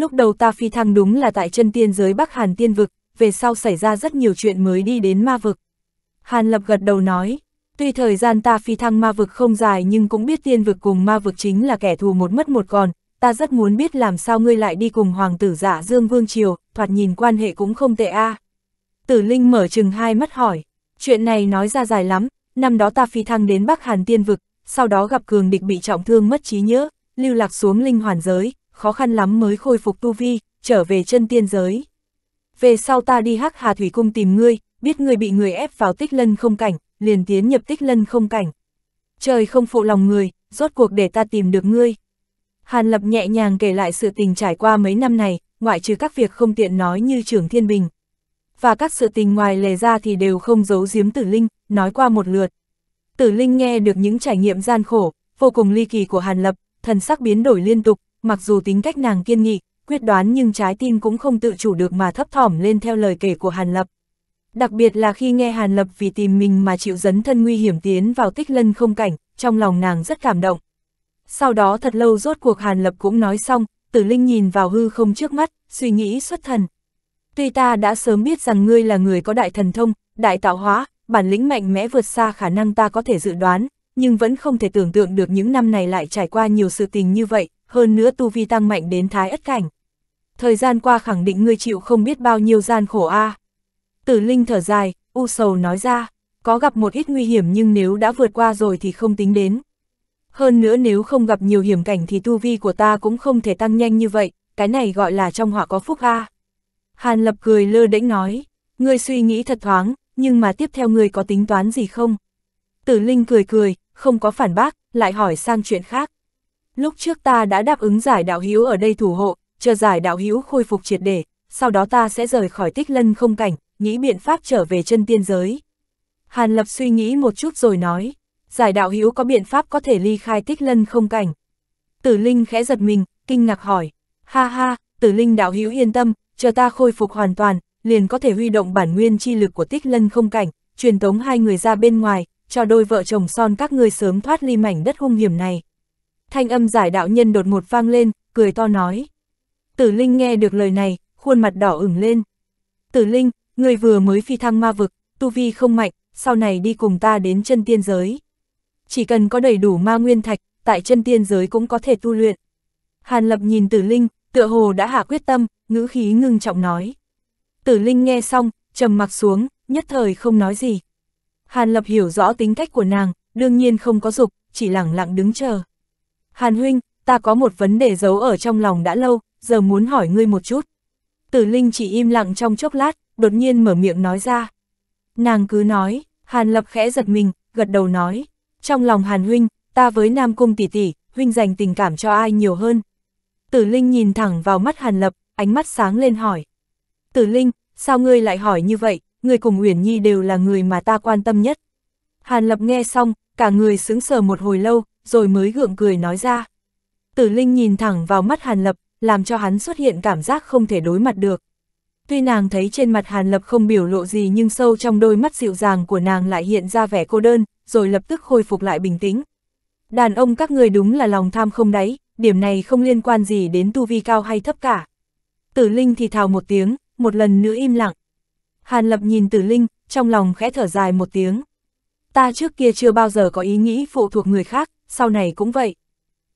Lúc đầu ta phi thăng đúng là tại chân tiên giới Bắc Hàn tiên vực, về sau xảy ra rất nhiều chuyện mới đi đến ma vực. Hàn Lập gật đầu nói, tuy thời gian ta phi thăng ma vực không dài nhưng cũng biết tiên vực cùng ma vực chính là kẻ thù một mất một còn, ta rất muốn biết làm sao ngươi lại đi cùng hoàng tử giả Dương Vương Triều, thoạt nhìn quan hệ cũng không tệ a. Tử Linh mở chừng hai mắt hỏi, chuyện này nói ra dài lắm, năm đó ta phi thăng đến Bắc Hàn tiên vực, sau đó gặp cường địch bị trọng thương mất trí nhớ, lưu lạc xuống linh hoàn giới, khó khăn lắm mới khôi phục tu vi, trở về chân tiên giới. Về sau ta đi hắc hà thủy cung tìm ngươi, biết ngươi bị người ép vào tích lân không cảnh, liền tiến nhập tích lân không cảnh. Trời không phụ lòng người, rốt cuộc để ta tìm được ngươi. Hàn Lập nhẹ nhàng kể lại sự tình trải qua mấy năm này, ngoại trừ các việc không tiện nói như trưởng thiên bình. Và các sự tình ngoài lề ra thì đều không giấu giếm tử linh, nói qua một lượt. Tử linh nghe được những trải nghiệm gian khổ, vô cùng ly kỳ của Hàn Lập, thần sắc biến đổi liên tục, mặc dù tính cách nàng kiên nghị, quyết đoán nhưng trái tim cũng không tự chủ được mà thấp thỏm lên theo lời kể của Hàn Lập. Đặc biệt là khi nghe Hàn Lập vì tìm mình mà chịu dấn thân nguy hiểm tiến vào tích lân không cảnh, trong lòng nàng rất cảm động. Sau đó thật lâu rốt cuộc Hàn Lập cũng nói xong, tử linh nhìn vào hư không trước mắt, suy nghĩ xuất thần. Tuy ta đã sớm biết rằng ngươi là người có đại thần thông, đại tạo hóa, bản lĩnh mạnh mẽ vượt xa khả năng ta có thể dự đoán, nhưng vẫn không thể tưởng tượng được những năm này lại trải qua nhiều sự tình như vậy, hơn nữa tu vi tăng mạnh đến thái ất cảnh. Thời gian qua khẳng định ngươi chịu không biết bao nhiêu gian khổ a. À. Tử Linh thở dài, u sầu nói ra, có gặp một ít nguy hiểm nhưng nếu đã vượt qua rồi thì không tính đến. Hơn nữa nếu không gặp nhiều hiểm cảnh thì tu vi của ta cũng không thể tăng nhanh như vậy, cái này gọi là trong họa có phúc a. À. Hàn Lập cười lơ đễnh nói, ngươi suy nghĩ thật thoáng, nhưng mà tiếp theo ngươi có tính toán gì không? Tử Linh cười cười, không có phản bác, lại hỏi sang chuyện khác lúc trước ta đã đáp ứng giải đạo hữu ở đây thủ hộ, chờ giải đạo hữu khôi phục triệt để, sau đó ta sẽ rời khỏi tích lân không cảnh, nghĩ biện pháp trở về chân tiên giới. Hàn Lập suy nghĩ một chút rồi nói, giải đạo hữu có biện pháp có thể ly khai tích lân không cảnh. Tử Linh khẽ giật mình, kinh ngạc hỏi, ha ha, Tử Linh đạo hữu yên tâm, chờ ta khôi phục hoàn toàn, liền có thể huy động bản nguyên chi lực của tích lân không cảnh, truyền tống hai người ra bên ngoài, cho đôi vợ chồng son các ngươi sớm thoát ly mảnh đất hung hiểm này thanh âm giải đạo nhân đột ngột vang lên, cười to nói. Tử Linh nghe được lời này, khuôn mặt đỏ ửng lên. Tử Linh, người vừa mới phi thăng ma vực, tu vi không mạnh, sau này đi cùng ta đến chân tiên giới. Chỉ cần có đầy đủ ma nguyên thạch, tại chân tiên giới cũng có thể tu luyện. Hàn Lập nhìn Tử Linh, tựa hồ đã hạ quyết tâm, ngữ khí ngưng trọng nói. Tử Linh nghe xong, trầm mặc xuống, nhất thời không nói gì. Hàn Lập hiểu rõ tính cách của nàng, đương nhiên không có dục, chỉ lẳng lặng đứng chờ. Hàn huynh, ta có một vấn đề giấu ở trong lòng đã lâu, giờ muốn hỏi ngươi một chút. Tử Linh chỉ im lặng trong chốc lát, đột nhiên mở miệng nói ra. Nàng cứ nói, Hàn Lập khẽ giật mình, gật đầu nói. Trong lòng Hàn huynh, ta với Nam Cung tỷ tỷ, huynh dành tình cảm cho ai nhiều hơn. Tử Linh nhìn thẳng vào mắt Hàn Lập, ánh mắt sáng lên hỏi. Tử Linh, sao ngươi lại hỏi như vậy, ngươi cùng Uyển Nhi đều là người mà ta quan tâm nhất. Hàn Lập nghe xong, cả người sững sờ một hồi lâu, rồi mới gượng cười nói ra. Tử Linh nhìn thẳng vào mắt Hàn Lập, làm cho hắn xuất hiện cảm giác không thể đối mặt được. Tuy nàng thấy trên mặt Hàn Lập không biểu lộ gì nhưng sâu trong đôi mắt dịu dàng của nàng lại hiện ra vẻ cô đơn, rồi lập tức khôi phục lại bình tĩnh. Đàn ông các người đúng là lòng tham không đáy, điểm này không liên quan gì đến tu vi cao hay thấp cả. Tử Linh thì thào một tiếng, một lần nữa im lặng. Hàn Lập nhìn Tử Linh, trong lòng khẽ thở dài một tiếng. Ta trước kia chưa bao giờ có ý nghĩ phụ thuộc người khác, sau này cũng vậy.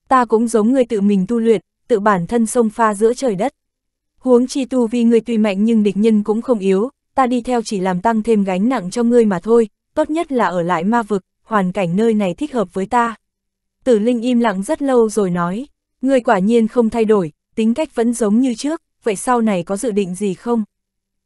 Ta cũng giống ngươi tự mình tu luyện, tự bản thân sông pha giữa trời đất. Huống chi tu vi người tuy mạnh nhưng địch nhân cũng không yếu, ta đi theo chỉ làm tăng thêm gánh nặng cho ngươi mà thôi, tốt nhất là ở lại ma vực, hoàn cảnh nơi này thích hợp với ta. Tử Linh im lặng rất lâu rồi nói, ngươi quả nhiên không thay đổi, tính cách vẫn giống như trước, vậy sau này có dự định gì không?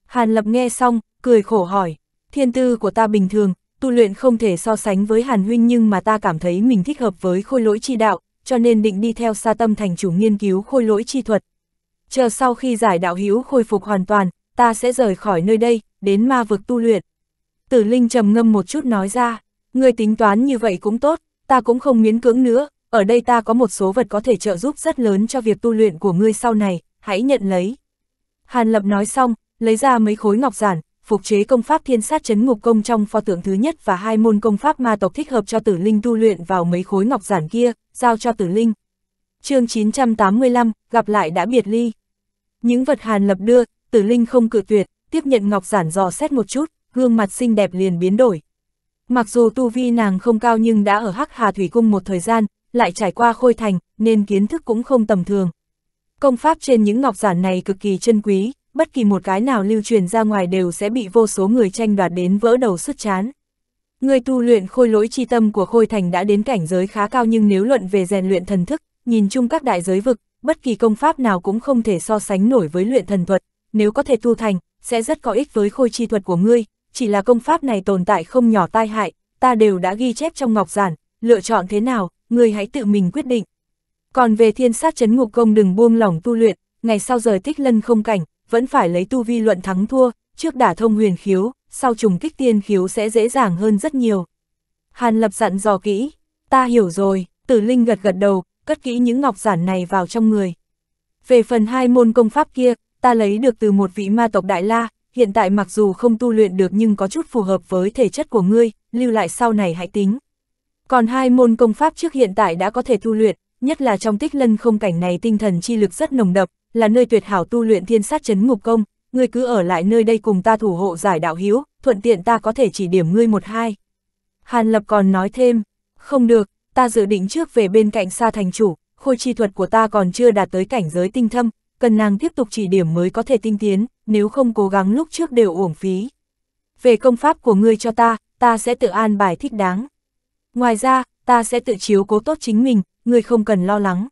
Hàn Lập nghe xong, cười khổ hỏi, thiên tư của ta bình thường, tu luyện không thể so sánh với Hàn Huynh nhưng mà ta cảm thấy mình thích hợp với khôi lỗi chi đạo, cho nên định đi theo sa tâm thành chủ nghiên cứu khôi lỗi chi thuật. Chờ sau khi giải đạo hữu khôi phục hoàn toàn, ta sẽ rời khỏi nơi đây, đến ma vực tu luyện. Tử Linh trầm ngâm một chút nói ra, người tính toán như vậy cũng tốt, ta cũng không miễn cưỡng nữa, ở đây ta có một số vật có thể trợ giúp rất lớn cho việc tu luyện của ngươi sau này, hãy nhận lấy. Hàn Lập nói xong, lấy ra mấy khối ngọc giản, phục chế công pháp thiên sát chấn ngục công trong pho tượng thứ nhất và hai môn công pháp ma tộc thích hợp cho tử linh tu luyện vào mấy khối ngọc giản kia, giao cho tử linh. chương 985, gặp lại đã biệt ly. Những vật hàn lập đưa, tử linh không cự tuyệt, tiếp nhận ngọc giản dò xét một chút, gương mặt xinh đẹp liền biến đổi. Mặc dù tu vi nàng không cao nhưng đã ở Hắc Hà Thủy Cung một thời gian, lại trải qua khôi thành, nên kiến thức cũng không tầm thường. Công pháp trên những ngọc giản này cực kỳ chân quý, bất kỳ một cái nào lưu truyền ra ngoài đều sẽ bị vô số người tranh đoạt đến vỡ đầu sứt chán. Người tu luyện khôi lỗi chi tâm của Khôi Thành đã đến cảnh giới khá cao nhưng nếu luận về rèn luyện thần thức, nhìn chung các đại giới vực, bất kỳ công pháp nào cũng không thể so sánh nổi với luyện thần thuật, nếu có thể tu thành, sẽ rất có ích với khôi chi thuật của ngươi, chỉ là công pháp này tồn tại không nhỏ tai hại, ta đều đã ghi chép trong ngọc giản, lựa chọn thế nào, ngươi hãy tự mình quyết định. Còn về thiên sát chấn ngục công đừng buông lỏng tu luyện, ngày sau rời thích lân không cảnh, vẫn phải lấy tu vi luận thắng thua, trước đả thông huyền khiếu, sau trùng kích tiên khiếu sẽ dễ dàng hơn rất nhiều. Hàn Lập dặn dò kỹ, ta hiểu rồi, tử linh gật gật đầu, cất kỹ những ngọc giản này vào trong người. Về phần hai môn công pháp kia, ta lấy được từ một vị ma tộc Đại La, hiện tại mặc dù không tu luyện được nhưng có chút phù hợp với thể chất của ngươi, lưu lại sau này hãy tính. Còn hai môn công pháp trước hiện tại đã có thể tu luyện, nhất là trong tích lân không cảnh này tinh thần chi lực rất nồng đậm, là nơi tuyệt hảo tu luyện thiên sát chấn ngục công, ngươi cứ ở lại nơi đây cùng ta thủ hộ giải đạo hiếu, thuận tiện ta có thể chỉ điểm ngươi một hai. Hàn Lập còn nói thêm, không được, ta dự định trước về bên cạnh xa thành chủ, khôi chi thuật của ta còn chưa đạt tới cảnh giới tinh thâm, cần nàng tiếp tục chỉ điểm mới có thể tinh tiến, nếu không cố gắng lúc trước đều uổng phí. Về công pháp của ngươi cho ta, ta sẽ tự an bài thích đáng. Ngoài ra, ta sẽ tự chiếu cố tốt chính mình, ngươi không cần lo lắng.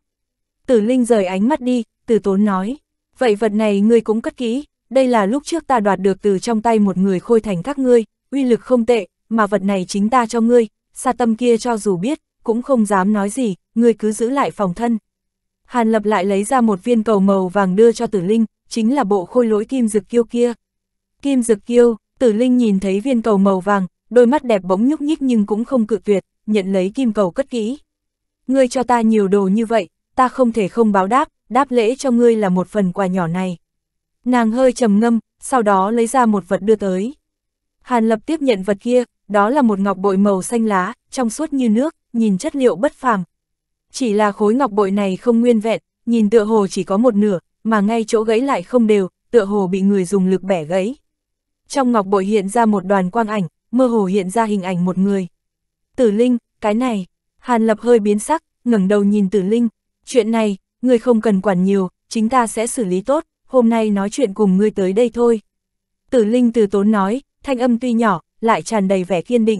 Tử Linh rời ánh mắt đi, Tử Tốn nói, vậy vật này ngươi cũng cất kỹ, đây là lúc trước ta đoạt được từ trong tay một người khôi thành các ngươi, uy lực không tệ, mà vật này chính ta cho ngươi, sa tâm kia cho dù biết, cũng không dám nói gì, ngươi cứ giữ lại phòng thân. Hàn Lập lại lấy ra một viên cầu màu vàng đưa cho Tử Linh, chính là bộ khôi lỗi kim dực kiêu kia. Kim dực kiêu, Tử Linh nhìn thấy viên cầu màu vàng, đôi mắt đẹp bỗng nhúc nhích nhưng cũng không cự tuyệt, nhận lấy kim cầu cất kỹ. Ngươi cho ta nhiều đồ như vậy, ta không thể không báo đáp, đáp lễ cho ngươi là một phần quà nhỏ này. Nàng hơi trầm ngâm, sau đó lấy ra một vật đưa tới. Hàn lập tiếp nhận vật kia, đó là một ngọc bội màu xanh lá, trong suốt như nước, nhìn chất liệu bất phàm. Chỉ là khối ngọc bội này không nguyên vẹn, nhìn tựa hồ chỉ có một nửa, mà ngay chỗ gãy lại không đều, tựa hồ bị người dùng lực bẻ gãy. Trong ngọc bội hiện ra một đoàn quang ảnh, mơ hồ hiện ra hình ảnh một người. Tử Linh, cái này, Hàn Lập hơi biến sắc, ngẩng đầu nhìn Tử Linh, chuyện này, ngươi không cần quản nhiều, chính ta sẽ xử lý tốt, hôm nay nói chuyện cùng ngươi tới đây thôi. Tử Linh từ tốn nói, thanh âm tuy nhỏ, lại tràn đầy vẻ kiên định.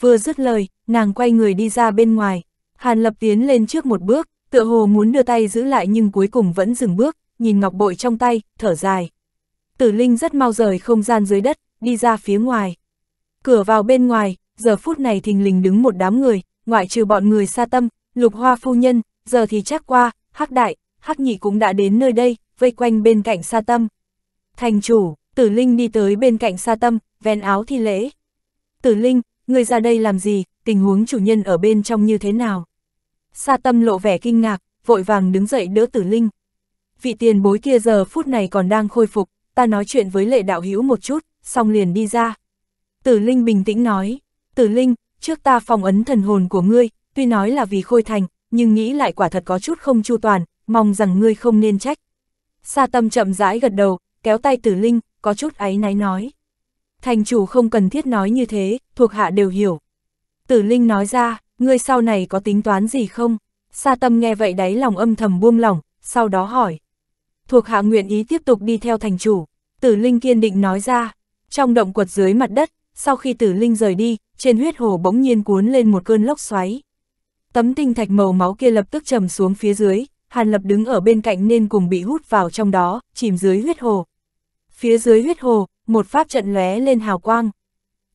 Vừa dứt lời, nàng quay người đi ra bên ngoài, Hàn Lập tiến lên trước một bước, tựa hồ muốn đưa tay giữ lại nhưng cuối cùng vẫn dừng bước, nhìn ngọc bội trong tay, thở dài. Tử Linh rất mau rời không gian dưới đất, đi ra phía ngoài. Cửa vào bên ngoài, giờ phút này thình lình đứng một đám người, ngoại trừ bọn người xa tâm, lục hoa phu nhân, giờ thì chắc qua, hắc đại, hắc nhị cũng đã đến nơi đây, vây quanh bên cạnh sa tâm. Thành chủ, tử linh đi tới bên cạnh sa tâm, ven áo thi lễ. Tử linh, người ra đây làm gì, tình huống chủ nhân ở bên trong như thế nào? Sa tâm lộ vẻ kinh ngạc, vội vàng đứng dậy đỡ tử linh. Vị tiền bối kia giờ phút này còn đang khôi phục, ta nói chuyện với lệ đạo hữu một chút, xong liền đi ra. Tử linh bình tĩnh nói, tử linh, trước ta phong ấn thần hồn của ngươi, tuy nói là vì khôi thành, nhưng nghĩ lại quả thật có chút không chu toàn, mong rằng ngươi không nên trách. Sa tâm chậm rãi gật đầu, kéo tay tử linh, có chút áy náy nói. Thành chủ không cần thiết nói như thế, thuộc hạ đều hiểu. Tử linh nói ra, ngươi sau này có tính toán gì không? Sa tâm nghe vậy đáy lòng âm thầm buông lỏng, sau đó hỏi. Thuộc hạ nguyện ý tiếp tục đi theo thành chủ, tử linh kiên định nói ra. Trong động quật dưới mặt đất, sau khi tử linh rời đi, trên huyết hồ bỗng nhiên cuốn lên một cơn lốc xoáy. Tấm tinh thạch màu máu kia lập tức trầm xuống phía dưới, Hàn Lập đứng ở bên cạnh nên cùng bị hút vào trong đó, chìm dưới huyết hồ. Phía dưới huyết hồ, một pháp trận lóe lên hào quang.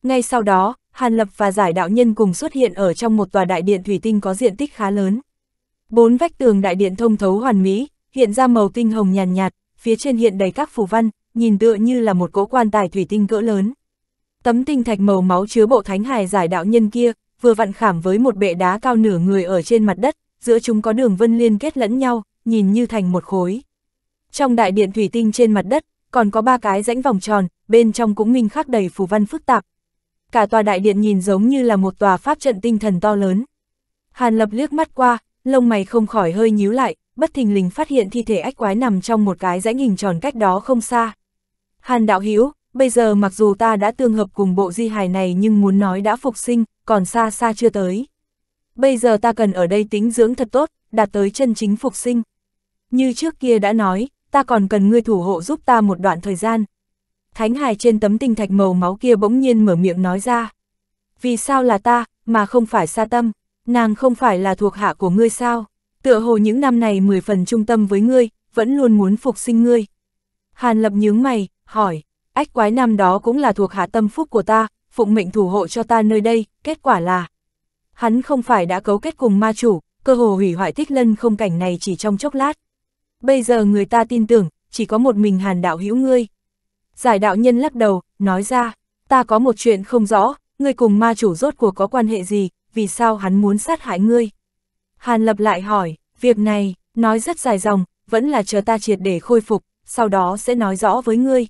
Ngay sau đó, Hàn Lập và giải đạo nhân cùng xuất hiện ở trong một tòa đại điện thủy tinh có diện tích khá lớn. Bốn vách tường đại điện thông thấu hoàn mỹ, hiện ra màu tinh hồng nhàn nhạt, nhạt, phía trên hiện đầy các phù văn, nhìn tựa như là một cỗ quan tài thủy tinh cỡ lớn. Tấm tinh thạch màu máu chứa bộ thánh hài giải đạo nhân kia, vừa vặn khảm với một bệ đá cao nửa người ở trên mặt đất, giữa chúng có đường vân liên kết lẫn nhau, nhìn như thành một khối. Trong đại điện thủy tinh trên mặt đất, còn có ba cái rãnh vòng tròn, bên trong cũng minh khắc đầy phù văn phức tạp. Cả tòa đại điện nhìn giống như là một tòa pháp trận tinh thần to lớn. Hàn Lập liếc mắt qua, lông mày không khỏi hơi nhíu lại, bất thình lình phát hiện thi thể ách quái nằm trong một cái rãnh hình tròn cách đó không xa. Hàn Đạo Hiếu, bây giờ mặc dù ta đã tương hợp cùng bộ di hài này nhưng muốn nói đã phục sinh, còn xa xa chưa tới. Bây giờ ta cần ở đây tính dưỡng thật tốt, đạt tới chân chính phục sinh. Như trước kia đã nói, ta còn cần ngươi thủ hộ giúp ta một đoạn thời gian. Thánh hài trên tấm tinh thạch màu máu kia bỗng nhiên mở miệng nói ra. Vì sao là ta, mà không phải sa tâm, nàng không phải là thuộc hạ của ngươi sao? Tựa hồ những năm này mười phần trung tâm với ngươi, vẫn luôn muốn phục sinh ngươi. Hàn lập nhướng mày, hỏi, ách quái năm đó cũng là thuộc hạ tâm phúc của ta, phụng mệnh thủ hộ cho ta nơi đây, kết quả là... Hắn không phải đã cấu kết cùng ma chủ, cơ hồ hủy hoại thích lân không cảnh này chỉ trong chốc lát. Bây giờ người ta tin tưởng, chỉ có một mình hàn đạo hữu ngươi. Giải đạo nhân lắc đầu, nói ra, ta có một chuyện không rõ, ngươi cùng ma chủ rốt cuộc có quan hệ gì, vì sao hắn muốn sát hại ngươi. Hàn lập lại hỏi, việc này, nói rất dài dòng, vẫn là chờ ta triệt để khôi phục, sau đó sẽ nói rõ với ngươi.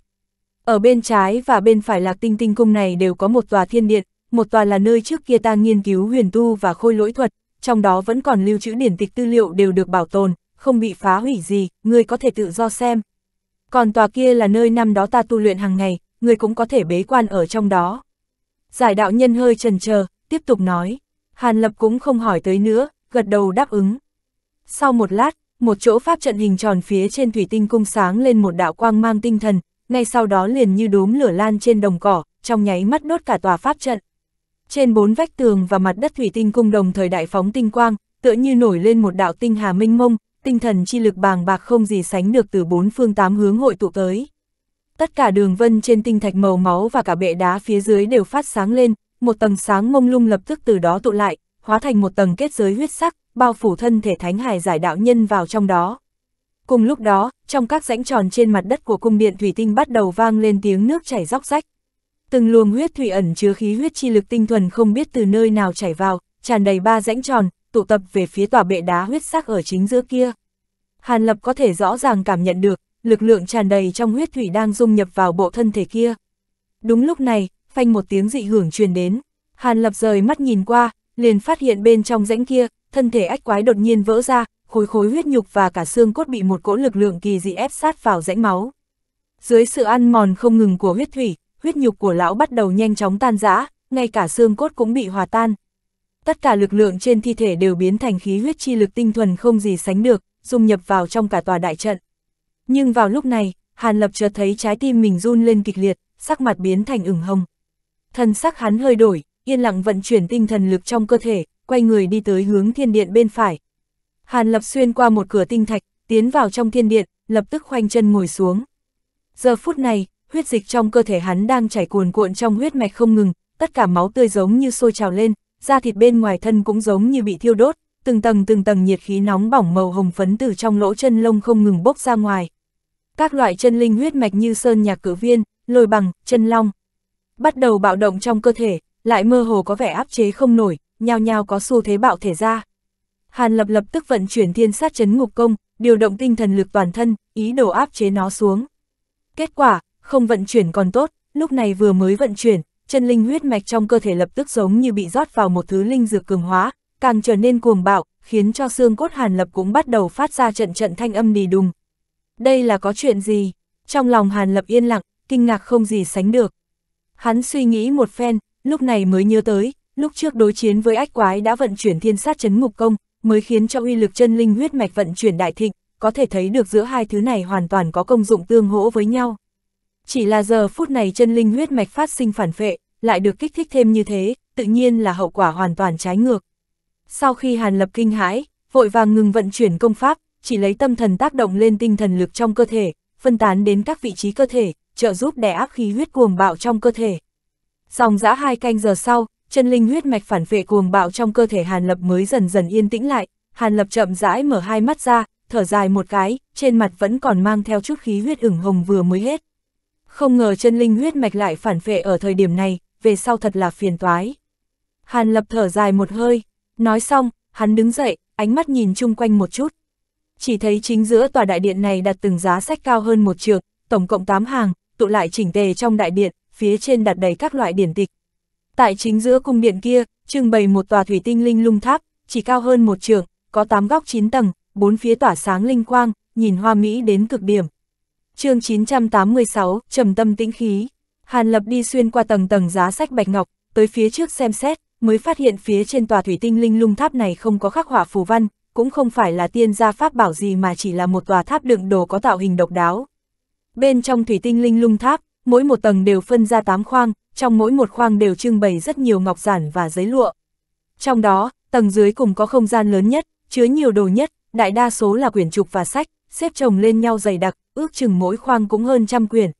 Ở bên trái và bên phải lạc tinh tinh cung này đều có một tòa thiên điện, một tòa là nơi trước kia ta nghiên cứu huyền tu và khôi lỗi thuật, trong đó vẫn còn lưu trữ điển tịch tư liệu đều được bảo tồn, không bị phá hủy gì, ngươi có thể tự do xem. Còn tòa kia là nơi năm đó ta tu luyện hàng ngày, ngươi cũng có thể bế quan ở trong đó. Giải đạo nhân hơi trần chờ tiếp tục nói. Hàn Lập cũng không hỏi tới nữa, gật đầu đáp ứng. Sau một lát, một chỗ pháp trận hình tròn phía trên thủy tinh cung sáng lên một đạo quang mang tinh thần, ngay sau đó liền như đốm lửa lan trên đồng cỏ, trong nháy mắt đốt cả tòa pháp trận. Trên bốn vách tường và mặt đất thủy tinh cung đồng thời đại phóng tinh quang, tựa như nổi lên một đạo tinh hà minh mông, tinh thần chi lực bàng bạc không gì sánh được từ bốn phương tám hướng hội tụ tới. Tất cả đường vân trên tinh thạch màu máu và cả bệ đá phía dưới đều phát sáng lên, một tầng sáng mông lung lập tức từ đó tụ lại, hóa thành một tầng kết giới huyết sắc, bao phủ thân thể thánh hải giải đạo nhân vào trong đó. Cùng lúc đó, trong các rãnh tròn trên mặt đất của cung điện thủy tinh bắt đầu vang lên tiếng nước chảy róc rách. Từng luồng huyết thủy ẩn chứa khí huyết chi lực tinh thuần không biết từ nơi nào chảy vào, tràn đầy ba rãnh tròn, tụ tập về phía tòa bệ đá huyết sắc ở chính giữa kia. Hàn Lập có thể rõ ràng cảm nhận được, lực lượng tràn đầy trong huyết thủy đang dung nhập vào bộ thân thể kia. Đúng lúc này, phanh một tiếng dị hưởng truyền đến, Hàn Lập rời mắt nhìn qua, liền phát hiện bên trong rãnh kia, thân thể ách quái đột nhiên vỡ ra, khối khối huyết nhục và cả xương cốt bị một cỗ lực lượng kỳ dị ép sát vào rãnh máu. Dưới sự ăn mòn không ngừng của huyết thủy, huyết nhục của lão bắt đầu nhanh chóng tan rã, ngay cả xương cốt cũng bị hòa tan. Tất cả lực lượng trên thi thể đều biến thành khí huyết chi lực tinh thuần không gì sánh được, dung nhập vào trong cả tòa đại trận. Nhưng vào lúc này, Hàn Lập chợt thấy trái tim mình run lên kịch liệt, sắc mặt biến thành ửng hồng. Thần sắc hắn hơi đổi, yên lặng vận chuyển tinh thần lực trong cơ thể, quay người đi tới hướng thiên điện bên phải, Hàn Lập xuyên qua một cửa tinh thạch, tiến vào trong thiên điện, lập tức khoanh chân ngồi xuống. Giờ phút này, huyết dịch trong cơ thể hắn đang chảy cuồn cuộn trong huyết mạch không ngừng, tất cả máu tươi giống như sôi trào lên, da thịt bên ngoài thân cũng giống như bị thiêu đốt, từng tầng từng tầng nhiệt khí nóng bỏng màu hồng phấn từ trong lỗ chân lông không ngừng bốc ra ngoài. Các loại chân linh huyết mạch như sơn nhạc cử viên, lôi bằng, chân long, bắt đầu bạo động trong cơ thể, lại mơ hồ có vẻ áp chế không nổi, nhao nhao có xu thế bạo thể ra. Hàn Lập lập tức vận chuyển thiên sát chấn ngục công, điều động tinh thần lực toàn thân, ý đồ áp chế nó xuống. Kết quả, không vận chuyển còn tốt, lúc này vừa mới vận chuyển, chân linh huyết mạch trong cơ thể lập tức giống như bị rót vào một thứ linh dược cường hóa, càng trở nên cuồng bạo, khiến cho xương cốt Hàn Lập cũng bắt đầu phát ra trận trận thanh âm đi đùng. Đây là có chuyện gì? Trong lòng Hàn Lập yên lặng, kinh ngạc không gì sánh được. Hắn suy nghĩ một phen, lúc này mới nhớ tới, lúc trước đối chiến với ách quái đã vận chuyển thiên sát chấn ngục công, mới khiến cho uy lực chân linh huyết mạch vận chuyển đại thịnh, có thể thấy được giữa hai thứ này hoàn toàn có công dụng tương hỗ với nhau. Chỉ là giờ phút này chân linh huyết mạch phát sinh phản phệ, lại được kích thích thêm như thế, tự nhiên là hậu quả hoàn toàn trái ngược. Sau khi Hàn Lập kinh hãi, vội vàng ngừng vận chuyển công pháp, chỉ lấy tâm thần tác động lên tinh thần lực trong cơ thể, phân tán đến các vị trí cơ thể, trợ giúp đè áp khí huyết cuồng bạo trong cơ thể. Dòng dã hai canh giờ sau, chân linh huyết mạch phản vệ cuồng bạo trong cơ thể Hàn Lập mới dần dần yên tĩnh lại, Hàn Lập chậm rãi mở hai mắt ra, thở dài một cái, trên mặt vẫn còn mang theo chút khí huyết ửng hồng vừa mới hết. Không ngờ chân linh huyết mạch lại phản vệ ở thời điểm này, về sau thật là phiền toái. Hàn Lập thở dài một hơi, nói xong, hắn đứng dậy, ánh mắt nhìn chung quanh một chút. Chỉ thấy chính giữa tòa đại điện này đặt từng giá sách cao hơn một trường, tổng cộng 8 hàng, tụ lại chỉnh tề trong đại điện, phía trên đặt đầy các loại điển tịch, Tại chính giữa cung điện kia, trưng bày một tòa thủy tinh linh lung tháp, chỉ cao hơn một trường, có tám góc chín tầng, bốn phía tỏa sáng linh quang, nhìn hoa mỹ đến cực điểm. chương 986, trầm tâm tĩnh khí. Hàn Lập đi xuyên qua tầng tầng giá sách bạch ngọc, tới phía trước xem xét, mới phát hiện phía trên tòa thủy tinh linh lung tháp này không có khắc họa phù văn, cũng không phải là tiên gia pháp bảo gì mà chỉ là một tòa tháp đựng đồ có tạo hình độc đáo. Bên trong thủy tinh linh lung tháp, mỗi một tầng đều phân ra 8 khoang, trong mỗi một khoang đều trưng bày rất nhiều ngọc giản và giấy lụa. Trong đó, tầng dưới cùng có không gian lớn nhất, chứa nhiều đồ nhất, đại đa số là quyển trục và sách, xếp chồng lên nhau dày đặc, ước chừng mỗi khoang cũng hơn trăm quyển.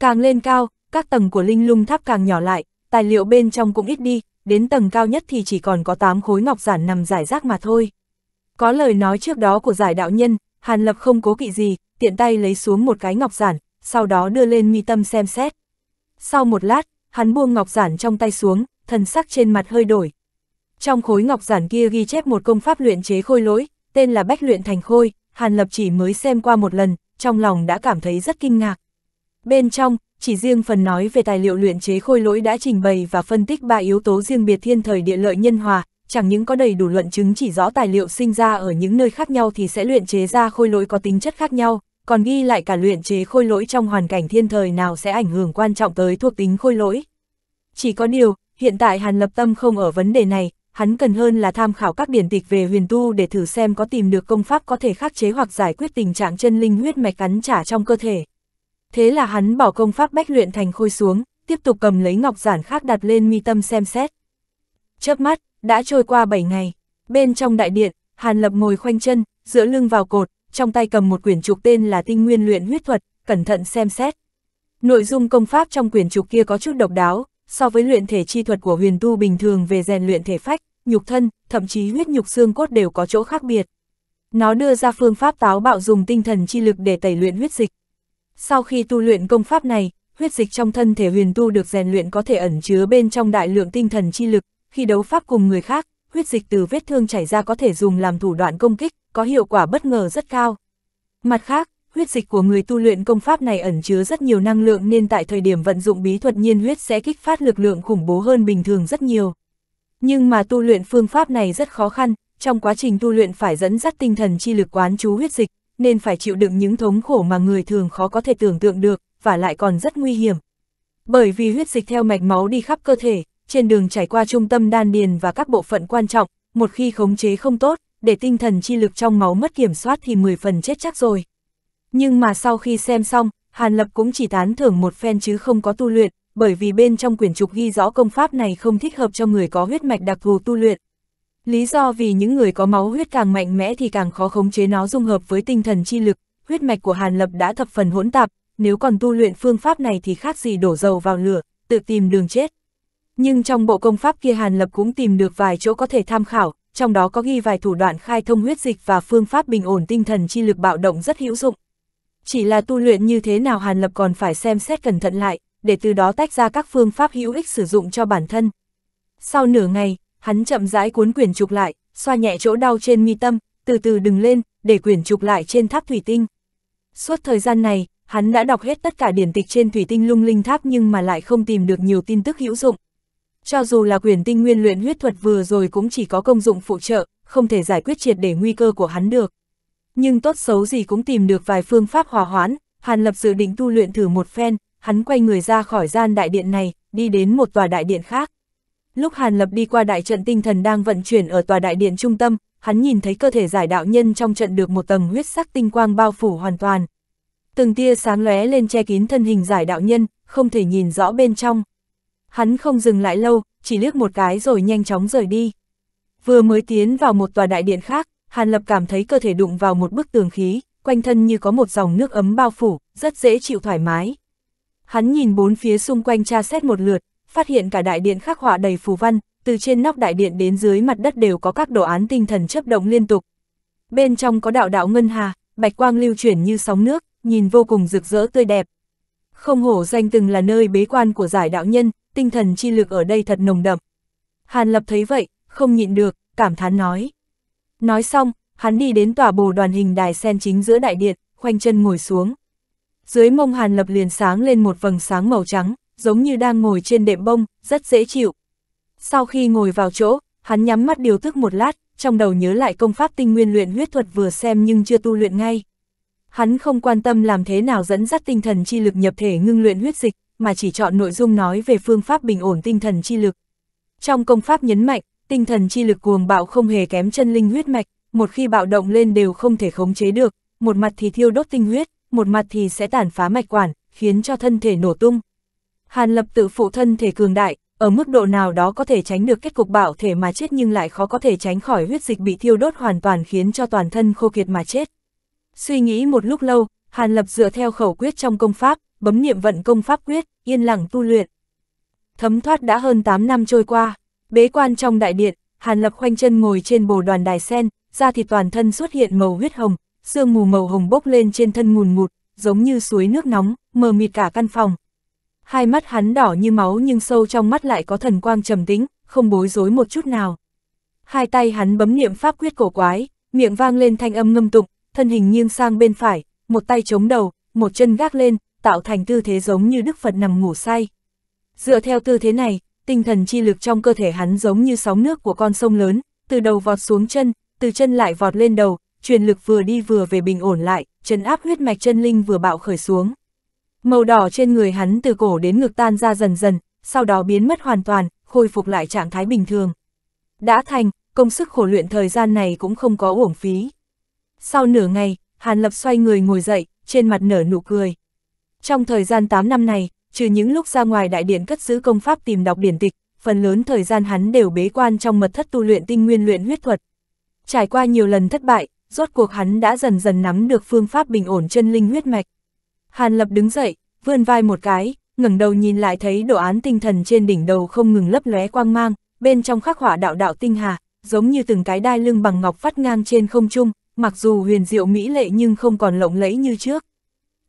Càng lên cao, các tầng của linh lung tháp càng nhỏ lại, tài liệu bên trong cũng ít đi, đến tầng cao nhất thì chỉ còn có 8 khối ngọc giản nằm giải rác mà thôi. Có lời nói trước đó của giải đạo nhân, Hàn Lập không cố kỵ gì, tiện tay lấy xuống một cái ngọc giản, sau đó đưa lên mi tâm xem xét. Sau một lát, hắn buông ngọc giản trong tay xuống, thần sắc trên mặt hơi đổi. Trong khối ngọc giản kia ghi chép một công pháp luyện chế khôi lỗi, tên là Bách Luyện Thành Khôi, Hàn Lập chỉ mới xem qua một lần, trong lòng đã cảm thấy rất kinh ngạc. Bên trong, chỉ riêng phần nói về tài liệu luyện chế khôi lỗi đã trình bày và phân tích ba yếu tố riêng biệt thiên thời địa lợi nhân hòa, chẳng những có đầy đủ luận chứng chỉ rõ tài liệu sinh ra ở những nơi khác nhau thì sẽ luyện chế ra khôi lỗi có tính chất khác nhau, còn ghi lại cả luyện chế khôi lỗi trong hoàn cảnh thiên thời nào sẽ ảnh hưởng quan trọng tới thuộc tính khôi lỗi. Chỉ có điều, hiện tại Hàn Lập Tâm không ở vấn đề này, hắn cần hơn là tham khảo các điển tịch về huyền tu để thử xem có tìm được công pháp có thể khắc chế hoặc giải quyết tình trạng chân linh huyết mạch cắn trả trong cơ thể. Thế là hắn bỏ công pháp bách luyện thành khôi xuống, tiếp tục cầm lấy ngọc giản khác đặt lên mi tâm xem xét. Chớp mắt, đã trôi qua 7 ngày, bên trong đại điện, Hàn Lập ngồi khoanh chân, dựa lưng vào cột, trong tay cầm một quyển trục tên là Tinh Nguyên Luyện Huyết Thuật, cẩn thận xem xét. Nội dung công pháp trong quyển trục kia có chút độc đáo, so với luyện thể chi thuật của huyền tu bình thường về rèn luyện thể phách, nhục thân, thậm chí huyết nhục xương cốt đều có chỗ khác biệt. Nó đưa ra phương pháp táo bạo dùng tinh thần chi lực để tẩy luyện huyết dịch. Sau khi tu luyện công pháp này, huyết dịch trong thân thể huyền tu được rèn luyện có thể ẩn chứa bên trong đại lượng tinh thần chi lực, khi đấu pháp cùng người khác, huyết dịch từ vết thương chảy ra có thể dùng làm thủ đoạn công kích, có hiệu quả bất ngờ rất cao. Mặt khác, huyết dịch của người tu luyện công pháp này ẩn chứa rất nhiều năng lượng nên tại thời điểm vận dụng bí thuật nhiên huyết sẽ kích phát lực lượng khủng bố hơn bình thường rất nhiều. Nhưng mà tu luyện phương pháp này rất khó khăn, trong quá trình tu luyện phải dẫn dắt tinh thần chi lực quán chú huyết dịch, nên phải chịu đựng những thống khổ mà người thường khó có thể tưởng tượng được, và lại còn rất nguy hiểm. Bởi vì huyết dịch theo mạch máu đi khắp cơ thể, trên đường trải qua trung tâm đan điền và các bộ phận quan trọng, một khi khống chế không tốt, để tinh thần chi lực trong máu mất kiểm soát thì 10 phần chết chắc rồi. Nhưng mà sau khi xem xong, Hàn Lập cũng chỉ tán thưởng một phen chứ không có tu luyện, bởi vì bên trong quyển trục ghi rõ công pháp này không thích hợp cho người có huyết mạch đặc thù tu luyện. Lý do vì những người có máu huyết càng mạnh mẽ thì càng khó khống chế nó dung hợp với tinh thần chi lực, huyết mạch của Hàn Lập đã thập phần hỗn tạp, nếu còn tu luyện phương pháp này thì khác gì đổ dầu vào lửa, tự tìm đường chết. Nhưng trong bộ công pháp kia Hàn Lập cũng tìm được vài chỗ có thể tham khảo, trong đó có ghi vài thủ đoạn khai thông huyết dịch và phương pháp bình ổn tinh thần chi lực bạo động rất hữu dụng. Chỉ là tu luyện như thế nào Hàn Lập còn phải xem xét cẩn thận lại, để từ đó tách ra các phương pháp hữu ích sử dụng cho bản thân. Sau nửa ngày, hắn chậm rãi cuốn quyển trục lại, xoa nhẹ chỗ đau trên mi tâm, từ từ đứng lên, để quyển trục lại trên tháp thủy tinh. Suốt thời gian này, hắn đã đọc hết tất cả điển tịch trên thủy tinh lung linh tháp nhưng mà lại không tìm được nhiều tin tức hữu dụng. Cho dù là quyền tinh nguyên luyện huyết thuật vừa rồi cũng chỉ có công dụng phụ trợ, không thể giải quyết triệt để nguy cơ của hắn được. Nhưng tốt xấu gì cũng tìm được vài phương pháp hòa hoãn, Hàn Lập dự định tu luyện thử một phen, hắn quay người ra khỏi gian đại điện này, đi đến một tòa đại điện khác. Lúc Hàn Lập đi qua đại trận tinh thần đang vận chuyển ở tòa đại điện trung tâm, hắn nhìn thấy cơ thể giải đạo nhân trong trận được một tầng huyết sắc tinh quang bao phủ hoàn toàn. Từng tia sáng lóe lên che kín thân hình giải đạo nhân, không thể nhìn rõ bên trong, Hắn không dừng lại lâu, chỉ liếc một cái rồi nhanh chóng rời đi. Vừa mới tiến vào một tòa đại điện khác, Hàn Lập cảm thấy cơ thể đụng vào một bức tường khí, quanh thân như có một dòng nước ấm bao phủ, rất dễ chịu thoải mái. Hắn nhìn bốn phía xung quanh tra xét một lượt, phát hiện cả đại điện khắc họa đầy phù văn, từ trên nóc đại điện đến dưới mặt đất đều có các đồ án tinh thần chấp động liên tục. Bên trong có đạo đạo ngân hà, bạch quang lưu chuyển như sóng nước, nhìn vô cùng rực rỡ tươi đẹp. Không hổ danh từng là nơi bế quan của giải đạo nhân, tinh thần chi lực ở đây thật nồng đậm. Hàn Lập thấy vậy, không nhịn được, cảm thán nói. Nói xong, hắn đi đến tòa bồ đoàn hình đài sen chính giữa đại điện, khoanh chân ngồi xuống. Dưới mông Hàn Lập liền sáng lên một vầng sáng màu trắng, giống như đang ngồi trên đệm bông, rất dễ chịu. Sau khi ngồi vào chỗ, hắn nhắm mắt điều thức một lát, trong đầu nhớ lại công pháp tinh nguyên luyện huyết thuật vừa xem nhưng chưa tu luyện ngay. Hắn không quan tâm làm thế nào dẫn dắt tinh thần chi lực nhập thể ngưng luyện huyết dịch, mà chỉ chọn nội dung nói về phương pháp bình ổn tinh thần chi lực. Trong công pháp nhấn mạnh, tinh thần chi lực cuồng bạo không hề kém chân linh huyết mạch, một khi bạo động lên đều không thể khống chế được, một mặt thì thiêu đốt tinh huyết, một mặt thì sẽ tàn phá mạch quản, khiến cho thân thể nổ tung. Hàn lập tự phụ thân thể cường đại, ở mức độ nào đó có thể tránh được kết cục bạo thể mà chết nhưng lại khó có thể tránh khỏi huyết dịch bị thiêu đốt hoàn toàn khiến cho toàn thân khô kiệt mà chết. Suy nghĩ một lúc lâu, Hàn Lập dựa theo khẩu quyết trong công pháp, bấm niệm vận công pháp quyết, yên lặng tu luyện. Thấm thoát đã hơn 8 năm trôi qua, bế quan trong đại điện, Hàn Lập khoanh chân ngồi trên bồ đoàn đài sen, da thịt toàn thân xuất hiện màu huyết hồng, sương mù màu hồng bốc lên trên thân ngùn ngụt, giống như suối nước nóng, mờ mịt cả căn phòng. Hai mắt hắn đỏ như máu nhưng sâu trong mắt lại có thần quang trầm tĩnh, không bối rối một chút nào. Hai tay hắn bấm niệm pháp quyết cổ quái, miệng vang lên thanh âm ngâm tụng, thân hình nghiêng sang bên phải, một tay chống đầu, một chân gác lên, tạo thành tư thế giống như Đức Phật nằm ngủ say. Dựa theo tư thế này, tinh thần chi lực trong cơ thể hắn giống như sóng nước của con sông lớn, từ đầu vọt xuống chân, từ chân lại vọt lên đầu, truyền lực vừa đi vừa về bình ổn lại, chân áp huyết mạch chân linh vừa bạo khởi xuống. Màu đỏ trên người hắn từ cổ đến ngực tan ra dần dần, sau đó biến mất hoàn toàn, khôi phục lại trạng thái bình thường. Đã thành, công sức khổ luyện thời gian này cũng không có uổng phí. Sau nửa ngày, Hàn Lập xoay người ngồi dậy, trên mặt nở nụ cười. Trong thời gian 8 năm này, trừ những lúc ra ngoài đại điện cất giữ công pháp tìm đọc điển tịch, phần lớn thời gian hắn đều bế quan trong mật thất tu luyện tinh nguyên luyện huyết thuật. Trải qua nhiều lần thất bại, rốt cuộc hắn đã dần dần nắm được phương pháp bình ổn chân linh huyết mạch. Hàn Lập đứng dậy, vươn vai một cái, ngẩng đầu nhìn lại thấy đồ án tinh thần trên đỉnh đầu không ngừng lấp lóe quang mang, bên trong khắc họa đạo đạo tinh hà, giống như từng cái đai lưng bằng ngọc phát ngang trên không trung, mặc dù huyền diệu mỹ lệ nhưng không còn lộng lẫy như trước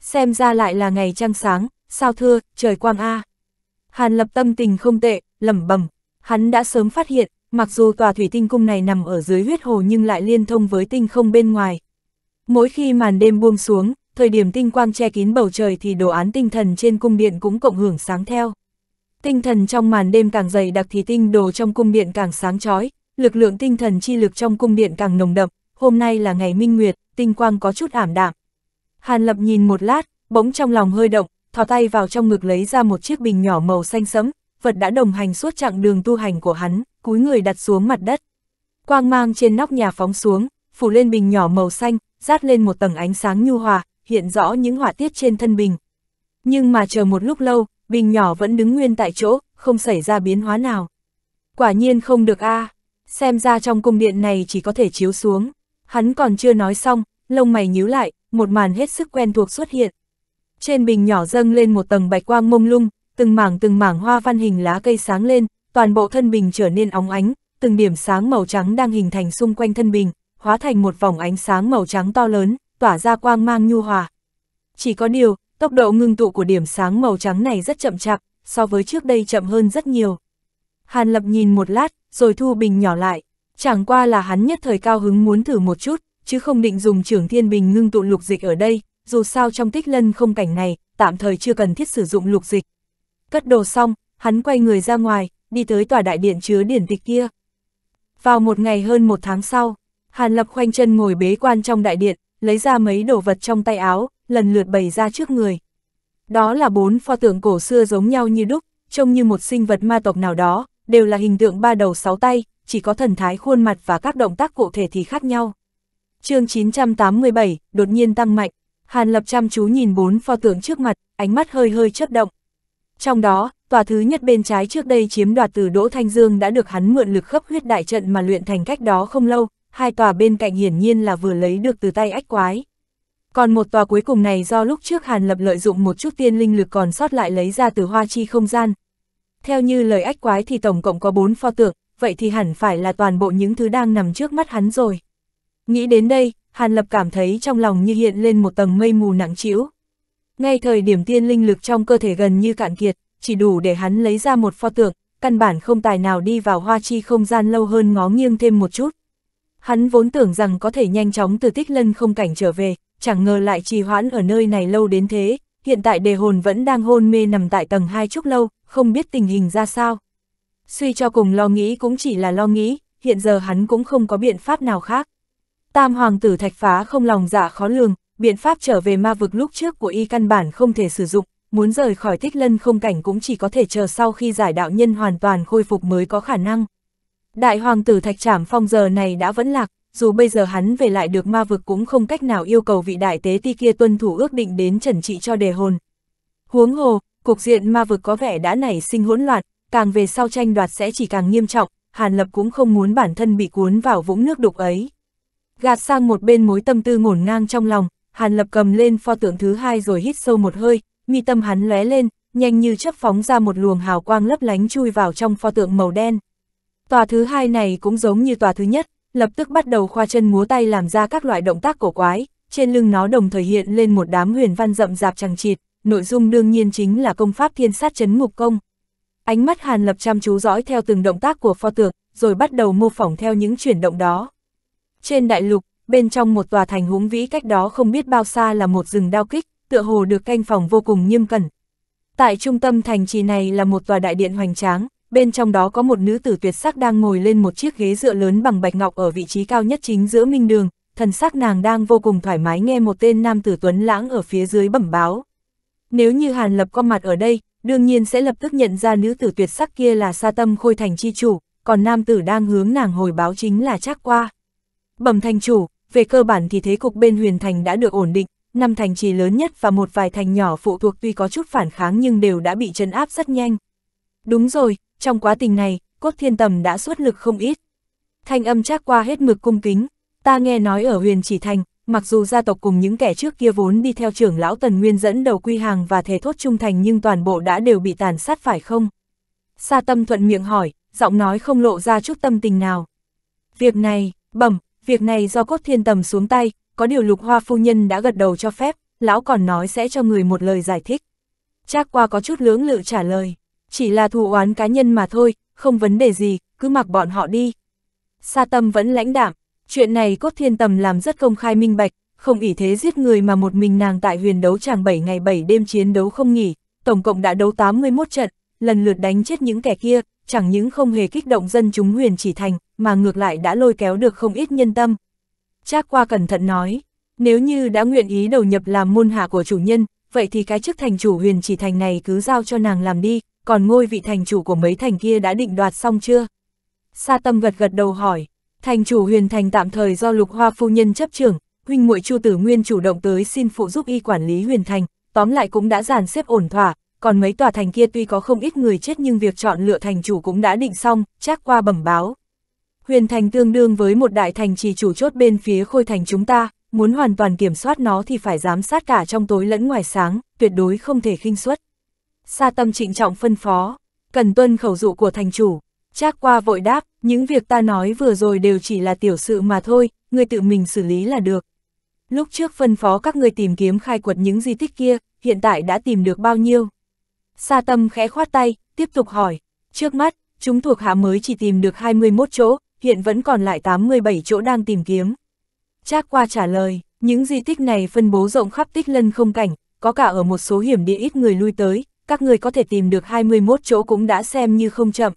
xem ra lại là ngày trăng sáng, sao thưa, trời quang a. Hàn Lập tâm tình không tệ, lẩm bẩm, hắn đã sớm phát hiện, mặc dù tòa thủy tinh cung này nằm ở dưới huyết hồ nhưng lại liên thông với tinh không bên ngoài. Mỗi khi màn đêm buông xuống, thời điểm tinh quang che kín bầu trời thì đồ án tinh thần trên cung điện cũng cộng hưởng sáng theo. Tinh thần trong màn đêm càng dày đặc thì tinh đồ trong cung điện càng sáng chói, lực lượng tinh thần chi lực trong cung điện càng nồng đậm, hôm nay là ngày minh nguyệt, tinh quang có chút ảm đạm. Hàn Lập nhìn một lát, bỗng trong lòng hơi động, thò tay vào trong ngực lấy ra một chiếc bình nhỏ màu xanh sẫm, vật đã đồng hành suốt chặng đường tu hành của hắn, cúi người đặt xuống mặt đất. Quang mang trên nóc nhà phóng xuống, phủ lên bình nhỏ màu xanh, rát lên một tầng ánh sáng nhu hòa, hiện rõ những họa tiết trên thân bình. Nhưng mà chờ một lúc lâu, bình nhỏ vẫn đứng nguyên tại chỗ, không xảy ra biến hóa nào. Quả nhiên không được a, à. xem ra trong cung điện này chỉ có thể chiếu xuống. Hắn còn chưa nói xong, lông mày nhíu lại, một màn hết sức quen thuộc xuất hiện. Trên bình nhỏ dâng lên một tầng bạch quang mông lung, từng mảng từng mảng hoa văn hình lá cây sáng lên, toàn bộ thân bình trở nên óng ánh, từng điểm sáng màu trắng đang hình thành xung quanh thân bình, hóa thành một vòng ánh sáng màu trắng to lớn, tỏa ra quang mang nhu hòa. Chỉ có điều, tốc độ ngưng tụ của điểm sáng màu trắng này rất chậm chạp, so với trước đây chậm hơn rất nhiều. Hàn Lập nhìn một lát, rồi thu bình nhỏ lại, chẳng qua là hắn nhất thời cao hứng muốn thử một chút, chứ không định dùng trưởng thiên bình ngưng tụ lục dịch ở đây, dù sao trong tích lân không cảnh này, tạm thời chưa cần thiết sử dụng lục dịch. Cất đồ xong, hắn quay người ra ngoài, đi tới tòa đại điện chứa điển tịch kia. Vào một ngày hơn một tháng sau, Hàn Lập khoanh chân ngồi bế quan trong đại điện, lấy ra mấy đồ vật trong tay áo, lần lượt bày ra trước người. Đó là bốn pho tượng cổ xưa giống nhau như đúc, trông như một sinh vật ma tộc nào đó, đều là hình tượng ba đầu sáu tay, chỉ có thần thái khuôn mặt và các động tác cụ thể thì khác nhau chương 987, đột nhiên tăng mạnh, Hàn Lập chăm chú nhìn bốn pho tượng trước mặt, ánh mắt hơi hơi chớp động. Trong đó, tòa thứ nhất bên trái trước đây chiếm đoạt từ Đỗ Thanh Dương đã được hắn mượn lực khớp huyết đại trận mà luyện thành cách đó không lâu, hai tòa bên cạnh hiển nhiên là vừa lấy được từ tay ách quái. Còn một tòa cuối cùng này do lúc trước Hàn Lập lợi dụng một chút tiên linh lực còn sót lại lấy ra từ hoa chi không gian. Theo như lời ách quái thì tổng cộng có bốn pho tượng, vậy thì hẳn phải là toàn bộ những thứ đang nằm trước mắt hắn rồi. Nghĩ đến đây, Hàn Lập cảm thấy trong lòng như hiện lên một tầng mây mù nặng trĩu. Ngay thời điểm tiên linh lực trong cơ thể gần như cạn kiệt, chỉ đủ để hắn lấy ra một pho tượng, căn bản không tài nào đi vào hoa chi không gian lâu hơn ngó nghiêng thêm một chút. Hắn vốn tưởng rằng có thể nhanh chóng từ tích lân không cảnh trở về, chẳng ngờ lại trì hoãn ở nơi này lâu đến thế, hiện tại đề hồn vẫn đang hôn mê nằm tại tầng 2 chút lâu, không biết tình hình ra sao. Suy cho cùng lo nghĩ cũng chỉ là lo nghĩ, hiện giờ hắn cũng không có biện pháp nào khác. Tam hoàng tử thạch phá không lòng dạ khó lường, biện pháp trở về ma vực lúc trước của y căn bản không thể sử dụng, muốn rời khỏi thích lân không cảnh cũng chỉ có thể chờ sau khi giải đạo nhân hoàn toàn khôi phục mới có khả năng. Đại hoàng tử thạch trảm phong giờ này đã vẫn lạc, dù bây giờ hắn về lại được ma vực cũng không cách nào yêu cầu vị đại tế ti kia tuân thủ ước định đến trần trị cho đề hồn. Huống hồ, cục diện ma vực có vẻ đã nảy sinh hỗn loạn, càng về sau tranh đoạt sẽ chỉ càng nghiêm trọng, Hàn Lập cũng không muốn bản thân bị cuốn vào vũng nước đục ấy. Gạt sang một bên mối tâm tư ngổn ngang trong lòng, Hàn Lập cầm lên pho tượng thứ hai rồi hít sâu một hơi, mi tâm hắn lóe lên, nhanh như chớp phóng ra một luồng hào quang lấp lánh chui vào trong pho tượng màu đen. Tòa thứ hai này cũng giống như tòa thứ nhất, lập tức bắt đầu khoa chân múa tay làm ra các loại động tác cổ quái, trên lưng nó đồng thời hiện lên một đám huyền văn rậm rạp chẳng chịt, nội dung đương nhiên chính là công pháp thiên sát chấn ngục công. Ánh mắt Hàn Lập chăm chú dõi theo từng động tác của pho tượng, rồi bắt đầu mô phỏng theo những chuyển động đó. Trên đại lục, bên trong một tòa thành húng vĩ cách đó không biết bao xa là một rừng đao kích, tựa hồ được canh phòng vô cùng nghiêm cẩn. Tại trung tâm thành trì này là một tòa đại điện hoành tráng, bên trong đó có một nữ tử tuyệt sắc đang ngồi lên một chiếc ghế dựa lớn bằng bạch ngọc ở vị trí cao nhất chính giữa minh đường, thần sắc nàng đang vô cùng thoải mái nghe một tên nam tử tuấn lãng ở phía dưới bẩm báo. Nếu như Hàn Lập có mặt ở đây, đương nhiên sẽ lập tức nhận ra nữ tử tuyệt sắc kia là sa tâm khôi thành chi chủ, còn nam tử đang hướng nàng hồi báo chính là Trác Qua. Bẩm thành chủ, về cơ bản thì thế cục bên huyền thành đã được ổn định, năm thành trì lớn nhất và một vài thành nhỏ phụ thuộc tuy có chút phản kháng nhưng đều đã bị chấn áp rất nhanh. Đúng rồi, trong quá trình này, cốt thiên tầm đã xuất lực không ít. Thanh âm chắc qua hết mực cung kính, ta nghe nói ở huyền chỉ thành, mặc dù gia tộc cùng những kẻ trước kia vốn đi theo trưởng lão Tần Nguyên dẫn đầu quy hàng và thề thốt trung thành nhưng toàn bộ đã đều bị tàn sát phải không? Sa tâm thuận miệng hỏi, giọng nói không lộ ra chút tâm tình nào. Việc này, bẩm, việc này do cốt thiên tầm xuống tay, có điều lục hoa phu nhân đã gật đầu cho phép, lão còn nói sẽ cho người một lời giải thích. Trác qua có chút lưỡng lự trả lời, chỉ là thù oán cá nhân mà thôi, không vấn đề gì, cứ mặc bọn họ đi. Sa tâm vẫn lãnh đạm, chuyện này cốt thiên tầm làm rất công khai minh bạch, không ỷ thế giết người mà một mình nàng tại huyền đấu tràng 7 ngày 7 đêm chiến đấu không nghỉ, tổng cộng đã đấu 81 trận, lần lượt đánh chết những kẻ kia, chẳng những không hề kích động dân chúng huyền chỉ thành, mà ngược lại đã lôi kéo được không ít nhân tâm. Trác qua cẩn thận nói, nếu như đã nguyện ý đầu nhập làm môn hạ của chủ nhân, vậy thì cái chức thành chủ huyền chỉ thành này cứ giao cho nàng làm đi, còn ngôi vị thành chủ của mấy thành kia đã định đoạt xong chưa? Sa tâm gật gật đầu hỏi, thành chủ huyền thành tạm thời do lục hoa phu nhân chấp trưởng, huynh muội chu tử nguyên chủ động tới xin phụ giúp y quản lý huyền thành, tóm lại cũng đã giàn xếp ổn thỏa, còn mấy tòa thành kia tuy có không ít người chết nhưng việc chọn lựa thành chủ cũng đã định xong, chắc qua bẩm báo. Huyền thành tương đương với một đại thành trì chủ chốt bên phía khôi thành chúng ta, muốn hoàn toàn kiểm soát nó thì phải giám sát cả trong tối lẫn ngoài sáng, tuyệt đối không thể khinh suất. Sa tâm trịnh trọng phân phó, cần tuân khẩu dụ của thành chủ, Trác qua vội đáp, những việc ta nói vừa rồi đều chỉ là tiểu sự mà thôi, người tự mình xử lý là được. Lúc trước phân phó các người tìm kiếm khai quật những di tích kia, hiện tại đã tìm được bao nhiêu? Sa tâm khẽ khoát tay, tiếp tục hỏi, trước mắt, chúng thuộc hạ mới chỉ tìm được 21 chỗ, hiện vẫn còn lại 87 chỗ đang tìm kiếm. Trác qua trả lời, những di tích này phân bố rộng khắp tích lân không cảnh, có cả ở một số hiểm địa ít người lui tới, các người có thể tìm được 21 chỗ cũng đã xem như không chậm.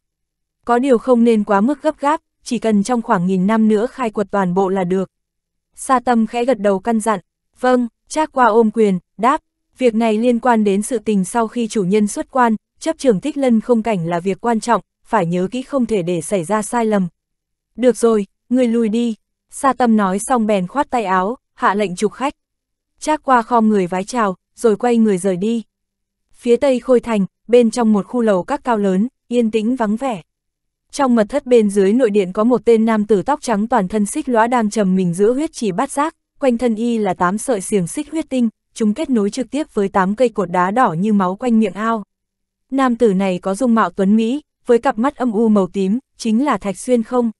Có điều không nên quá mức gấp gáp, chỉ cần trong khoảng nghìn năm nữa khai quật toàn bộ là được. Sa tâm khẽ gật đầu căn dặn, vâng, Trác qua ôm quyền, đáp, Việc này liên quan đến sự tình sau khi chủ nhân xuất quan, chấp trưởng thích lân không cảnh là việc quan trọng, phải nhớ kỹ không thể để xảy ra sai lầm. Được rồi, người lùi đi. Sa tâm nói xong bèn khoát tay áo, hạ lệnh trục khách. Trác qua khom người vái chào, rồi quay người rời đi. Phía tây khôi thành, bên trong một khu lầu các cao lớn, yên tĩnh vắng vẻ. Trong mật thất bên dưới nội điện có một tên nam tử tóc trắng toàn thân xích lõa đang trầm mình giữa huyết chỉ bát giác, quanh thân y là tám sợi xiềng xích huyết tinh, chúng kết nối trực tiếp với 8 cây cột đá đỏ như máu quanh miệng ao. Nam tử này có dung mạo tuấn Mỹ, với cặp mắt âm u màu tím, chính là Thạch Xuyên không?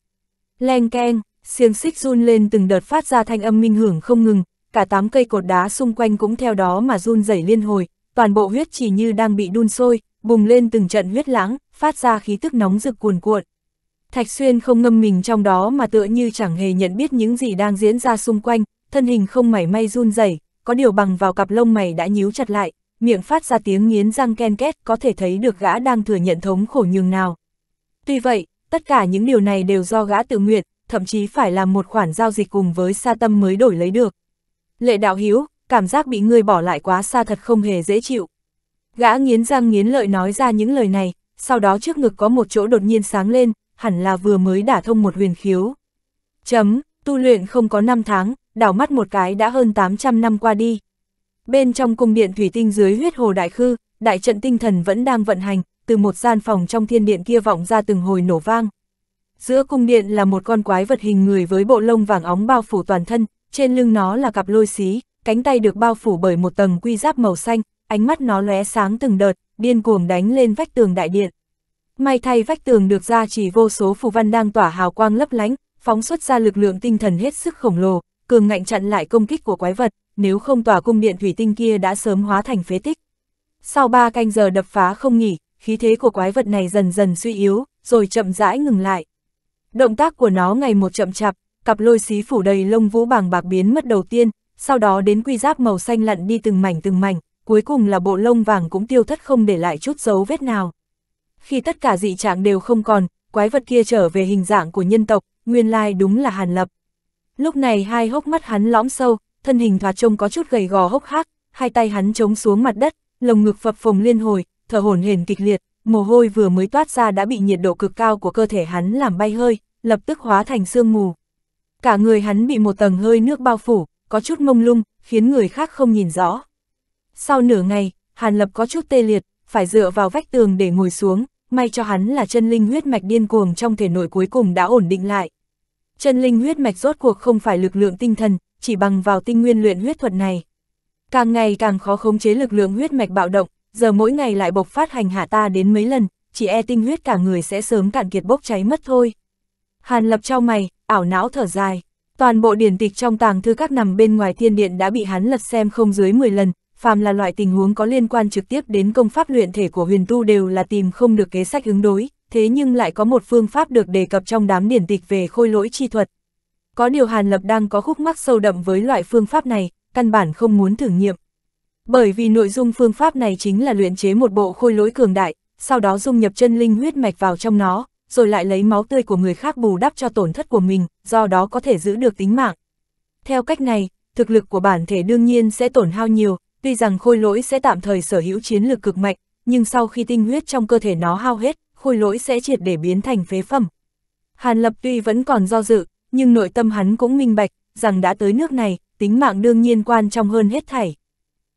Leng keng, xiềng xích run lên từng đợt phát ra thanh âm minh hưởng không ngừng, cả 8 cây cột đá xung quanh cũng theo đó mà run rẩy liên hồi, toàn bộ huyết chỉ như đang bị đun sôi, bùng lên từng trận huyết lãng, phát ra khí tức nóng rực cuồn cuộn. Thạch Xuyên không ngâm mình trong đó mà tựa như chẳng hề nhận biết những gì đang diễn ra xung quanh, thân hình không mảy may run rẩy, có điều bằng vào cặp lông mày đã nhíu chặt lại, miệng phát ra tiếng nghiến răng ken két có thể thấy được gã đang thừa nhận thống khổ nhường nào. Tuy vậy, tất cả những điều này đều do gã tự nguyện, thậm chí phải làm một khoản giao dịch cùng với sa tâm mới đổi lấy được. Lệ đạo hiếu, cảm giác bị ngươi bỏ lại quá xa thật không hề dễ chịu. Gã nghiến răng nghiến lợi nói ra những lời này, sau đó trước ngực có một chỗ đột nhiên sáng lên, hẳn là vừa mới đả thông một huyền khiếu. Chấm, tu luyện không có 5 tháng, đảo mắt một cái đã hơn 800 năm qua đi. Bên trong cung điện thủy tinh dưới huyết hồ đại khư, đại trận tinh thần vẫn đang vận hành, từ một gian phòng trong thiên điện kia vọng ra từng hồi nổ vang. Giữa cung điện là một con quái vật hình người với bộ lông vàng óng bao phủ toàn thân, trên lưng nó là cặp lôi xí, cánh tay được bao phủ bởi một tầng quy giáp màu xanh, ánh mắt nó lóe sáng từng đợt, điên cuồng đánh lên vách tường đại điện. May thay vách tường được ra chỉ vô số phù văn đang tỏa hào quang lấp lánh, phóng xuất ra lực lượng tinh thần hết sức khổng lồ, cường ngạnh chặn lại công kích của quái vật, nếu không tòa cung điện thủy tinh kia đã sớm hóa thành phế tích. Sau ba canh giờ đập phá không nghỉ, khí thế của quái vật này dần dần suy yếu, rồi chậm rãi ngừng lại. Động tác của nó ngày một chậm chạp, cặp lôi xí phủ đầy lông vũ bàng bạc biến mất đầu tiên, sau đó đến quy giáp màu xanh lặn đi từng mảnh từng mảnh, cuối cùng là bộ lông vàng cũng tiêu thất không để lại chút dấu vết nào. Khi tất cả dị trạng đều không còn, quái vật kia trở về hình dạng của nhân tộc, nguyên lai đúng là Hàn Lập lúc này hai hốc mắt hắn lõm sâu, thân hình thoạt trông có chút gầy gò hốc hác, hai tay hắn chống xuống mặt đất, lồng ngực phập phồng liên hồi, thở hổn hển kịch liệt, mồ hôi vừa mới toát ra đã bị nhiệt độ cực cao của cơ thể hắn làm bay hơi, lập tức hóa thành sương mù. Cả người hắn bị một tầng hơi nước bao phủ, có chút mông lung, khiến người khác không nhìn rõ. Sau nửa ngày, Hàn Lập có chút tê liệt, phải dựa vào vách tường để ngồi xuống, may cho hắn là chân linh huyết mạch điên cuồng trong thể nội cuối cùng đã ổn định lại chân linh huyết mạch rốt cuộc không phải lực lượng tinh thần, chỉ bằng vào tinh nguyên luyện huyết thuật này. Càng ngày càng khó khống chế lực lượng huyết mạch bạo động, giờ mỗi ngày lại bộc phát hành hạ ta đến mấy lần, chỉ e tinh huyết cả người sẽ sớm cạn kiệt bốc cháy mất thôi. Hàn lập trao mày, ảo não thở dài. Toàn bộ điển tịch trong tàng thư các nằm bên ngoài thiên điện đã bị hắn lật xem không dưới 10 lần, phàm là loại tình huống có liên quan trực tiếp đến công pháp luyện thể của huyền tu đều là tìm không được kế sách ứng đối, thế nhưng lại có một phương pháp được đề cập trong đám điển tịch về khôi lỗi chi thuật. Có điều Hàn Lập đang có khúc mắc sâu đậm với loại phương pháp này, căn bản không muốn thử nghiệm. Bởi vì nội dung phương pháp này chính là luyện chế một bộ khôi lỗi cường đại, sau đó dung nhập chân linh huyết mạch vào trong nó, rồi lại lấy máu tươi của người khác bù đắp cho tổn thất của mình, do đó có thể giữ được tính mạng. Theo cách này, thực lực của bản thể đương nhiên sẽ tổn hao nhiều, tuy rằng khôi lỗi sẽ tạm thời sở hữu chiến lược cực mạnh, nhưng sau khi tinh huyết trong cơ thể nó hao hết, khôi lỗi sẽ triệt để biến thành phế phẩm. Hàn Lập tuy vẫn còn do dự, nhưng nội tâm hắn cũng minh bạch, rằng đã tới nước này, tính mạng đương nhiên quan trọng hơn hết thảy.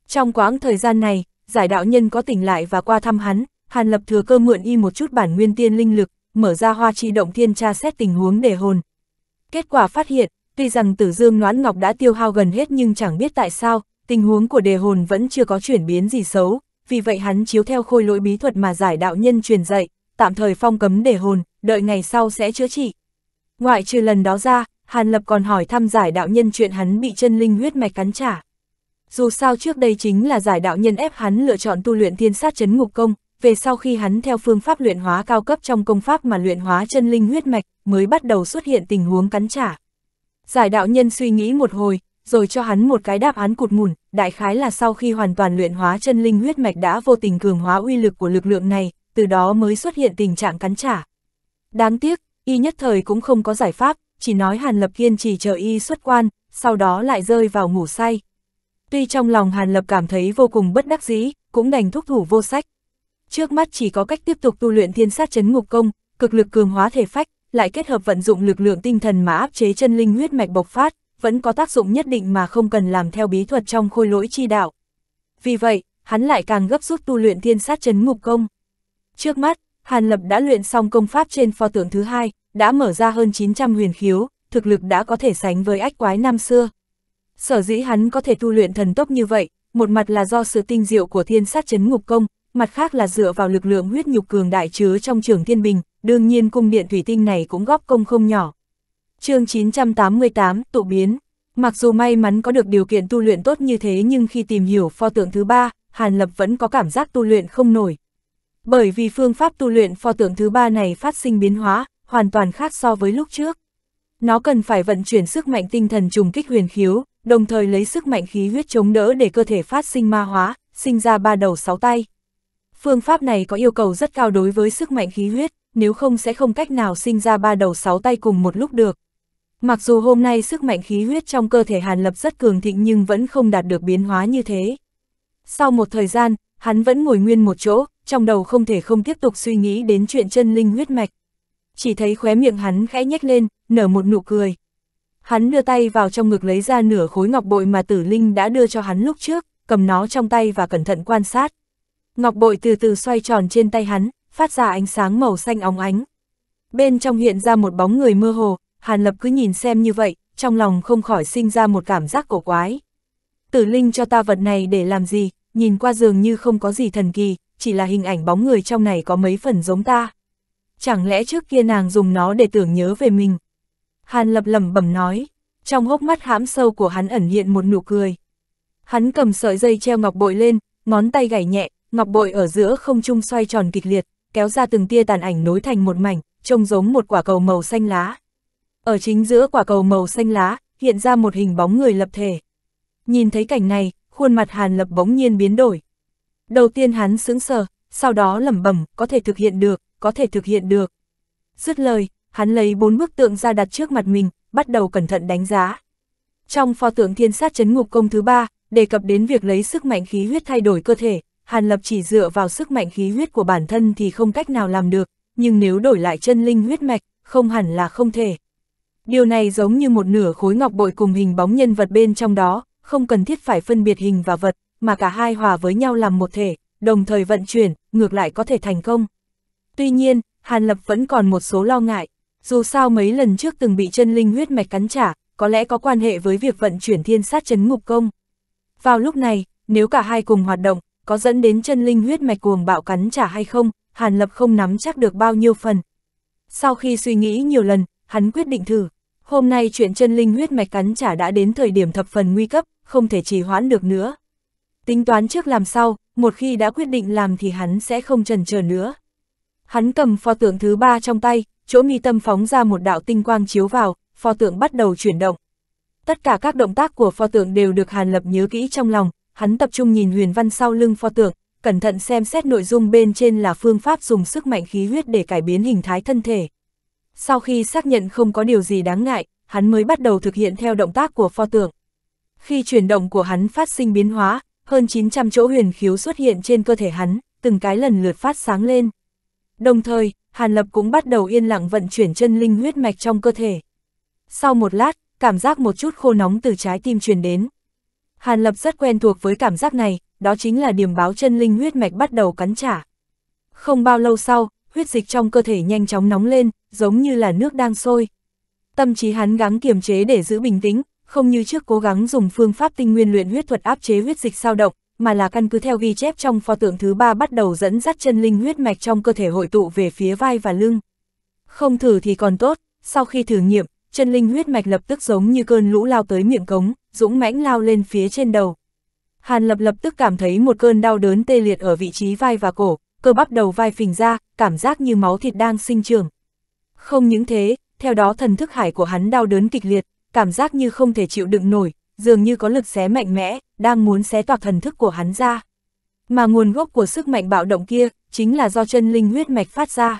Trong quãng thời gian này, giải đạo nhân có tỉnh lại và qua thăm hắn, Hàn Lập thừa cơ mượn y một chút bản nguyên tiên linh lực, mở ra hoa chi động thiên tra xét tình huống đề hồn. Kết quả phát hiện, tuy rằng tử dương noãn ngọc đã tiêu hao gần hết nhưng chẳng biết tại sao, tình huống của đề hồn vẫn chưa có chuyển biến gì xấu, vì vậy hắn chiếu theo khôi lỗi bí thuật mà giải đạo nhân truyền dạy, tạm thời phong cấm để hồn, đợi ngày sau sẽ chữa trị. Ngoại trừ lần đó ra, Hàn Lập còn hỏi thăm giải đạo nhân chuyện hắn bị chân linh huyết mạch cắn trả. Dù sao trước đây chính là giải đạo nhân ép hắn lựa chọn tu luyện thiên sát chấn ngục công, về sau khi hắn theo phương pháp luyện hóa cao cấp trong công pháp mà luyện hóa chân linh huyết mạch, mới bắt đầu xuất hiện tình huống cắn trả. Giải đạo nhân suy nghĩ một hồi, rồi cho hắn một cái đáp án cụt mùn, đại khái là sau khi hoàn toàn luyện hóa chân linh huyết mạch đã vô tình cường hóa uy lực của lực lượng này, từ đó mới xuất hiện tình trạng cắn trả. Đáng tiếc, y nhất thời cũng không có giải pháp, chỉ nói Hàn Lập kiên trì chờ y xuất quan, sau đó lại rơi vào ngủ say. Tuy trong lòng Hàn Lập cảm thấy vô cùng bất đắc dĩ, cũng đành thúc thủ vô sách. Trước mắt chỉ có cách tiếp tục tu luyện thiên sát chấn ngục công, cực lực cường hóa thể phách, lại kết hợp vận dụng lực lượng tinh thần mà áp chế chân linh huyết mạch bộc phát, vẫn có tác dụng nhất định mà không cần làm theo bí thuật trong khôi lỗi chi đạo. Vì vậy, hắn lại càng gấp rút tu luyện thiên sát chấn ngục công. Trước mắt, Hàn Lập đã luyện xong công pháp trên pho tượng thứ hai, đã mở ra hơn 900 huyền khiếu, thực lực đã có thể sánh với ách quái năm xưa. Sở dĩ hắn có thể tu luyện thần tốc như vậy, một mặt là do sự tinh diệu của thiên sát chấn ngục công, mặt khác là dựa vào lực lượng huyết nhục cường đại chứa trong trường thiên bình, đương nhiên cung điện thủy tinh này cũng góp công không nhỏ. chương 988, tụ biến. Mặc dù may mắn có được điều kiện tu luyện tốt như thế nhưng khi tìm hiểu pho tượng thứ ba, Hàn Lập vẫn có cảm giác tu luyện không nổi, bởi vì phương pháp tu luyện pho tượng thứ ba này phát sinh biến hóa, hoàn toàn khác so với lúc trước. Nó cần phải vận chuyển sức mạnh tinh thần trùng kích huyền khiếu, đồng thời lấy sức mạnh khí huyết chống đỡ để cơ thể phát sinh ma hóa, sinh ra ba đầu sáu tay. Phương pháp này có yêu cầu rất cao đối với sức mạnh khí huyết, nếu không sẽ không cách nào sinh ra ba đầu sáu tay cùng một lúc được. Mặc dù hôm nay sức mạnh khí huyết trong cơ thể Hàn Lập rất cường thịnh nhưng vẫn không đạt được biến hóa như thế. Sau một thời gian, Hắn vẫn ngồi nguyên một chỗ, trong đầu không thể không tiếp tục suy nghĩ đến chuyện chân linh huyết mạch. Chỉ thấy khóe miệng hắn khẽ nhếch lên, nở một nụ cười. Hắn đưa tay vào trong ngực lấy ra nửa khối ngọc bội mà tử linh đã đưa cho hắn lúc trước, cầm nó trong tay và cẩn thận quan sát. Ngọc bội từ từ xoay tròn trên tay hắn, phát ra ánh sáng màu xanh óng ánh. Bên trong hiện ra một bóng người mơ hồ, Hàn Lập cứ nhìn xem như vậy, trong lòng không khỏi sinh ra một cảm giác cổ quái. Tử Linh cho ta vật này để làm gì, nhìn qua dường như không có gì thần kỳ, chỉ là hình ảnh bóng người trong này có mấy phần giống ta. Chẳng lẽ trước kia nàng dùng nó để tưởng nhớ về mình? Hàn lập lẩm bẩm nói, trong hốc mắt hãm sâu của hắn ẩn hiện một nụ cười. Hắn cầm sợi dây treo ngọc bội lên, ngón tay gảy nhẹ, ngọc bội ở giữa không trung xoay tròn kịch liệt, kéo ra từng tia tàn ảnh nối thành một mảnh, trông giống một quả cầu màu xanh lá. Ở chính giữa quả cầu màu xanh lá, hiện ra một hình bóng người lập thể. Nhìn thấy cảnh này, khuôn mặt Hàn Lập bỗng nhiên biến đổi. Đầu tiên hắn sững sờ, sau đó lẩm bẩm, có thể thực hiện được, có thể thực hiện được. Dứt lời, hắn lấy bốn bức tượng ra đặt trước mặt mình, bắt đầu cẩn thận đánh giá. Trong pho tượng thiên sát chấn ngục công thứ ba, đề cập đến việc lấy sức mạnh khí huyết thay đổi cơ thể, Hàn Lập chỉ dựa vào sức mạnh khí huyết của bản thân thì không cách nào làm được, nhưng nếu đổi lại chân linh huyết mạch, không hẳn là không thể. Điều này giống như một nửa khối ngọc bội cùng hình bóng nhân vật bên trong đó, không cần thiết phải phân biệt hình và vật, mà cả hai hòa với nhau làm một thể, đồng thời vận chuyển, ngược lại có thể thành công. Tuy nhiên, Hàn Lập vẫn còn một số lo ngại, dù sao mấy lần trước từng bị chân linh huyết mạch cắn trả, có lẽ có quan hệ với việc vận chuyển thiên sát chấn ngục công. Vào lúc này, nếu cả hai cùng hoạt động, có dẫn đến chân linh huyết mạch cuồng bạo cắn trả hay không, Hàn Lập không nắm chắc được bao nhiêu phần. Sau khi suy nghĩ nhiều lần, hắn quyết định thử. Hôm nay chuyện chân linh huyết mạch cắn trả đã đến thời điểm thập phần nguy cấp, không thể trì hoãn được nữa. Tính toán trước làm sau, một khi đã quyết định làm thì hắn sẽ không trần chờ nữa. Hắn cầm pho tượng thứ ba trong tay, chỗ mi tâm phóng ra một đạo tinh quang chiếu vào, pho tượng bắt đầu chuyển động. Tất cả các động tác của pho tượng đều được Hàn Lập nhớ kỹ trong lòng, hắn tập trung nhìn huyền văn sau lưng pho tượng, cẩn thận xem xét nội dung bên trên là phương pháp dùng sức mạnh khí huyết để cải biến hình thái thân thể. Sau khi xác nhận không có điều gì đáng ngại, hắn mới bắt đầu thực hiện theo động tác của pho tượng. Khi chuyển động của hắn phát sinh biến hóa, hơn 900 chỗ huyền khiếu xuất hiện trên cơ thể hắn, từng cái lần lượt phát sáng lên. Đồng thời, Hàn Lập cũng bắt đầu yên lặng vận chuyển chân linh huyết mạch trong cơ thể. Sau một lát, cảm giác một chút khô nóng từ trái tim truyền đến. Hàn Lập rất quen thuộc với cảm giác này, đó chính là điểm báo chân linh huyết mạch bắt đầu cắn trả. Không bao lâu sau, huyết dịch trong cơ thể nhanh chóng nóng lên, giống như là nước đang sôi. Tâm trí hắn gắng kiềm chế để giữ bình tĩnh, không như trước cố gắng dùng phương pháp tinh nguyên luyện huyết thuật áp chế huyết dịch sao động, mà là căn cứ theo ghi chép trong pho tượng thứ ba bắt đầu dẫn dắt chân linh huyết mạch trong cơ thể hội tụ về phía vai và lưng. Không thử thì còn tốt, sau khi thử nghiệm, chân linh huyết mạch lập tức giống như cơn lũ lao tới miệng cống, dũng mãnh lao lên phía trên đầu. Hàn Lập lập tức cảm thấy một cơn đau đớn tê liệt ở vị trí vai và cổ, cơ bắp đầu vai phình ra, cảm giác như máu thịt đang sinh trưởng. Không những thế, theo đó thần thức hải của hắn đau đớn kịch liệt, cảm giác như không thể chịu đựng nổi, dường như có lực xé mạnh mẽ, đang muốn xé toạc thần thức của hắn ra. Mà nguồn gốc của sức mạnh bạo động kia, chính là do chân linh huyết mạch phát ra.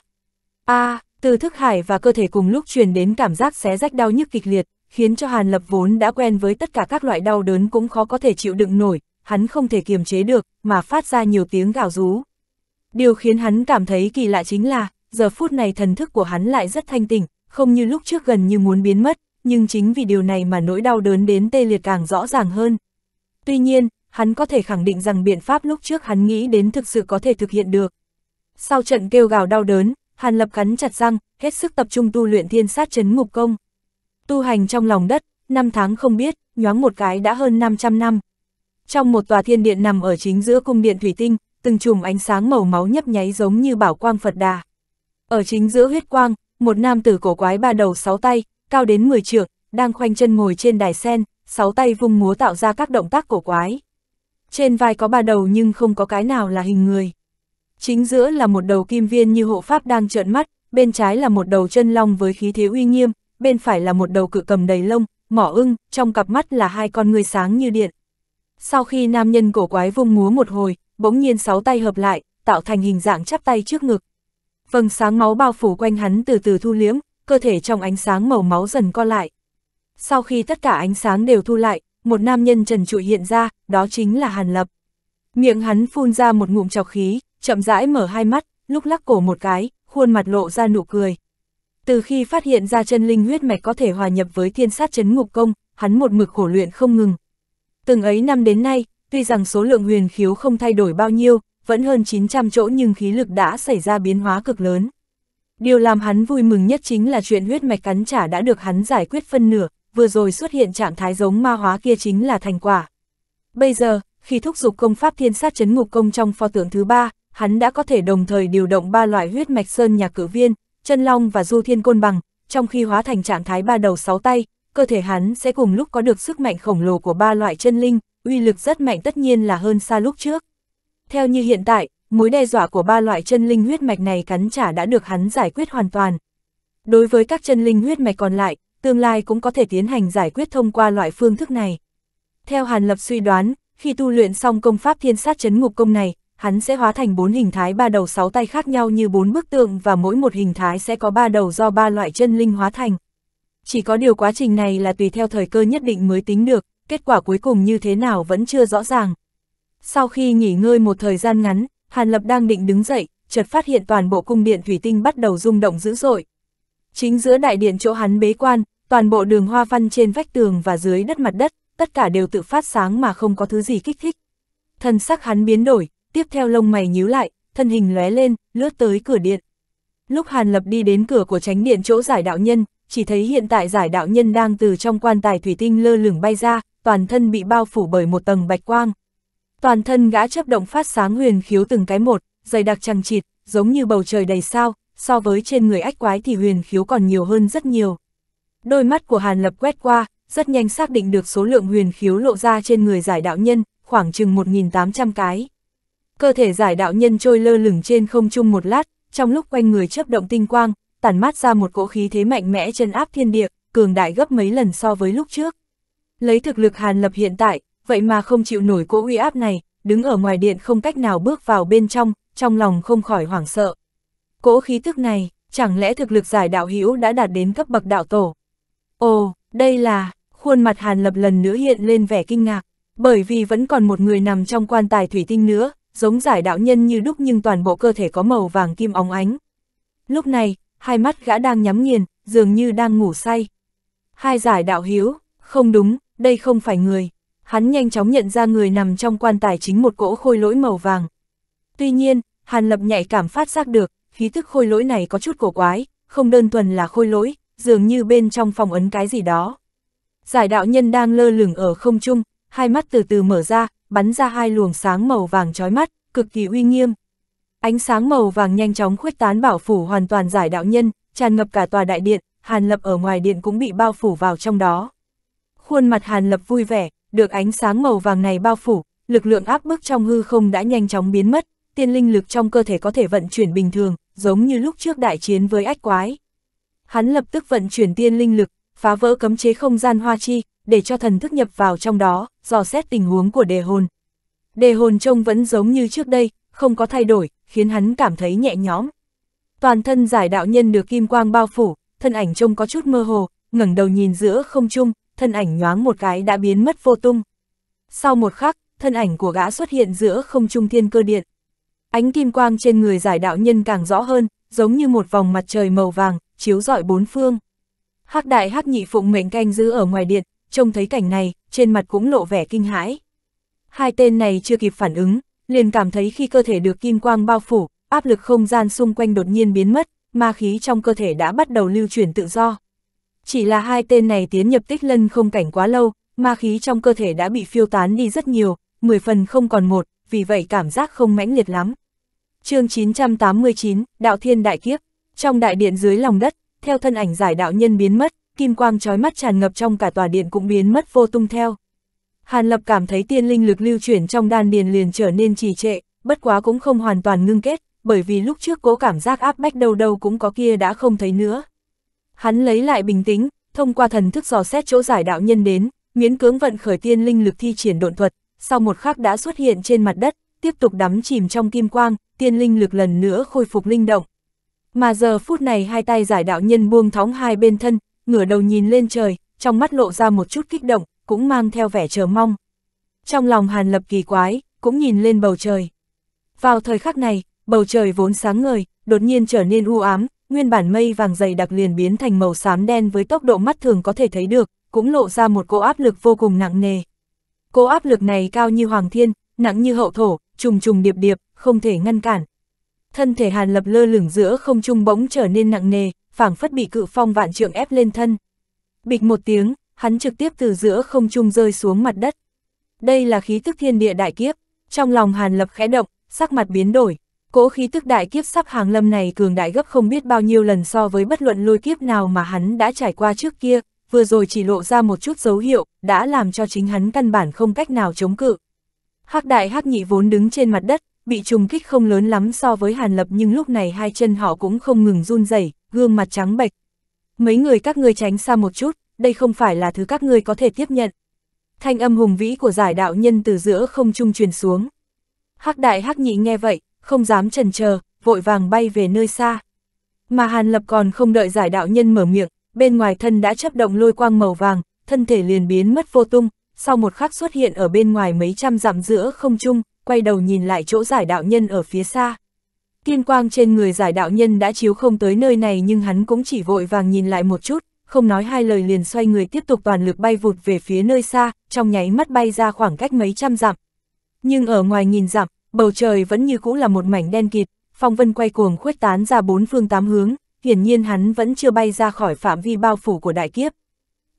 A, à, từ thức hải và cơ thể cùng lúc truyền đến cảm giác xé rách đau nhức kịch liệt, khiến cho Hàn Lập vốn đã quen với tất cả các loại đau đớn cũng khó có thể chịu đựng nổi, hắn không thể kiềm chế được, mà phát ra nhiều tiếng gào rú. Điều khiến hắn cảm thấy kỳ lạ chính là, giờ phút này thần thức của hắn lại rất thanh tịnh, không như lúc trước gần như muốn biến mất, nhưng chính vì điều này mà nỗi đau đớn đến tê liệt càng rõ ràng hơn. Tuy nhiên, hắn có thể khẳng định rằng biện pháp lúc trước hắn nghĩ đến thực sự có thể thực hiện được. Sau trận kêu gào đau đớn, Hàn Lập cắn chặt răng, hết sức tập trung tu luyện thiên sát chấn ngục công. Tu hành trong lòng đất, năm tháng không biết, nhoáng một cái đã hơn 500 năm. Trong một tòa thiên điện nằm ở chính giữa cung điện thủy tinh, từng chùm ánh sáng màu máu nhấp nháy giống như bảo quang Phật Đà. Ở chính giữa huyết quang, một nam tử cổ quái ba đầu sáu tay, cao đến 10 trượng, đang khoanh chân ngồi trên đài sen, sáu tay vung múa tạo ra các động tác cổ quái. Trên vai có ba đầu nhưng không có cái nào là hình người. Chính giữa là một đầu kim viên như hộ pháp đang trợn mắt, bên trái là một đầu chân long với khí thế uy nghiêm, bên phải là một đầu cự cầm đầy lông, mỏ ưng, trong cặp mắt là hai con người sáng như điện. Sau khi nam nhân cổ quái vung múa một hồi, bỗng nhiên sáu tay hợp lại, tạo thành hình dạng chắp tay trước ngực. Vầng sáng máu bao phủ quanh hắn từ từ thu liếm, cơ thể trong ánh sáng màu máu dần co lại. Sau khi tất cả ánh sáng đều thu lại, một nam nhân trần trụi hiện ra, đó chính là Hàn Lập. Miệng hắn phun ra một ngụm chọc khí, chậm rãi mở hai mắt, lúc lắc cổ một cái, khuôn mặt lộ ra nụ cười. Từ khi phát hiện ra chân linh huyết mạch có thể hòa nhập với thiên sát chấn ngục công, hắn một mực khổ luyện không ngừng. Từng ấy năm đến nay, tuy rằng số lượng huyền khiếu không thay đổi bao nhiêu, vẫn hơn 900 chỗ nhưng khí lực đã xảy ra biến hóa cực lớn. Điều làm hắn vui mừng nhất chính là chuyện huyết mạch cắn trả đã được hắn giải quyết phân nửa, vừa rồi xuất hiện trạng thái giống ma hóa kia chính là thành quả. Bây giờ, khi thúc giục công pháp thiên sát chấn ngục công trong pho tượng thứ ba, hắn đã có thể đồng thời điều động ba loại huyết mạch sơn nhà cử viên, chân long và du thiên côn bằng, trong khi hóa thành trạng thái ba đầu sáu tay, cơ thể hắn sẽ cùng lúc có được sức mạnh khổng lồ của ba loại chân linh, uy lực rất mạnh tất nhiên là hơn xa lúc trước. Theo như hiện tại, mối đe dọa của ba loại chân linh huyết mạch này cắn trả đã được hắn giải quyết hoàn toàn. Đối với các chân linh huyết mạch còn lại, tương lai cũng có thể tiến hành giải quyết thông qua loại phương thức này. Theo Hàn Lập suy đoán, khi tu luyện xong công pháp thiên sát chấn ngục công này, hắn sẽ hóa thành bốn hình thái ba đầu sáu tay khác nhau như bốn bức tượng và mỗi một hình thái sẽ có ba đầu do ba loại chân linh hóa thành. Chỉ có điều quá trình này là tùy theo thời cơ nhất định mới tính được, kết quả cuối cùng như thế nào vẫn chưa rõ ràng. Sau khi nghỉ ngơi một thời gian ngắn, Hàn Lập đang định đứng dậy, chợt phát hiện toàn bộ cung điện thủy tinh bắt đầu rung động dữ dội. Chính giữa đại điện chỗ hắn bế quan, toàn bộ đường hoa văn trên vách tường và dưới đất mặt đất, tất cả đều tự phát sáng mà không có thứ gì kích thích. Thân sắc hắn biến đổi, tiếp theo lông mày nhíu lại, thân hình lóe lên, lướt tới cửa điện. Lúc Hàn Lập đi đến cửa của tránh điện chỗ giải đạo nhân, chỉ thấy hiện tại giải đạo nhân đang từ trong quan tài thủy tinh lơ lửng bay ra, toàn thân bị bao phủ bởi một tầng bạch quang. Toàn thân gã chấp động phát sáng huyền khiếu từng cái một, dày đặc chằng chịt, giống như bầu trời đầy sao, so với trên người ách quái thì huyền khiếu còn nhiều hơn rất nhiều. Đôi mắt của Hàn Lập quét qua, rất nhanh xác định được số lượng huyền khiếu lộ ra trên người giải đạo nhân, khoảng chừng 1.800 cái. Cơ thể giải đạo nhân trôi lơ lửng trên không trung một lát, trong lúc quanh người chấp động tinh quang, tản mát ra một cỗ khí thế mạnh mẽ chân áp thiên địa, cường đại gấp mấy lần so với lúc trước. Lấy thực lực Hàn Lập hiện tại, vậy mà không chịu nổi cỗ uy áp này, đứng ở ngoài điện không cách nào bước vào bên trong, trong lòng không khỏi hoảng sợ. Cỗ khí tức này, chẳng lẽ thực lực giải đạo hữu đã đạt đến cấp bậc đạo tổ? Ồ, đây là, khuôn mặt Hàn Lập lần nữa hiện lên vẻ kinh ngạc, bởi vì vẫn còn một người nằm trong quan tài thủy tinh nữa, giống giải đạo nhân như đúc nhưng toàn bộ cơ thể có màu vàng kim óng ánh. Lúc này, hai mắt gã đang nhắm nghiền, dường như đang ngủ say. Hai giải đạo hiếu, không đúng, đây không phải người hắn nhanh chóng nhận ra người nằm trong quan tài chính một cỗ khôi lỗi màu vàng. Tuy nhiên, Hàn Lập nhạy cảm phát giác được, khí tức khôi lỗi này có chút cổ quái, không đơn thuần là khôi lỗi, dường như bên trong phòng ấn cái gì đó. Giải đạo nhân đang lơ lửng ở không trung, hai mắt từ từ mở ra, bắn ra hai luồng sáng màu vàng chói mắt, cực kỳ uy nghiêm. Ánh sáng màu vàng nhanh chóng khuếch tán bảo phủ hoàn toàn giải đạo nhân, tràn ngập cả tòa đại điện, Hàn Lập ở ngoài điện cũng bị bao phủ vào trong đó. Khuôn mặt Hàn Lập vui vẻ, được ánh sáng màu vàng này bao phủ, lực lượng áp bức trong hư không đã nhanh chóng biến mất, tiên linh lực trong cơ thể có thể vận chuyển bình thường, giống như lúc trước đại chiến với ách quái. Hắn lập tức vận chuyển tiên linh lực, phá vỡ cấm chế không gian hoa chi, để cho thần thức nhập vào trong đó, dò xét tình huống của đề hồn. Đề hồn trông vẫn giống như trước đây, không có thay đổi, khiến hắn cảm thấy nhẹ nhõm. Toàn thân giải đạo nhân được kim quang bao phủ, thân ảnh trông có chút mơ hồ, ngẩng đầu nhìn giữa không trung, thân ảnh nhoáng một cái đã biến mất vô tung. Sau một khắc, thân ảnh của gã xuất hiện giữa không trung thiên cơ điện. Ánh kim quang trên người giải đạo nhân càng rõ hơn, giống như một vòng mặt trời màu vàng, chiếu rọi bốn phương. Hắc đại hắc nhị phụng mệnh canh giữ ở ngoài điện, trông thấy cảnh này, trên mặt cũng lộ vẻ kinh hãi. Hai tên này chưa kịp phản ứng, liền cảm thấy khi cơ thể được kim quang bao phủ, áp lực không gian xung quanh đột nhiên biến mất, ma khí trong cơ thể đã bắt đầu lưu chuyển tự do. Chỉ là hai tên này tiến nhập tích lân không cảnh quá lâu, ma khí trong cơ thể đã bị phiêu tán đi rất nhiều, 10 phần không còn một, vì vậy cảm giác không mãnh liệt lắm. chương 989, Đạo Thiên Đại Kiếp, trong đại điện dưới lòng đất, theo thân ảnh giải đạo nhân biến mất, kim quang trói mắt tràn ngập trong cả tòa điện cũng biến mất vô tung theo. Hàn Lập cảm thấy tiên linh lực lưu chuyển trong đan điền liền trở nên trì trệ, bất quá cũng không hoàn toàn ngưng kết, bởi vì lúc trước cố cảm giác áp bách đâu đâu cũng có kia đã không thấy nữa. Hắn lấy lại bình tĩnh, thông qua thần thức dò xét chỗ giải đạo nhân đến, miễn cưỡng vận khởi tiên linh lực thi triển độn thuật, sau một khắc đã xuất hiện trên mặt đất, tiếp tục đắm chìm trong kim quang, tiên linh lực lần nữa khôi phục linh động. Mà giờ phút này hai tay giải đạo nhân buông thóng hai bên thân, ngửa đầu nhìn lên trời, trong mắt lộ ra một chút kích động, cũng mang theo vẻ chờ mong. Trong lòng Hàn Lập kỳ quái, cũng nhìn lên bầu trời. Vào thời khắc này, bầu trời vốn sáng ngời, đột nhiên trở nên u ám, nguyên bản mây vàng dày đặc liền biến thành màu xám đen với tốc độ mắt thường có thể thấy được, cũng lộ ra một cô áp lực vô cùng nặng nề. Cô áp lực này cao như hoàng thiên, nặng như hậu thổ, trùng trùng điệp điệp, không thể ngăn cản. Thân thể Hàn Lập lơ lửng giữa không trung bỗng trở nên nặng nề, phảng phất bị cự phong vạn trượng ép lên thân. Bịch một tiếng, hắn trực tiếp từ giữa không trung rơi xuống mặt đất. Đây là khí tức thiên địa đại kiếp, trong lòng Hàn Lập khẽ động, sắc mặt biến đổi, Cỗ khí tức đại kiếp sắp hàng lâm này cường đại gấp không biết bao nhiêu lần so với bất luận lôi kiếp nào mà hắn đã trải qua trước kia, vừa rồi chỉ lộ ra một chút dấu hiệu, đã làm cho chính hắn căn bản không cách nào chống cự. Hắc đại hắc nhị vốn đứng trên mặt đất, bị trùng kích không lớn lắm so với Hàn Lập nhưng lúc này hai chân họ cũng không ngừng run rẩy, gương mặt trắng bệch. Mấy người các ngươi tránh xa một chút, đây không phải là thứ các ngươi có thể tiếp nhận. Thanh âm hùng vĩ của giải đạo nhân từ giữa không trung truyền xuống. Hắc đại hắc nhị nghe vậy, không dám chần chờ, vội vàng bay về nơi xa. Mà Hàn Lập còn không đợi giải đạo nhân mở miệng, bên ngoài thân đã chấp động lôi quang màu vàng, thân thể liền biến mất vô tung, sau một khắc xuất hiện ở bên ngoài mấy trăm dặm giữa không trung, quay đầu nhìn lại chỗ giải đạo nhân ở phía xa. Tiên quang trên người giải đạo nhân đã chiếu không tới nơi này nhưng hắn cũng chỉ vội vàng nhìn lại một chút, không nói hai lời liền xoay người tiếp tục toàn lực bay vụt về phía nơi xa, trong nháy mắt bay ra khoảng cách mấy trăm dặm. Nhưng ở ngoài nghìn dặm, bầu trời vẫn như cũ là một mảnh đen kịt, phong vân quay cuồng khuếch tán ra bốn phương tám hướng, hiển nhiên hắn vẫn chưa bay ra khỏi phạm vi bao phủ của đại kiếp.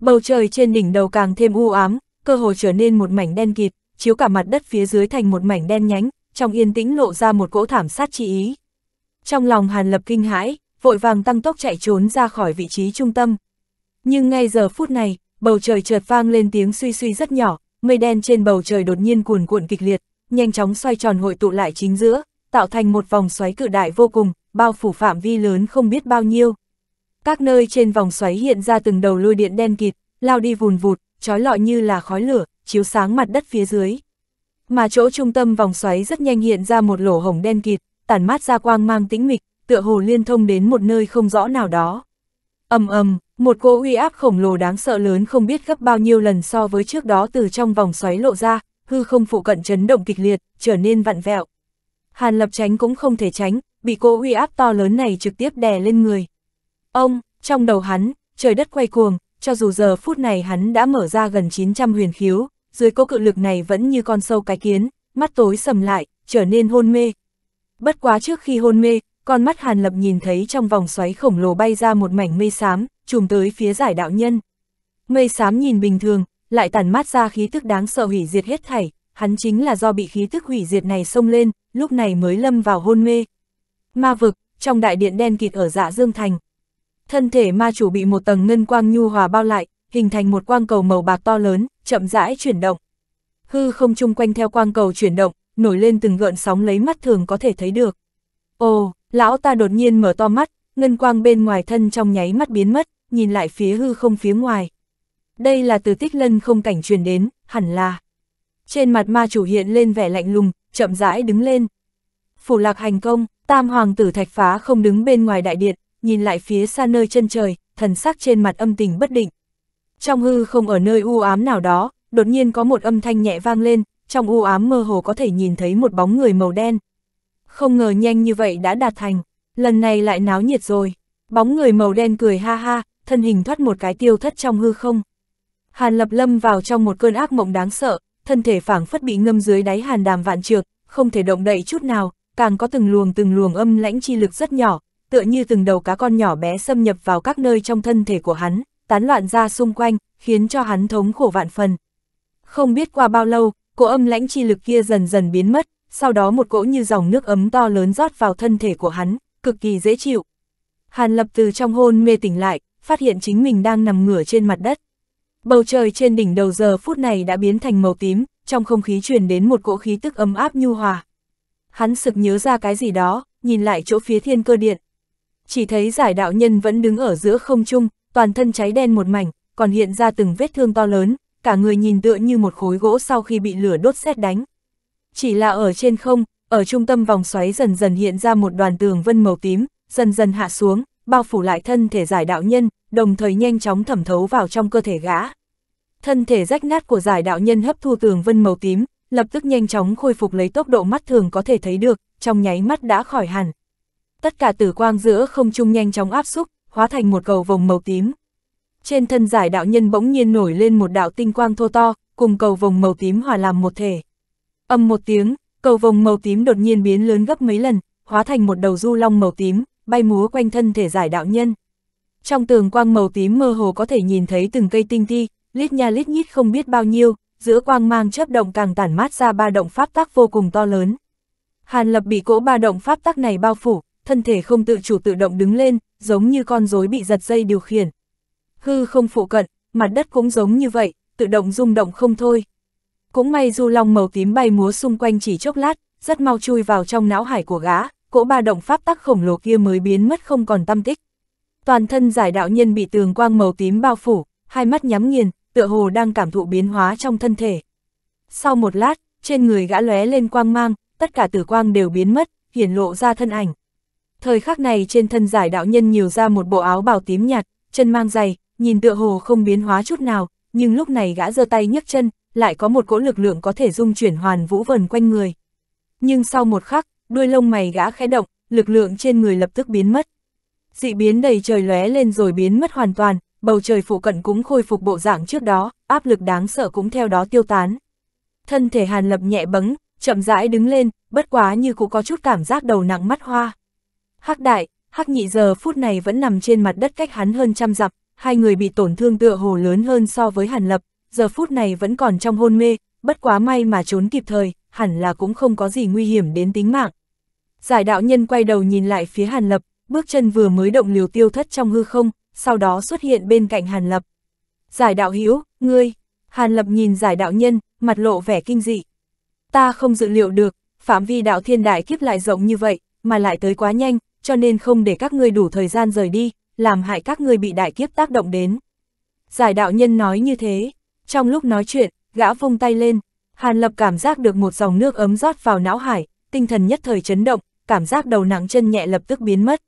Bầu trời trên đỉnh đầu càng thêm u ám, cơ hồ trở nên một mảnh đen kịt, chiếu cả mặt đất phía dưới thành một mảnh đen nhánh, trong yên tĩnh lộ ra một cỗ thảm sát chi ý. Trong lòng Hàn Lập kinh hãi, vội vàng tăng tốc chạy trốn ra khỏi vị trí trung tâm. Nhưng ngay giờ phút này, bầu trời chợt vang lên tiếng suy suy rất nhỏ, mây đen trên bầu trời đột nhiên cuồn cuộn kịch liệt, nhanh chóng xoay tròn hội tụ lại chính giữa, tạo thành một vòng xoáy cự đại vô cùng, bao phủ phạm vi lớn không biết bao nhiêu. Các nơi trên vòng xoáy hiện ra từng đầu lôi điện đen kịt, lao đi vùn vụt, trói lọi như là khói lửa, chiếu sáng mặt đất phía dưới. Mà chỗ trung tâm vòng xoáy rất nhanh hiện ra một lỗ hồng đen kịt, tản mát ra quang mang tĩnh mịch, tựa hồ liên thông đến một nơi không rõ nào đó. Ầm ầm, một cỗ uy áp khổng lồ đáng sợ lớn không biết gấp bao nhiêu lần so với trước đó từ trong vòng xoáy lộ ra, hư không phụ cận chấn động kịch liệt, trở nên vặn vẹo. Hàn lập tránh cũng không thể tránh, bị cô uy áp to lớn này trực tiếp đè lên người. Ông, trong đầu hắn, trời đất quay cuồng, cho dù giờ phút này hắn đã mở ra gần 900 huyền khiếu, dưới cố cự lực này vẫn như con sâu cái kiến, mắt tối sầm lại, trở nên hôn mê. Bất quá trước khi hôn mê, con mắt Hàn Lập nhìn thấy trong vòng xoáy khổng lồ bay ra một mảnh mây xám, trùm tới phía giải đạo nhân. Mây xám nhìn bình thường, lại tản mát ra khí thức đáng sợ hủy diệt hết thảy, hắn chính là do bị khí thức hủy diệt này xông lên, lúc này mới lâm vào hôn mê. Ma vực, trong đại điện đen kịt ở dạ Dương Thành. Thân thể ma chủ bị một tầng ngân quang nhu hòa bao lại, hình thành một quang cầu màu bạc to lớn, chậm rãi chuyển động. Hư không chung quanh theo quang cầu chuyển động, nổi lên từng gợn sóng lấy mắt thường có thể thấy được. Ồ, lão ta đột nhiên mở to mắt, ngân quang bên ngoài thân trong nháy mắt biến mất, nhìn lại phía hư không phía ngoài đây là từ tích lân không cảnh truyền đến, hẳn là. Trên mặt ma chủ hiện lên vẻ lạnh lùng, chậm rãi đứng lên. Phủ lạc hành công, tam hoàng tử thạch phá không đứng bên ngoài đại điện, nhìn lại phía xa nơi chân trời, thần sắc trên mặt âm tình bất định. Trong hư không ở nơi u ám nào đó, đột nhiên có một âm thanh nhẹ vang lên, trong u ám mơ hồ có thể nhìn thấy một bóng người màu đen. Không ngờ nhanh như vậy đã đạt thành, lần này lại náo nhiệt rồi. Bóng người màu đen cười ha ha, thân hình thoát một cái tiêu thất trong hư không. Hàn Lập Lâm vào trong một cơn ác mộng đáng sợ, thân thể phảng phất bị ngâm dưới đáy hàn đàm vạn trược, không thể động đậy chút nào, càng có từng luồng từng luồng âm lãnh chi lực rất nhỏ, tựa như từng đầu cá con nhỏ bé xâm nhập vào các nơi trong thân thể của hắn, tán loạn ra xung quanh, khiến cho hắn thống khổ vạn phần. Không biết qua bao lâu, cỗ âm lãnh chi lực kia dần dần biến mất, sau đó một cỗ như dòng nước ấm to lớn rót vào thân thể của hắn, cực kỳ dễ chịu. Hàn Lập từ trong hôn mê tỉnh lại, phát hiện chính mình đang nằm ngửa trên mặt đất. Bầu trời trên đỉnh đầu giờ phút này đã biến thành màu tím, trong không khí truyền đến một cỗ khí tức ấm áp nhu hòa. Hắn sực nhớ ra cái gì đó, nhìn lại chỗ phía thiên cơ điện. Chỉ thấy giải đạo nhân vẫn đứng ở giữa không trung, toàn thân cháy đen một mảnh, còn hiện ra từng vết thương to lớn, cả người nhìn tựa như một khối gỗ sau khi bị lửa đốt xét đánh. Chỉ là ở trên không, ở trung tâm vòng xoáy dần dần hiện ra một đoàn tường vân màu tím, dần dần hạ xuống, bao phủ lại thân thể giải đạo nhân, đồng thời nhanh chóng thẩm thấu vào trong cơ thể gã. Thân thể rách nát của giải đạo nhân hấp thu tường vân màu tím, lập tức nhanh chóng khôi phục lấy tốc độ mắt thường có thể thấy được, trong nháy mắt đã khỏi hẳn. Tất cả tử quang giữa không trung nhanh chóng áp xúc, hóa thành một cầu vồng màu tím. Trên thân giải đạo nhân bỗng nhiên nổi lên một đạo tinh quang thô to, cùng cầu vồng màu tím hòa làm một thể. Âm một tiếng, cầu vồng màu tím đột nhiên biến lớn gấp mấy lần, hóa thành một đầu du long màu tím, bay múa quanh thân thể giải đạo nhân. Trong tường quang màu tím mơ hồ có thể nhìn thấy từng cây tinh thi, lít nha lít nhít không biết bao nhiêu, giữa quang mang chớp động càng tản mát ra ba động pháp tắc vô cùng to lớn. Hàn Lập bị cỗ ba động pháp tắc này bao phủ, thân thể không tự chủ tự động đứng lên, giống như con rối bị giật dây điều khiển. Hư không phụ cận, mặt đất cũng giống như vậy, tự động rung động không thôi. Cũng may du long màu tím bay múa xung quanh chỉ chốc lát, rất mau chui vào trong não hải của gã, cỗ ba động pháp tắc khổng lồ kia mới biến mất không còn tâm tích. Toàn thân giải đạo nhân bị tường quang màu tím bao phủ, hai mắt nhắm nghiền, tựa hồ đang cảm thụ biến hóa trong thân thể. Sau một lát, trên người gã lóe lên quang mang, tất cả tử quang đều biến mất, hiển lộ ra thân ảnh. Thời khắc này trên thân giải đạo nhân nhiều ra một bộ áo bào tím nhạt, chân mang giày, nhìn tựa hồ không biến hóa chút nào, nhưng lúc này gã giơ tay nhấc chân, lại có một cỗ lực lượng có thể dung chuyển hoàn vũ vần quanh người. Nhưng sau một khắc, đuôi lông mày gã khẽ động, lực lượng trên người lập tức biến mất dị biến đầy trời lóe lên rồi biến mất hoàn toàn, bầu trời phụ cận cũng khôi phục bộ dạng trước đó, áp lực đáng sợ cũng theo đó tiêu tán. Thân thể Hàn Lập nhẹ bấng, chậm rãi đứng lên, bất quá như cũng có chút cảm giác đầu nặng mắt hoa. Hắc đại, hắc nhị giờ phút này vẫn nằm trên mặt đất cách hắn hơn trăm dặm, hai người bị tổn thương tựa hồ lớn hơn so với Hàn Lập, giờ phút này vẫn còn trong hôn mê, bất quá may mà trốn kịp thời, hẳn là cũng không có gì nguy hiểm đến tính mạng. Giải đạo nhân quay đầu nhìn lại phía Hàn Lập, bước chân vừa mới động liều tiêu thất trong hư không, sau đó xuất hiện bên cạnh Hàn Lập. Giải đạo Hiếu, ngươi, Hàn Lập nhìn giải đạo nhân, mặt lộ vẻ kinh dị. Ta không dự liệu được, phạm vi đạo thiên đại kiếp lại rộng như vậy, mà lại tới quá nhanh, cho nên không để các ngươi đủ thời gian rời đi, làm hại các ngươi bị đại kiếp tác động đến. Giải đạo nhân nói như thế, trong lúc nói chuyện, gã vung tay lên, Hàn Lập cảm giác được một dòng nước ấm rót vào não hải, tinh thần nhất thời chấn động, cảm giác đầu nặng chân nhẹ lập tức biến mất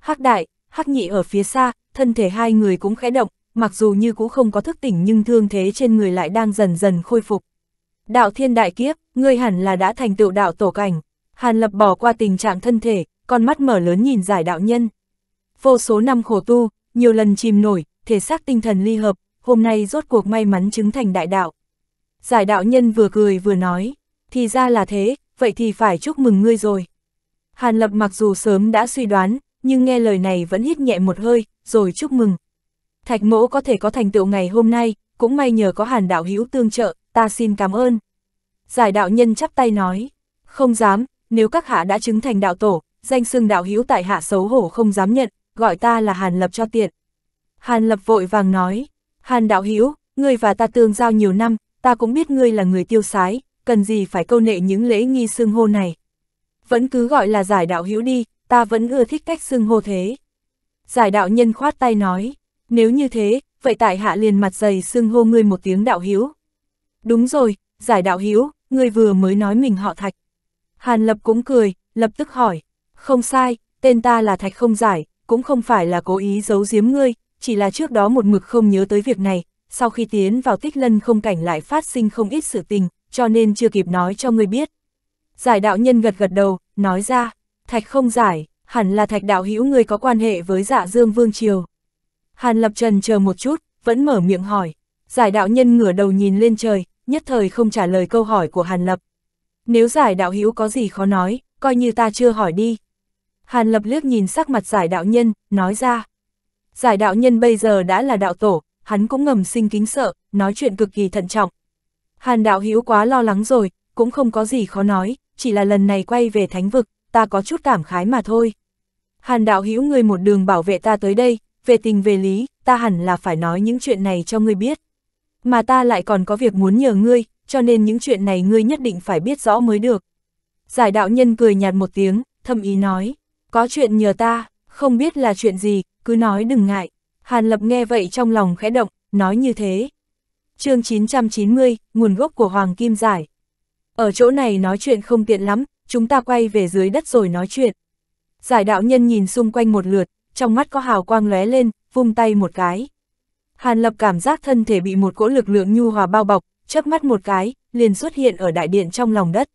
hắc đại, hắc nhị ở phía xa, thân thể hai người cũng khẽ động, mặc dù như cũng không có thức tỉnh nhưng thương thế trên người lại đang dần dần khôi phục. Đạo thiên đại kiếp, ngươi hẳn là đã thành tựu đạo tổ cảnh. Hàn lập bỏ qua tình trạng thân thể, con mắt mở lớn nhìn giải đạo nhân. Vô số năm khổ tu, nhiều lần chìm nổi, thể xác tinh thần ly hợp, hôm nay rốt cuộc may mắn chứng thành đại đạo. Giải đạo nhân vừa cười vừa nói, thì ra là thế, vậy thì phải chúc mừng ngươi rồi. Hàn lập mặc dù sớm đã suy đoán, nhưng nghe lời này vẫn hít nhẹ một hơi, rồi chúc mừng. Thạch mỗ có thể có thành tựu ngày hôm nay, cũng may nhờ có hàn đạo hữu tương trợ, ta xin cảm ơn. Giải đạo nhân chắp tay nói, không dám, nếu các hạ đã chứng thành đạo tổ, danh xưng đạo hữu tại hạ xấu hổ không dám nhận, gọi ta là hàn lập cho tiện. Hàn lập vội vàng nói, hàn đạo hữu ngươi và ta tương giao nhiều năm, ta cũng biết ngươi là người tiêu sái, cần gì phải câu nệ những lễ nghi xưng hô này. Vẫn cứ gọi là giải đạo hữu đi, ta vẫn ưa thích cách xưng hô thế. Giải đạo nhân khoát tay nói, nếu như thế, vậy tại hạ liền mặt dày xưng hô ngươi một tiếng đạo hiếu. Đúng rồi, giải đạo hiếu, ngươi vừa mới nói mình họ thạch. Hàn Lập cũng cười, lập tức hỏi, không sai, tên ta là thạch không giải, cũng không phải là cố ý giấu giếm ngươi, chỉ là trước đó một mực không nhớ tới việc này, sau khi tiến vào tích lân không cảnh lại phát sinh không ít sự tình, cho nên chưa kịp nói cho ngươi biết. Giải đạo nhân gật gật đầu, nói ra, Thạch không giải, hẳn là thạch đạo hữu người có quan hệ với dạ dương vương triều. Hàn Lập Trần chờ một chút, vẫn mở miệng hỏi. Giải đạo nhân ngửa đầu nhìn lên trời, nhất thời không trả lời câu hỏi của Hàn Lập. Nếu giải đạo hữu có gì khó nói, coi như ta chưa hỏi đi. Hàn Lập liếc nhìn sắc mặt giải đạo nhân, nói ra. Giải đạo nhân bây giờ đã là đạo tổ, hắn cũng ngầm sinh kính sợ, nói chuyện cực kỳ thận trọng. Hàn đạo hữu quá lo lắng rồi, cũng không có gì khó nói, chỉ là lần này quay về thánh vực, ta có chút cảm khái mà thôi. Hàn đạo hữu người một đường bảo vệ ta tới đây, về tình về lý, ta hẳn là phải nói những chuyện này cho ngươi biết. Mà ta lại còn có việc muốn nhờ ngươi, cho nên những chuyện này ngươi nhất định phải biết rõ mới được. Giải đạo nhân cười nhạt một tiếng, thâm ý nói, có chuyện nhờ ta, không biết là chuyện gì, cứ nói đừng ngại. Hàn lập nghe vậy trong lòng khẽ động, nói như thế. chương 990, nguồn gốc của Hoàng Kim Giải. Ở chỗ này nói chuyện không tiện lắm, chúng ta quay về dưới đất rồi nói chuyện. Giải đạo nhân nhìn xung quanh một lượt, trong mắt có hào quang lóe lên, vung tay một cái. Hàn lập cảm giác thân thể bị một cỗ lực lượng nhu hòa bao bọc, chớp mắt một cái, liền xuất hiện ở đại điện trong lòng đất.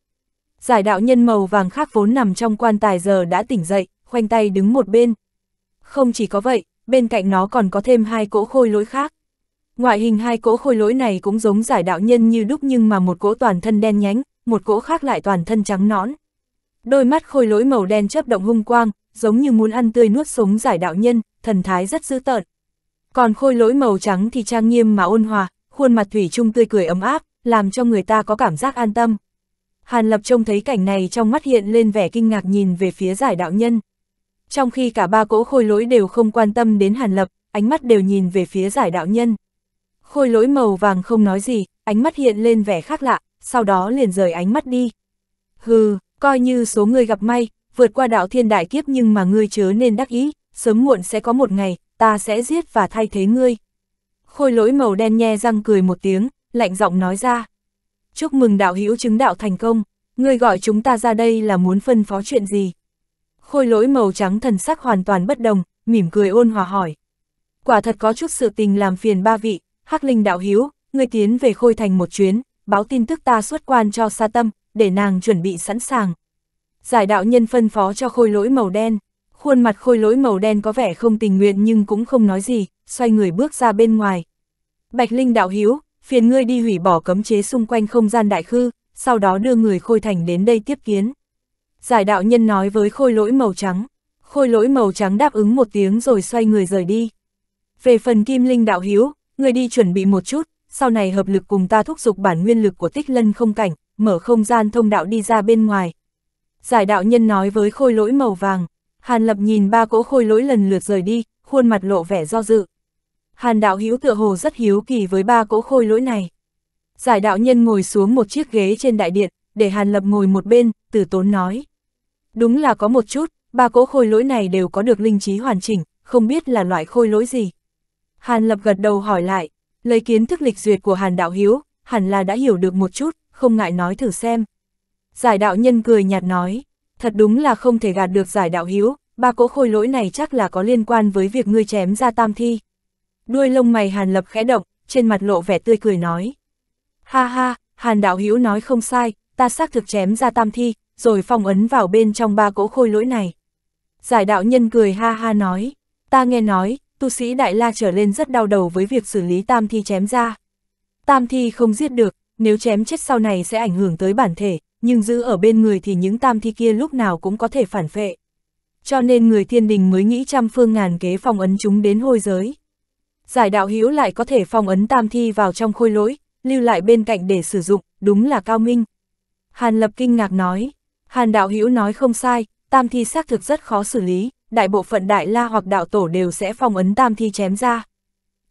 Giải đạo nhân màu vàng khác vốn nằm trong quan tài giờ đã tỉnh dậy, khoanh tay đứng một bên. Không chỉ có vậy, bên cạnh nó còn có thêm hai cỗ khôi lỗi khác. Ngoại hình hai cỗ khôi lỗi này cũng giống giải đạo nhân như đúc nhưng mà một cỗ toàn thân đen nhánh, một cỗ khác lại toàn thân trắng nõn. Đôi mắt khôi lỗi màu đen chớp động hung quang, giống như muốn ăn tươi nuốt sống giải đạo nhân, thần thái rất dữ tợn. Còn khôi lỗi màu trắng thì trang nghiêm mà ôn hòa, khuôn mặt thủy chung tươi cười ấm áp, làm cho người ta có cảm giác an tâm. Hàn Lập trông thấy cảnh này trong mắt hiện lên vẻ kinh ngạc nhìn về phía giải đạo nhân. Trong khi cả ba cỗ khôi lỗi đều không quan tâm đến Hàn Lập, ánh mắt đều nhìn về phía giải đạo nhân. Khôi lỗi màu vàng không nói gì, ánh mắt hiện lên vẻ khác lạ, sau đó liền rời ánh mắt đi. Hừ, Coi như số người gặp may, vượt qua đạo thiên đại kiếp nhưng mà ngươi chớ nên đắc ý, sớm muộn sẽ có một ngày, ta sẽ giết và thay thế ngươi. Khôi lỗi màu đen nhe răng cười một tiếng, lạnh giọng nói ra. Chúc mừng đạo hữu chứng đạo thành công, ngươi gọi chúng ta ra đây là muốn phân phó chuyện gì? Khôi lỗi màu trắng thần sắc hoàn toàn bất đồng, mỉm cười ôn hòa hỏi. Quả thật có chút sự tình làm phiền ba vị, Hắc Linh đạo hiếu ngươi tiến về Khôi Thành một chuyến, báo tin tức ta xuất quan cho Sa Tâm, để nàng chuẩn bị sẵn sàng. Giải đạo nhân phân phó cho khôi lỗi màu đen, khuôn mặt khôi lỗi màu đen có vẻ không tình nguyện nhưng cũng không nói gì, xoay người bước ra bên ngoài. Bạch Linh đạo hiếu, phiền ngươi đi hủy bỏ cấm chế xung quanh không gian đại khư, sau đó đưa người khôi thành đến đây tiếp kiến. Giải đạo nhân nói với khôi lỗi màu trắng, khôi lỗi màu trắng đáp ứng một tiếng rồi xoay người rời đi. Về phần Kim Linh đạo hiếu, người đi chuẩn bị một chút, sau này hợp lực cùng ta thúc giục bản nguyên lực của tích lân không cảnh, mở không gian thông đạo đi ra bên ngoài. Giải đạo nhân nói với khôi lỗi màu vàng, Hàn Lập nhìn ba cỗ khôi lỗi lần lượt rời đi, khuôn mặt lộ vẻ do dự. Hàn đạo hữu tựa hồ rất hiếu kỳ với ba cỗ khôi lỗi này. Giải đạo nhân ngồi xuống một chiếc ghế trên đại điện, để Hàn Lập ngồi một bên, tử tốn nói. Đúng là có một chút, ba cỗ khôi lỗi này đều có được linh trí hoàn chỉnh, không biết là loại khôi lỗi gì. Hàn Lập gật đầu hỏi lại, lấy kiến thức lịch duyệt của Hàn Đạo Hiếu, hẳn là đã hiểu được một chút, không ngại nói thử xem. Giải đạo nhân cười nhạt nói, thật đúng là không thể gạt được giải đạo hiếu, ba cỗ khôi lỗi này chắc là có liên quan với việc ngươi chém ra tam thi. Đuôi lông mày hàn lập khẽ động, trên mặt lộ vẻ tươi cười nói. Ha ha, hàn đạo hiếu nói không sai, ta xác thực chém ra tam thi, rồi phong ấn vào bên trong ba cỗ khôi lỗi này. Giải đạo nhân cười ha ha nói, ta nghe nói, tu sĩ Đại La trở lên rất đau đầu với việc xử lý tam thi chém ra. Tam thi không giết được, nếu chém chết sau này sẽ ảnh hưởng tới bản thể, nhưng giữ ở bên người thì những tam thi kia lúc nào cũng có thể phản phệ. Cho nên người thiên đình mới nghĩ trăm phương ngàn kế phong ấn chúng đến hôi giới. Giải đạo hiếu lại có thể phong ấn tam thi vào trong khôi lỗi, lưu lại bên cạnh để sử dụng, đúng là cao minh. Hàn Lập kinh ngạc nói, Hàn đạo hiếu nói không sai, tam thi xác thực rất khó xử lý, đại bộ phận đại la hoặc đạo tổ đều sẽ phong ấn tam thi chém ra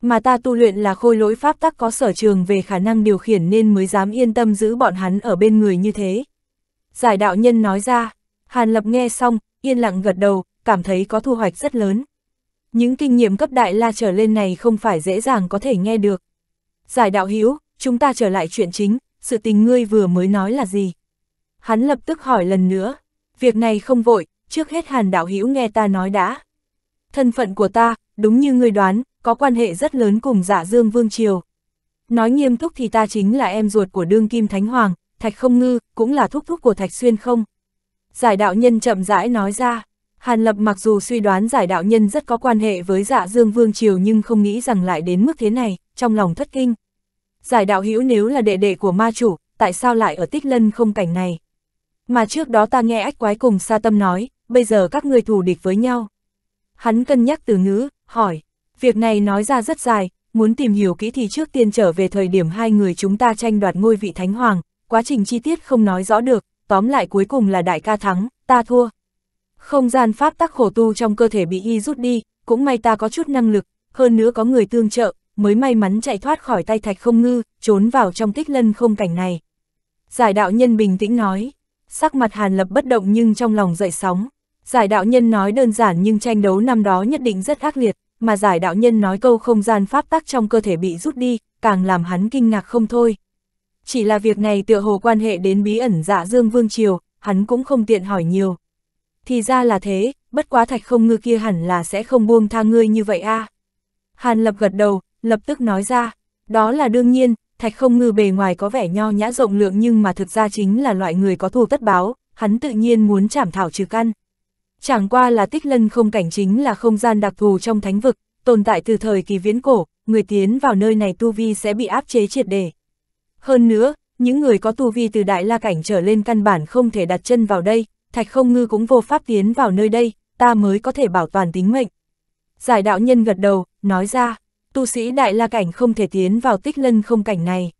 mà ta tu luyện là khôi lỗi pháp tắc có sở trường về khả năng điều khiển nên mới dám yên tâm giữ bọn hắn ở bên người như thế. Giải đạo nhân nói ra, Hàn Lập nghe xong, yên lặng gật đầu, cảm thấy có thu hoạch rất lớn. Những kinh nghiệm cấp đại la trở lên này không phải dễ dàng có thể nghe được. Giải đạo hiếu, chúng ta trở lại chuyện chính, sự tình ngươi vừa mới nói là gì? Hắn lập tức hỏi lần nữa, việc này không vội, trước hết Hàn đạo hiếu nghe ta nói đã. Thân phận của ta, đúng như ngươi đoán, có quan hệ rất lớn cùng giả dạ dương vương triều. Nói nghiêm túc thì ta chính là em ruột của đương kim thánh hoàng, thạch không ngư, cũng là thúc thúc của thạch xuyên không. Giải đạo nhân chậm rãi nói ra, Hàn Lập mặc dù suy đoán giải đạo nhân rất có quan hệ với giả dạ dương vương triều nhưng không nghĩ rằng lại đến mức thế này, trong lòng thất kinh. Giải đạo hữu nếu là đệ đệ của ma chủ, tại sao lại ở tích lân không cảnh này? Mà trước đó ta nghe ách quái cùng sa tâm nói, bây giờ các người thù địch với nhau. Hắn cân nhắc từ ngữ, hỏi, Việc này nói ra rất dài, muốn tìm hiểu kỹ thì trước tiên trở về thời điểm hai người chúng ta tranh đoạt ngôi vị thánh hoàng, quá trình chi tiết không nói rõ được, tóm lại cuối cùng là đại ca thắng, ta thua. Không gian pháp tắc khổ tu trong cơ thể bị y rút đi, cũng may ta có chút năng lực, hơn nữa có người tương trợ, mới may mắn chạy thoát khỏi tay thạch không ngư, trốn vào trong tích lân không cảnh này. Giải đạo nhân bình tĩnh nói, sắc mặt hàn lập bất động nhưng trong lòng dậy sóng. Giải đạo nhân nói đơn giản nhưng tranh đấu năm đó nhất định rất ác liệt mà giải đạo nhân nói câu không gian pháp tắc trong cơ thể bị rút đi, càng làm hắn kinh ngạc không thôi. Chỉ là việc này tựa hồ quan hệ đến bí ẩn dạ dương vương triều, hắn cũng không tiện hỏi nhiều. Thì ra là thế, bất quá thạch không ngư kia hẳn là sẽ không buông tha ngươi như vậy a à. Hàn lập gật đầu, lập tức nói ra, đó là đương nhiên, thạch không ngư bề ngoài có vẻ nho nhã rộng lượng nhưng mà thực ra chính là loại người có thù tất báo, hắn tự nhiên muốn chảm thảo trừ căn. Chẳng qua là tích lân không cảnh chính là không gian đặc thù trong thánh vực, tồn tại từ thời kỳ viễn cổ, người tiến vào nơi này tu vi sẽ bị áp chế triệt đề. Hơn nữa, những người có tu vi từ đại la cảnh trở lên căn bản không thể đặt chân vào đây, thạch không ngư cũng vô pháp tiến vào nơi đây, ta mới có thể bảo toàn tính mệnh. Giải đạo nhân gật đầu, nói ra, tu sĩ đại la cảnh không thể tiến vào tích lân không cảnh này.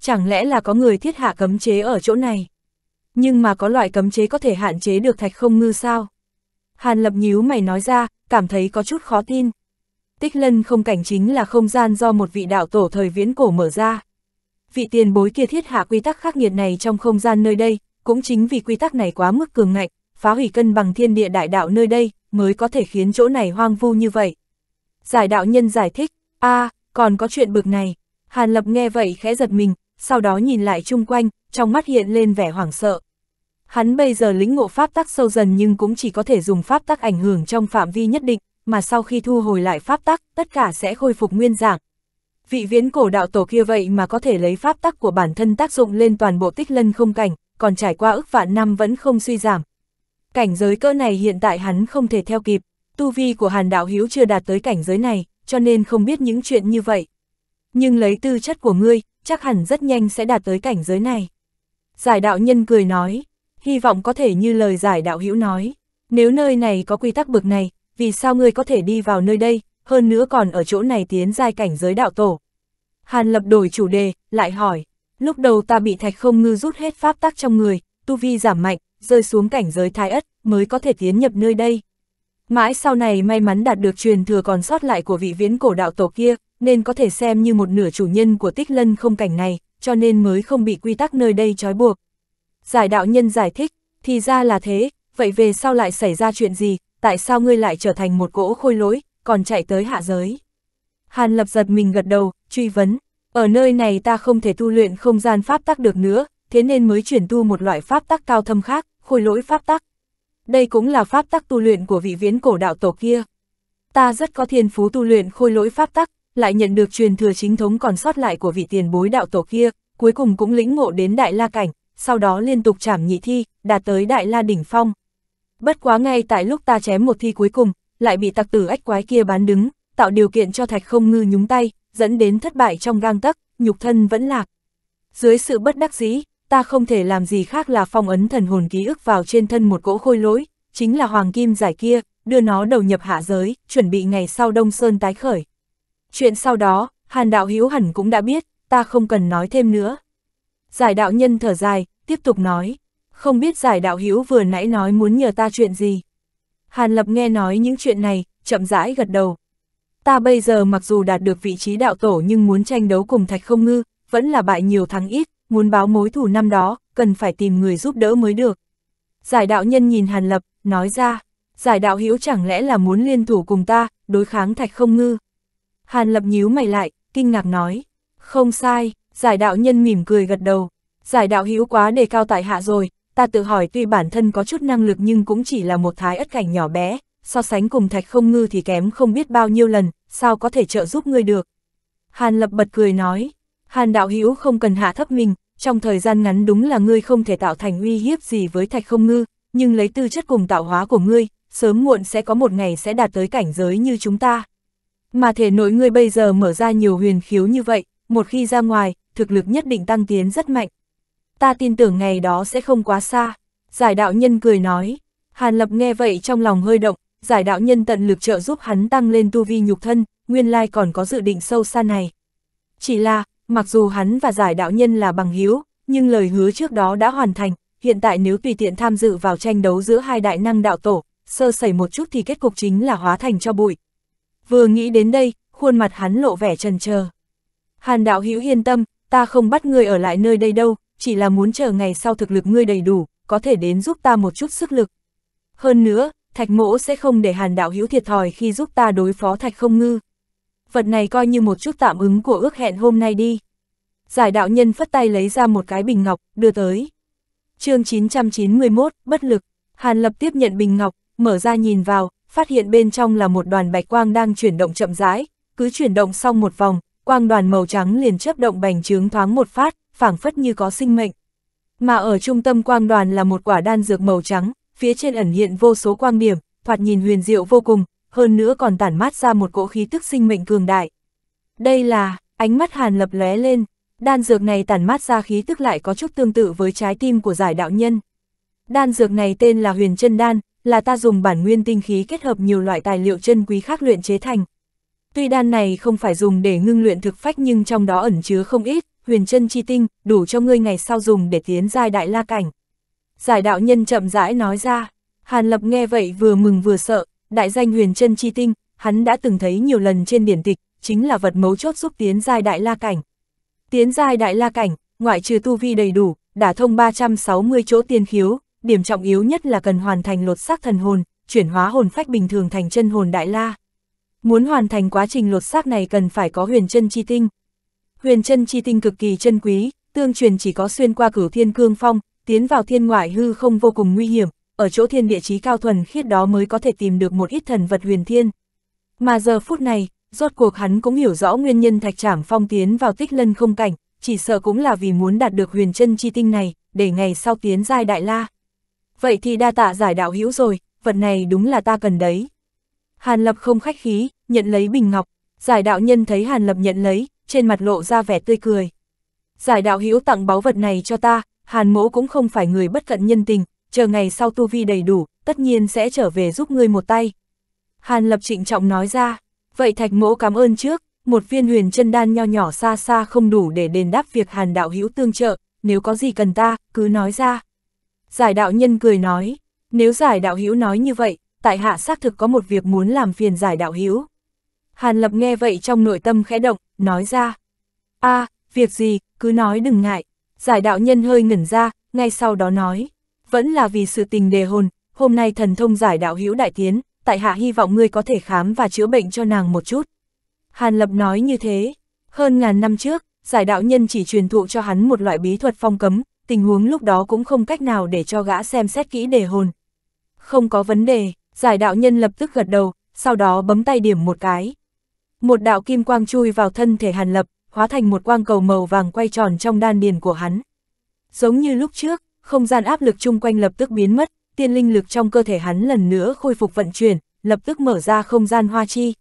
Chẳng lẽ là có người thiết hạ cấm chế ở chỗ này? Nhưng mà có loại cấm chế có thể hạn chế được thạch không ngư sao? Hàn Lập nhíu mày nói ra, cảm thấy có chút khó tin. Tích lân không cảnh chính là không gian do một vị đạo tổ thời viễn cổ mở ra. Vị tiền bối kia thiết hạ quy tắc khắc nghiệt này trong không gian nơi đây, cũng chính vì quy tắc này quá mức cường ngạnh, phá hủy cân bằng thiên địa đại đạo nơi đây, mới có thể khiến chỗ này hoang vu như vậy. Giải đạo nhân giải thích, a à, còn có chuyện bực này. Hàn Lập nghe vậy khẽ giật mình, sau đó nhìn lại chung quanh, trong mắt hiện lên vẻ hoảng sợ. Hắn bây giờ lĩnh ngộ pháp tắc sâu dần nhưng cũng chỉ có thể dùng pháp tắc ảnh hưởng trong phạm vi nhất định, mà sau khi thu hồi lại pháp tắc, tất cả sẽ khôi phục nguyên dạng. Vị viễn cổ đạo tổ kia vậy mà có thể lấy pháp tắc của bản thân tác dụng lên toàn bộ tích lân không cảnh, còn trải qua ức vạn năm vẫn không suy giảm. Cảnh giới cỡ này hiện tại hắn không thể theo kịp, tu vi của hàn đạo hiếu chưa đạt tới cảnh giới này, cho nên không biết những chuyện như vậy. Nhưng lấy tư chất của ngươi, chắc hẳn rất nhanh sẽ đạt tới cảnh giới này. Giải đạo nhân cười nói, hy vọng có thể như lời giải đạo hữu nói. Nếu nơi này có quy tắc bực này, vì sao ngươi có thể đi vào nơi đây, hơn nữa còn ở chỗ này tiến giai cảnh giới đạo tổ. Hàn lập đổi chủ đề, lại hỏi, lúc đầu ta bị thạch không ngư rút hết pháp tắc trong người, tu vi giảm mạnh, rơi xuống cảnh giới thái ất, mới có thể tiến nhập nơi đây. Mãi sau này may mắn đạt được truyền thừa còn sót lại của vị viễn cổ đạo tổ kia, nên có thể xem như một nửa chủ nhân của tích lân không cảnh này, cho nên mới không bị quy tắc nơi đây trói buộc. Giải đạo nhân giải thích, thì ra là thế, vậy về sau lại xảy ra chuyện gì, tại sao ngươi lại trở thành một gỗ khôi lỗi, còn chạy tới hạ giới. Hàn lập giật mình gật đầu, truy vấn, ở nơi này ta không thể tu luyện không gian pháp tắc được nữa, thế nên mới chuyển tu một loại pháp tắc cao thâm khác, khôi lỗi pháp tắc. Đây cũng là pháp tắc tu luyện của vị viễn cổ đạo tổ kia. Ta rất có thiên phú tu luyện khôi lỗi pháp tắc, lại nhận được truyền thừa chính thống còn sót lại của vị tiền bối đạo tổ kia, cuối cùng cũng lĩnh ngộ đến đại la cảnh, sau đó liên tục chảm nhị thi, đạt tới đại la đỉnh phong. Bất quá ngay tại lúc ta chém một thi cuối cùng, lại bị tặc tử ách quái kia bán đứng, tạo điều kiện cho thạch không ngư nhúng tay, dẫn đến thất bại trong gang tấc, nhục thân vẫn lạc. Dưới sự bất đắc dĩ, ta không thể làm gì khác là phong ấn thần hồn ký ức vào trên thân một cỗ khôi lỗi, chính là hoàng kim giải kia, đưa nó đầu nhập hạ giới, chuẩn bị ngày sau Đông Sơn tái khởi. Chuyện sau đó, Hàn Đạo Hiếu hẳn cũng đã biết, ta không cần nói thêm nữa. Giải đạo nhân thở dài, tiếp tục nói, không biết giải đạo hữu vừa nãy nói muốn nhờ ta chuyện gì. Hàn Lập nghe nói những chuyện này, chậm rãi gật đầu. Ta bây giờ mặc dù đạt được vị trí đạo tổ nhưng muốn tranh đấu cùng thạch không ngư, vẫn là bại nhiều thắng ít, muốn báo mối thù năm đó, cần phải tìm người giúp đỡ mới được. Giải đạo nhân nhìn Hàn Lập, nói ra, giải đạo hữu chẳng lẽ là muốn liên thủ cùng ta, đối kháng thạch không ngư. Hàn Lập nhíu mày lại, kinh ngạc nói, không sai, Giải đạo nhân mỉm cười gật đầu. Giải đạo hữu quá đề cao tại hạ rồi, ta tự hỏi tuy bản thân có chút năng lực nhưng cũng chỉ là một thái ất cảnh nhỏ bé, so sánh cùng thạch không ngư thì kém không biết bao nhiêu lần, sao có thể trợ giúp ngươi được. Hàn lập bật cười nói, hàn đạo hữu không cần hạ thấp mình, trong thời gian ngắn đúng là ngươi không thể tạo thành uy hiếp gì với thạch không ngư, nhưng lấy tư chất cùng tạo hóa của ngươi, sớm muộn sẽ có một ngày sẽ đạt tới cảnh giới như chúng ta. Mà thể nội ngươi bây giờ mở ra nhiều huyền khiếu như vậy, một khi ra ngoài, thực lực nhất định tăng tiến rất mạnh. Ta tin tưởng ngày đó sẽ không quá xa. Giải đạo nhân cười nói. Hàn Lập nghe vậy trong lòng hơi động, giải đạo nhân tận lực trợ giúp hắn tăng lên tu vi nhục thân, nguyên lai còn có dự định sâu xa này. Chỉ là, mặc dù hắn và giải đạo nhân là bằng hiếu, nhưng lời hứa trước đó đã hoàn thành, hiện tại nếu tùy tiện tham dự vào tranh đấu giữa hai đại năng đạo tổ, sơ sẩy một chút thì kết cục chính là hóa thành cho bụi. Vừa nghĩ đến đây, khuôn mặt hắn lộ vẻ trần chờ Hàn đạo hữu yên tâm, ta không bắt ngươi ở lại nơi đây đâu, chỉ là muốn chờ ngày sau thực lực ngươi đầy đủ, có thể đến giúp ta một chút sức lực. Hơn nữa, thạch mỗ sẽ không để hàn đạo hữu thiệt thòi khi giúp ta đối phó thạch không ngư. Vật này coi như một chút tạm ứng của ước hẹn hôm nay đi. Giải đạo nhân phất tay lấy ra một cái bình ngọc, đưa tới. chương 991, bất lực, hàn lập tiếp nhận bình ngọc, mở ra nhìn vào, phát hiện bên trong là một đoàn bạch quang đang chuyển động chậm rãi, cứ chuyển động xong một vòng, quang đoàn màu trắng liền chớp động bành trướng thoáng một phát, phảng phất như có sinh mệnh. Mà ở trung tâm quang đoàn là một quả đan dược màu trắng, phía trên ẩn hiện vô số quang điểm, thoạt nhìn huyền diệu vô cùng, hơn nữa còn tản mát ra một cỗ khí tức sinh mệnh cường đại. Đây là, ánh mắt Hàn Lập lóe lên, đan dược này tản mát ra khí tức lại có chút tương tự với trái tim của giải đạo nhân. Đan dược này tên là huyền chân đan, là ta dùng bản nguyên tinh khí kết hợp nhiều loại tài liệu chân quý khác luyện chế thành, Tuy đan này không phải dùng để ngưng luyện thực phách nhưng trong đó ẩn chứa không ít, huyền chân chi tinh, đủ cho ngươi ngày sau dùng để tiến giai đại la cảnh. Giải đạo nhân chậm rãi nói ra, Hàn Lập nghe vậy vừa mừng vừa sợ, đại danh huyền chân chi tinh, hắn đã từng thấy nhiều lần trên điển tịch, chính là vật mấu chốt giúp tiến giai đại la cảnh. Tiến giai đại la cảnh, ngoại trừ tu vi đầy đủ, đã thông 360 chỗ tiên khiếu, điểm trọng yếu nhất là cần hoàn thành lột xác thần hồn, chuyển hóa hồn phách bình thường thành chân hồn đại la. Muốn hoàn thành quá trình lột xác này cần phải có huyền chân chi tinh. Huyền chân chi tinh cực kỳ chân quý, tương truyền chỉ có xuyên qua cửu thiên cương phong, tiến vào thiên ngoại hư không vô cùng nguy hiểm, ở chỗ thiên địa chí cao thuần khiết đó mới có thể tìm được một ít thần vật huyền thiên. Mà giờ phút này, rốt cuộc hắn cũng hiểu rõ nguyên nhân thạch trảm phong tiến vào tích lân không cảnh, chỉ sợ cũng là vì muốn đạt được huyền chân chi tinh này, để ngày sau tiến giai đại la. Vậy thì đa tạ giải đạo hữu rồi, vật này đúng là ta cần đấy. Hàn Lập không khách khí, nhận lấy bình ngọc, giải đạo nhân thấy Hàn Lập nhận lấy, trên mặt lộ ra vẻ tươi cười. Giải đạo hữu tặng báu vật này cho ta, Hàn mỗ cũng không phải người bất cận nhân tình, chờ ngày sau tu vi đầy đủ, tất nhiên sẽ trở về giúp ngươi một tay. Hàn Lập trịnh trọng nói ra, vậy thạch mỗ cảm ơn trước, một viên huyền chân đan nho nhỏ xa xa không đủ để đền đáp việc Hàn đạo hữu tương trợ, nếu có gì cần ta, cứ nói ra. Giải đạo nhân cười nói, nếu giải đạo hữu nói như vậy, tại hạ xác thực có một việc muốn làm phiền giải đạo hữu Hàn Lập nghe vậy trong nội tâm khẽ động, nói ra. a à, việc gì, cứ nói đừng ngại. Giải đạo nhân hơi ngẩn ra, ngay sau đó nói. Vẫn là vì sự tình đề hồn, hôm nay thần thông giải đạo hữu đại tiến, tại hạ hy vọng ngươi có thể khám và chữa bệnh cho nàng một chút. Hàn Lập nói như thế. Hơn ngàn năm trước, giải đạo nhân chỉ truyền thụ cho hắn một loại bí thuật phong cấm, tình huống lúc đó cũng không cách nào để cho gã xem xét kỹ đề hồn. Không có vấn đề, giải đạo nhân lập tức gật đầu, sau đó bấm tay điểm một cái. Một đạo kim quang chui vào thân thể Hàn Lập, hóa thành một quang cầu màu vàng quay tròn trong đan điền của hắn. Giống như lúc trước, không gian áp lực chung quanh lập tức biến mất, tiên linh lực trong cơ thể hắn lần nữa khôi phục vận chuyển, lập tức mở ra không gian hoa chi.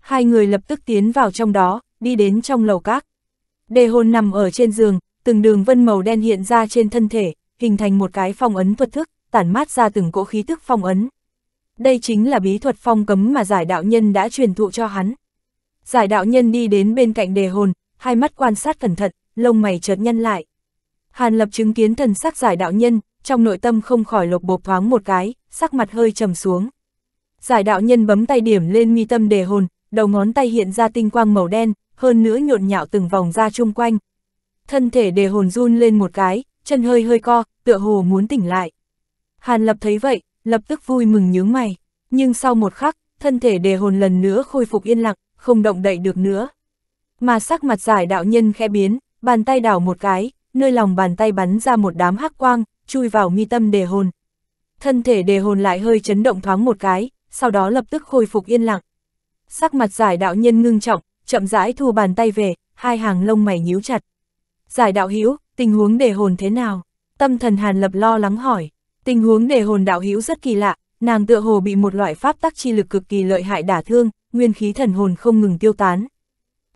Hai người lập tức tiến vào trong đó, đi đến trong lầu các. Đề hồn nằm ở trên giường, từng đường vân màu đen hiện ra trên thân thể, hình thành một cái phong ấn thuật thức, tản mát ra từng cỗ khí thức phong ấn. Đây chính là bí thuật phong cấm mà giải đạo nhân đã truyền thụ cho hắn. Giải đạo nhân đi đến bên cạnh đề hồn, hai mắt quan sát cẩn thận, lông mày chợt nhăn lại. Hàn lập chứng kiến thần sắc giải đạo nhân, trong nội tâm không khỏi lộc bộp thoáng một cái, sắc mặt hơi trầm xuống. Giải đạo nhân bấm tay điểm lên mi tâm đề hồn, đầu ngón tay hiện ra tinh quang màu đen, hơn nữa nhộn nhạo từng vòng ra chung quanh. Thân thể đề hồn run lên một cái, chân hơi hơi co, tựa hồ muốn tỉnh lại. Hàn lập thấy vậy, lập tức vui mừng nhướng mày, nhưng sau một khắc, thân thể đề hồn lần nữa khôi phục yên lặng, không động đậy được nữa. Mà sắc mặt giải đạo nhân khẽ biến, bàn tay đảo một cái, nơi lòng bàn tay bắn ra một đám hắc quang, chui vào mi tâm đề hồn. Thân thể đề hồn lại hơi chấn động thoáng một cái, sau đó lập tức khôi phục yên lặng. Sắc mặt giải đạo nhân ngưng trọng, chậm rãi thu bàn tay về, hai hàng lông mày nhíu chặt. Giải đạo hữu tình huống đề hồn thế nào? Tâm thần Hàn Lập lo lắng hỏi. Tình huống để hồn đạo hữu rất kỳ lạ, nàng tựa hồ bị một loại pháp tắc chi lực cực kỳ lợi hại đả thương, nguyên khí thần hồn không ngừng tiêu tán.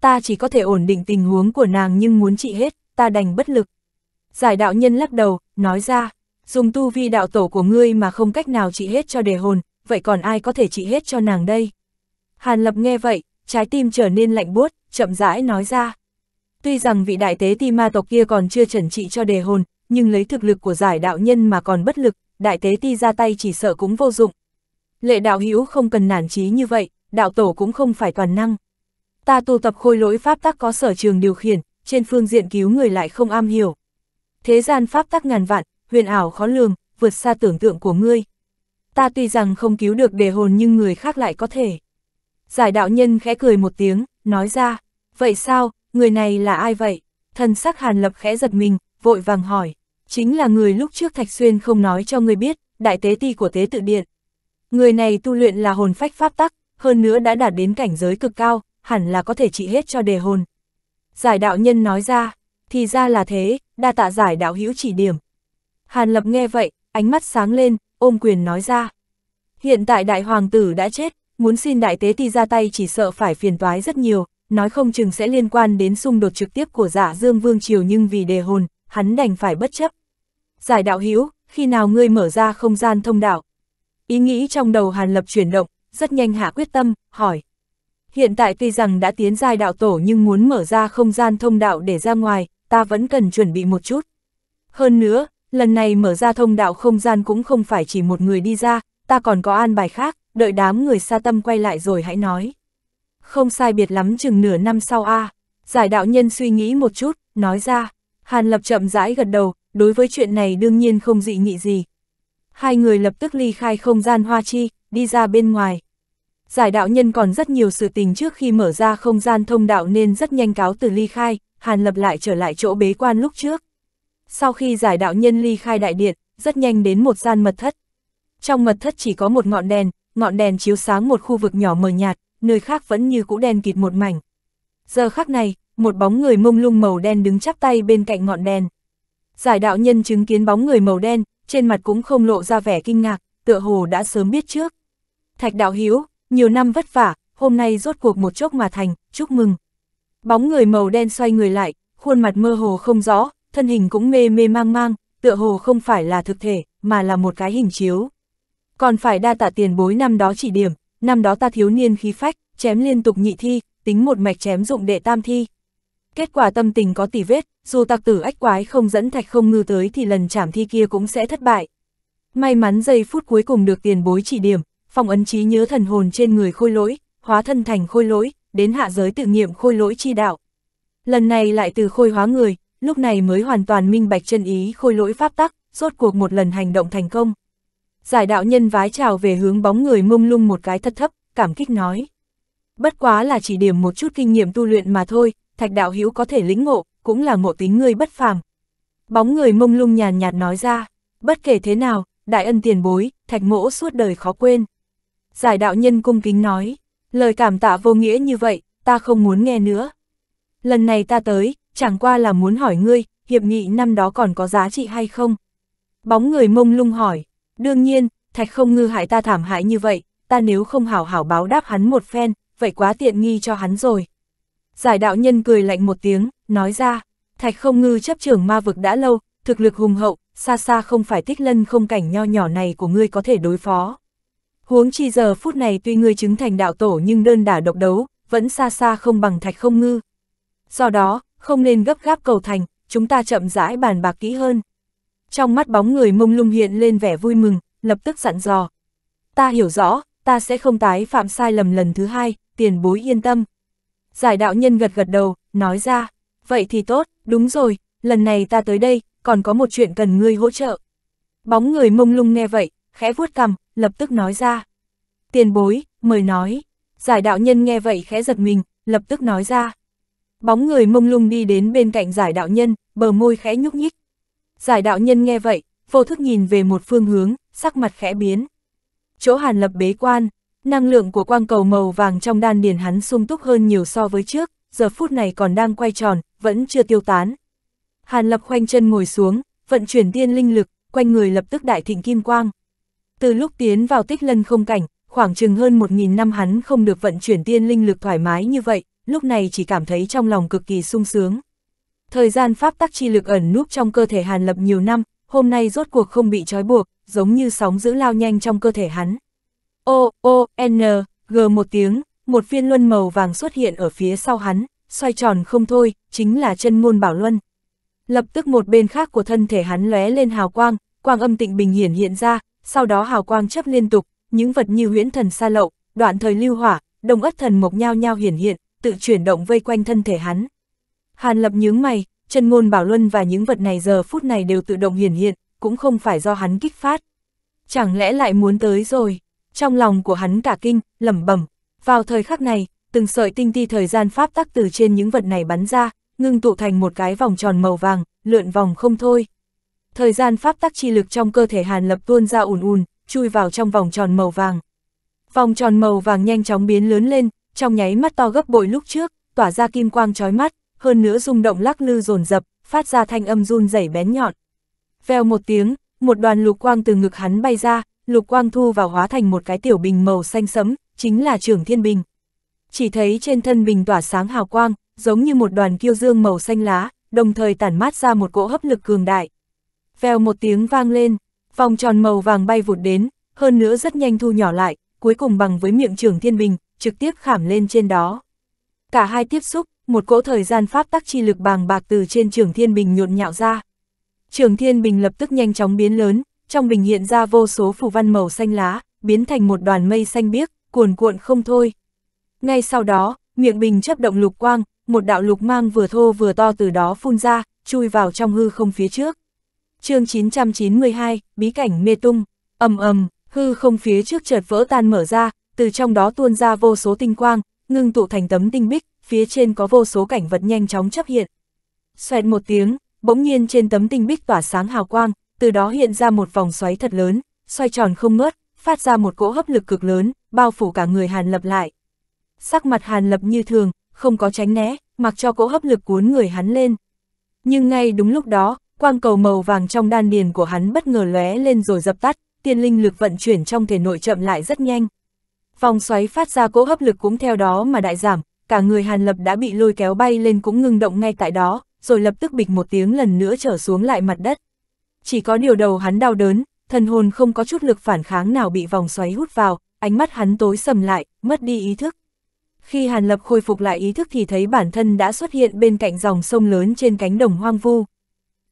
Ta chỉ có thể ổn định tình huống của nàng nhưng muốn trị hết, ta đành bất lực. Giải đạo nhân lắc đầu, nói ra, dùng tu vi đạo tổ của ngươi mà không cách nào trị hết cho đề hồn, vậy còn ai có thể trị hết cho nàng đây? Hàn Lập nghe vậy, trái tim trở nên lạnh buốt, chậm rãi nói ra. Tuy rằng vị đại tế ti ma tộc kia còn chưa chuẩn trị cho đề hồn, nhưng lấy thực lực của giải đạo nhân mà còn bất lực, đại tế ti ra tay chỉ sợ cũng vô dụng. Lệ đạo hữu không cần nản trí như vậy, đạo tổ cũng không phải toàn năng. Ta tu tập khôi lỗi pháp tắc có sở trường điều khiển, trên phương diện cứu người lại không am hiểu. Thế gian pháp tắc ngàn vạn, huyền ảo khó lường, vượt xa tưởng tượng của ngươi. Ta tuy rằng không cứu được đề hồn nhưng người khác lại có thể. Giải đạo nhân khẽ cười một tiếng, nói ra, vậy sao, người này là ai vậy? Thần sắc hàn lập khẽ giật mình, vội vàng hỏi chính là người lúc trước Thạch Xuyên không nói cho người biết, đại tế ti của tế tự điện. Người này tu luyện là hồn phách pháp tắc, hơn nữa đã đạt đến cảnh giới cực cao, hẳn là có thể trị hết cho đề hồn. Giải đạo nhân nói ra, thì ra là thế, đa tạ giải đạo hữu chỉ điểm. Hàn Lập nghe vậy, ánh mắt sáng lên, ôm quyền nói ra. Hiện tại đại hoàng tử đã chết, muốn xin đại tế ti ra tay chỉ sợ phải phiền toái rất nhiều, nói không chừng sẽ liên quan đến xung đột trực tiếp của giả dạ Dương Vương Triều nhưng vì đề hồn, hắn đành phải bất chấp. Giải đạo hữu khi nào ngươi mở ra không gian thông đạo? Ý nghĩ trong đầu Hàn Lập chuyển động, rất nhanh hạ quyết tâm, hỏi. Hiện tại tuy rằng đã tiến giai đạo tổ nhưng muốn mở ra không gian thông đạo để ra ngoài, ta vẫn cần chuẩn bị một chút. Hơn nữa, lần này mở ra thông đạo không gian cũng không phải chỉ một người đi ra, ta còn có an bài khác, đợi đám người xa tâm quay lại rồi hãy nói. Không sai biệt lắm chừng nửa năm sau a à. giải đạo nhân suy nghĩ một chút, nói ra. Hàn Lập chậm rãi gật đầu, đối với chuyện này đương nhiên không dị nghị gì. Hai người lập tức ly khai không gian hoa chi, đi ra bên ngoài. Giải đạo nhân còn rất nhiều sự tình trước khi mở ra không gian thông đạo nên rất nhanh cáo từ ly khai, Hàn Lập lại trở lại chỗ bế quan lúc trước. Sau khi giải đạo nhân ly khai đại điện, rất nhanh đến một gian mật thất. Trong mật thất chỉ có một ngọn đèn, ngọn đèn chiếu sáng một khu vực nhỏ mờ nhạt, nơi khác vẫn như cũ đen kịt một mảnh. Giờ khắc này, một bóng người mông lung màu đen đứng chắp tay bên cạnh ngọn đèn giải đạo nhân chứng kiến bóng người màu đen, trên mặt cũng không lộ ra vẻ kinh ngạc, tựa hồ đã sớm biết trước. Thạch đạo hiếu, nhiều năm vất vả, hôm nay rốt cuộc một chốc mà thành, chúc mừng. Bóng người màu đen xoay người lại, khuôn mặt mơ hồ không rõ, thân hình cũng mê mê mang mang, tựa hồ không phải là thực thể, mà là một cái hình chiếu. Còn phải đa tạ tiền bối năm đó chỉ điểm, năm đó ta thiếu niên khí phách, chém liên tục nhị thi, tính một mạch chém dụng đệ tam thi, kết quả tâm tình có tỉ vết, dù tặc tử ách quái không dẫn thạch không ngư tới thì lần chảm thi kia cũng sẽ thất bại. May mắn giây phút cuối cùng được tiền bối chỉ điểm, phòng ấn trí nhớ thần hồn trên người khôi lỗi, hóa thân thành khôi lỗi, đến hạ giới tự nghiệm khôi lỗi chi đạo. Lần này lại từ khôi hóa người, lúc này mới hoàn toàn minh bạch chân ý khôi lỗi pháp tắc, rốt cuộc một lần hành động thành công. Giải đạo nhân vái chào về hướng bóng người mông lung một cái thật thấp, cảm kích nói. Bất quá là chỉ điểm một chút kinh nghiệm tu luyện mà thôi, thạch đạo hữu có thể lĩnh ngộ, cũng là ngộ tính ngươi bất phàm. Bóng người mông lung nhàn nhạt nói ra, bất kể thế nào, đại ân tiền bối, thạch mỗ suốt đời khó quên. Giải đạo nhân cung kính nói, lời cảm tạ vô nghĩa như vậy, ta không muốn nghe nữa. Lần này ta tới, chẳng qua là muốn hỏi ngươi, hiệp nghị năm đó còn có giá trị hay không? Bóng người mông lung hỏi, đương nhiên, thạch không ngư hại ta thảm hại như vậy, ta nếu không hảo hảo báo đáp hắn một phen, vậy quá tiện nghi cho hắn rồi. Giải đạo nhân cười lạnh một tiếng, nói ra, thạch không ngư chấp trưởng ma vực đã lâu, thực lực hùng hậu, xa xa không phải tích lân không cảnh nho nhỏ này của ngươi có thể đối phó. Huống chi giờ phút này tuy ngươi chứng thành đạo tổ nhưng đơn đả độc đấu, vẫn xa xa không bằng thạch không ngư. Do đó, không nên gấp gáp cầu thành, chúng ta chậm rãi bàn bạc kỹ hơn. Trong mắt bóng người mông lung hiện lên vẻ vui mừng, lập tức dặn dò. Ta hiểu rõ, ta sẽ không tái phạm sai lầm lần thứ hai, tiền bối yên tâm giải đạo nhân gật gật đầu, nói ra, vậy thì tốt, đúng rồi, lần này ta tới đây, còn có một chuyện cần ngươi hỗ trợ. Bóng người mông lung nghe vậy, khẽ vuốt cằm, lập tức nói ra. Tiền bối, mời nói, giải đạo nhân nghe vậy khẽ giật mình, lập tức nói ra. Bóng người mông lung đi đến bên cạnh giải đạo nhân, bờ môi khẽ nhúc nhích. Giải đạo nhân nghe vậy, vô thức nhìn về một phương hướng, sắc mặt khẽ biến. Chỗ hàn lập bế quan, năng lượng của quang cầu màu vàng trong đan điền hắn sung túc hơn nhiều so với trước, giờ phút này còn đang quay tròn, vẫn chưa tiêu tán. Hàn Lập khoanh chân ngồi xuống, vận chuyển tiên linh lực, quanh người lập tức đại thịnh kim quang. Từ lúc tiến vào tích lân không cảnh, khoảng chừng hơn 1.000 năm hắn không được vận chuyển tiên linh lực thoải mái như vậy, lúc này chỉ cảm thấy trong lòng cực kỳ sung sướng. Thời gian pháp tắc chi lực ẩn núp trong cơ thể Hàn Lập nhiều năm, hôm nay rốt cuộc không bị trói buộc, giống như sóng giữ lao nhanh trong cơ thể hắn. O, O, N, G một tiếng, một viên luân màu vàng xuất hiện ở phía sau hắn, xoay tròn không thôi, chính là chân môn bảo luân. Lập tức một bên khác của thân thể hắn lóe lên hào quang, quang âm tịnh bình hiển hiện ra, sau đó hào quang chấp liên tục, những vật như huyễn thần sa lậu, đoạn thời lưu hỏa, đồng ất thần mộc nhao nhao hiển hiện, tự chuyển động vây quanh thân thể hắn. Hàn lập nhướng mày, chân ngôn bảo luân và những vật này giờ phút này đều tự động hiển hiện, cũng không phải do hắn kích phát. Chẳng lẽ lại muốn tới rồi? Trong lòng của hắn cả kinh, lẩm bẩm. Vào thời khắc này, từng sợi tinh ti thời gian pháp tắc từ trên những vật này bắn ra, ngưng tụ thành một cái vòng tròn màu vàng, lượn vòng không thôi. Thời gian pháp tắc chi lực trong cơ thể Hàn Lập tuôn ra ùn ùn, chui vào trong vòng tròn màu vàng. Vòng tròn màu vàng nhanh chóng biến lớn lên, trong nháy mắt to gấp bội lúc trước, tỏa ra kim quang chói mắt, hơn nữa rung động lắc lư dồn dập, phát ra thanh âm run rẩy bén nhọn. Vèo một tiếng, một đoàn lục quang từ ngực hắn bay ra, lục quang thu vào hóa thành một cái tiểu bình màu xanh sẫm, chính là trưởng thiên bình. Chỉ thấy trên thân bình tỏa sáng hào quang, giống như một đoàn kiêu dương màu xanh lá, đồng thời tản mát ra một cỗ hấp lực cường đại. Vèo một tiếng vang lên, vòng tròn màu vàng bay vụt đến, hơn nữa rất nhanh thu nhỏ lại, cuối cùng bằng với miệng trưởng thiên bình, trực tiếp khảm lên trên đó. Cả hai tiếp xúc, một cỗ thời gian pháp tắc chi lực bàng bạc từ trên trường thiên bình nhộn nhạo ra. Trường thiên bình lập tức nhanh chóng biến lớn, trong bình hiện ra vô số phù văn màu xanh lá, biến thành một đoàn mây xanh biếc, cuồn cuộn không thôi. Ngay sau đó, miệng bình chấp động lục quang, một đạo lục mang vừa thô vừa to từ đó phun ra, chui vào trong hư không phía trước. chương 992, bí cảnh mê tung, ầm ầm, hư không phía trước chợt vỡ tan mở ra, từ trong đó tuôn ra vô số tinh quang, ngưng tụ thành tấm tinh bích, phía trên có vô số cảnh vật nhanh chóng chấp hiện. Xoẹt một tiếng, bỗng nhiên trên tấm tinh bích tỏa sáng hào quang, từ đó hiện ra một vòng xoáy thật lớn, xoay tròn không ngớt, phát ra một cỗ hấp lực cực lớn, bao phủ cả người Hàn Lập lại. Sắc mặt Hàn Lập như thường, không có tránh né, mặc cho cỗ hấp lực cuốn người hắn lên. Nhưng ngay đúng lúc đó, quang cầu màu vàng trong đan điền của hắn bất ngờ lóe lên rồi dập tắt, tiên linh lực vận chuyển trong thể nội chậm lại rất nhanh. Vòng xoáy phát ra cỗ hấp lực cũng theo đó mà đại giảm, cả người Hàn Lập đã bị lôi kéo bay lên cũng ngừng động ngay tại đó, rồi lập tức bịch một tiếng lần nữa trở xuống lại mặt đất chỉ có điều đầu hắn đau đớn, thần hồn không có chút lực phản kháng nào bị vòng xoáy hút vào, ánh mắt hắn tối sầm lại, mất đi ý thức. Khi Hàn Lập khôi phục lại ý thức thì thấy bản thân đã xuất hiện bên cạnh dòng sông lớn trên cánh đồng hoang vu.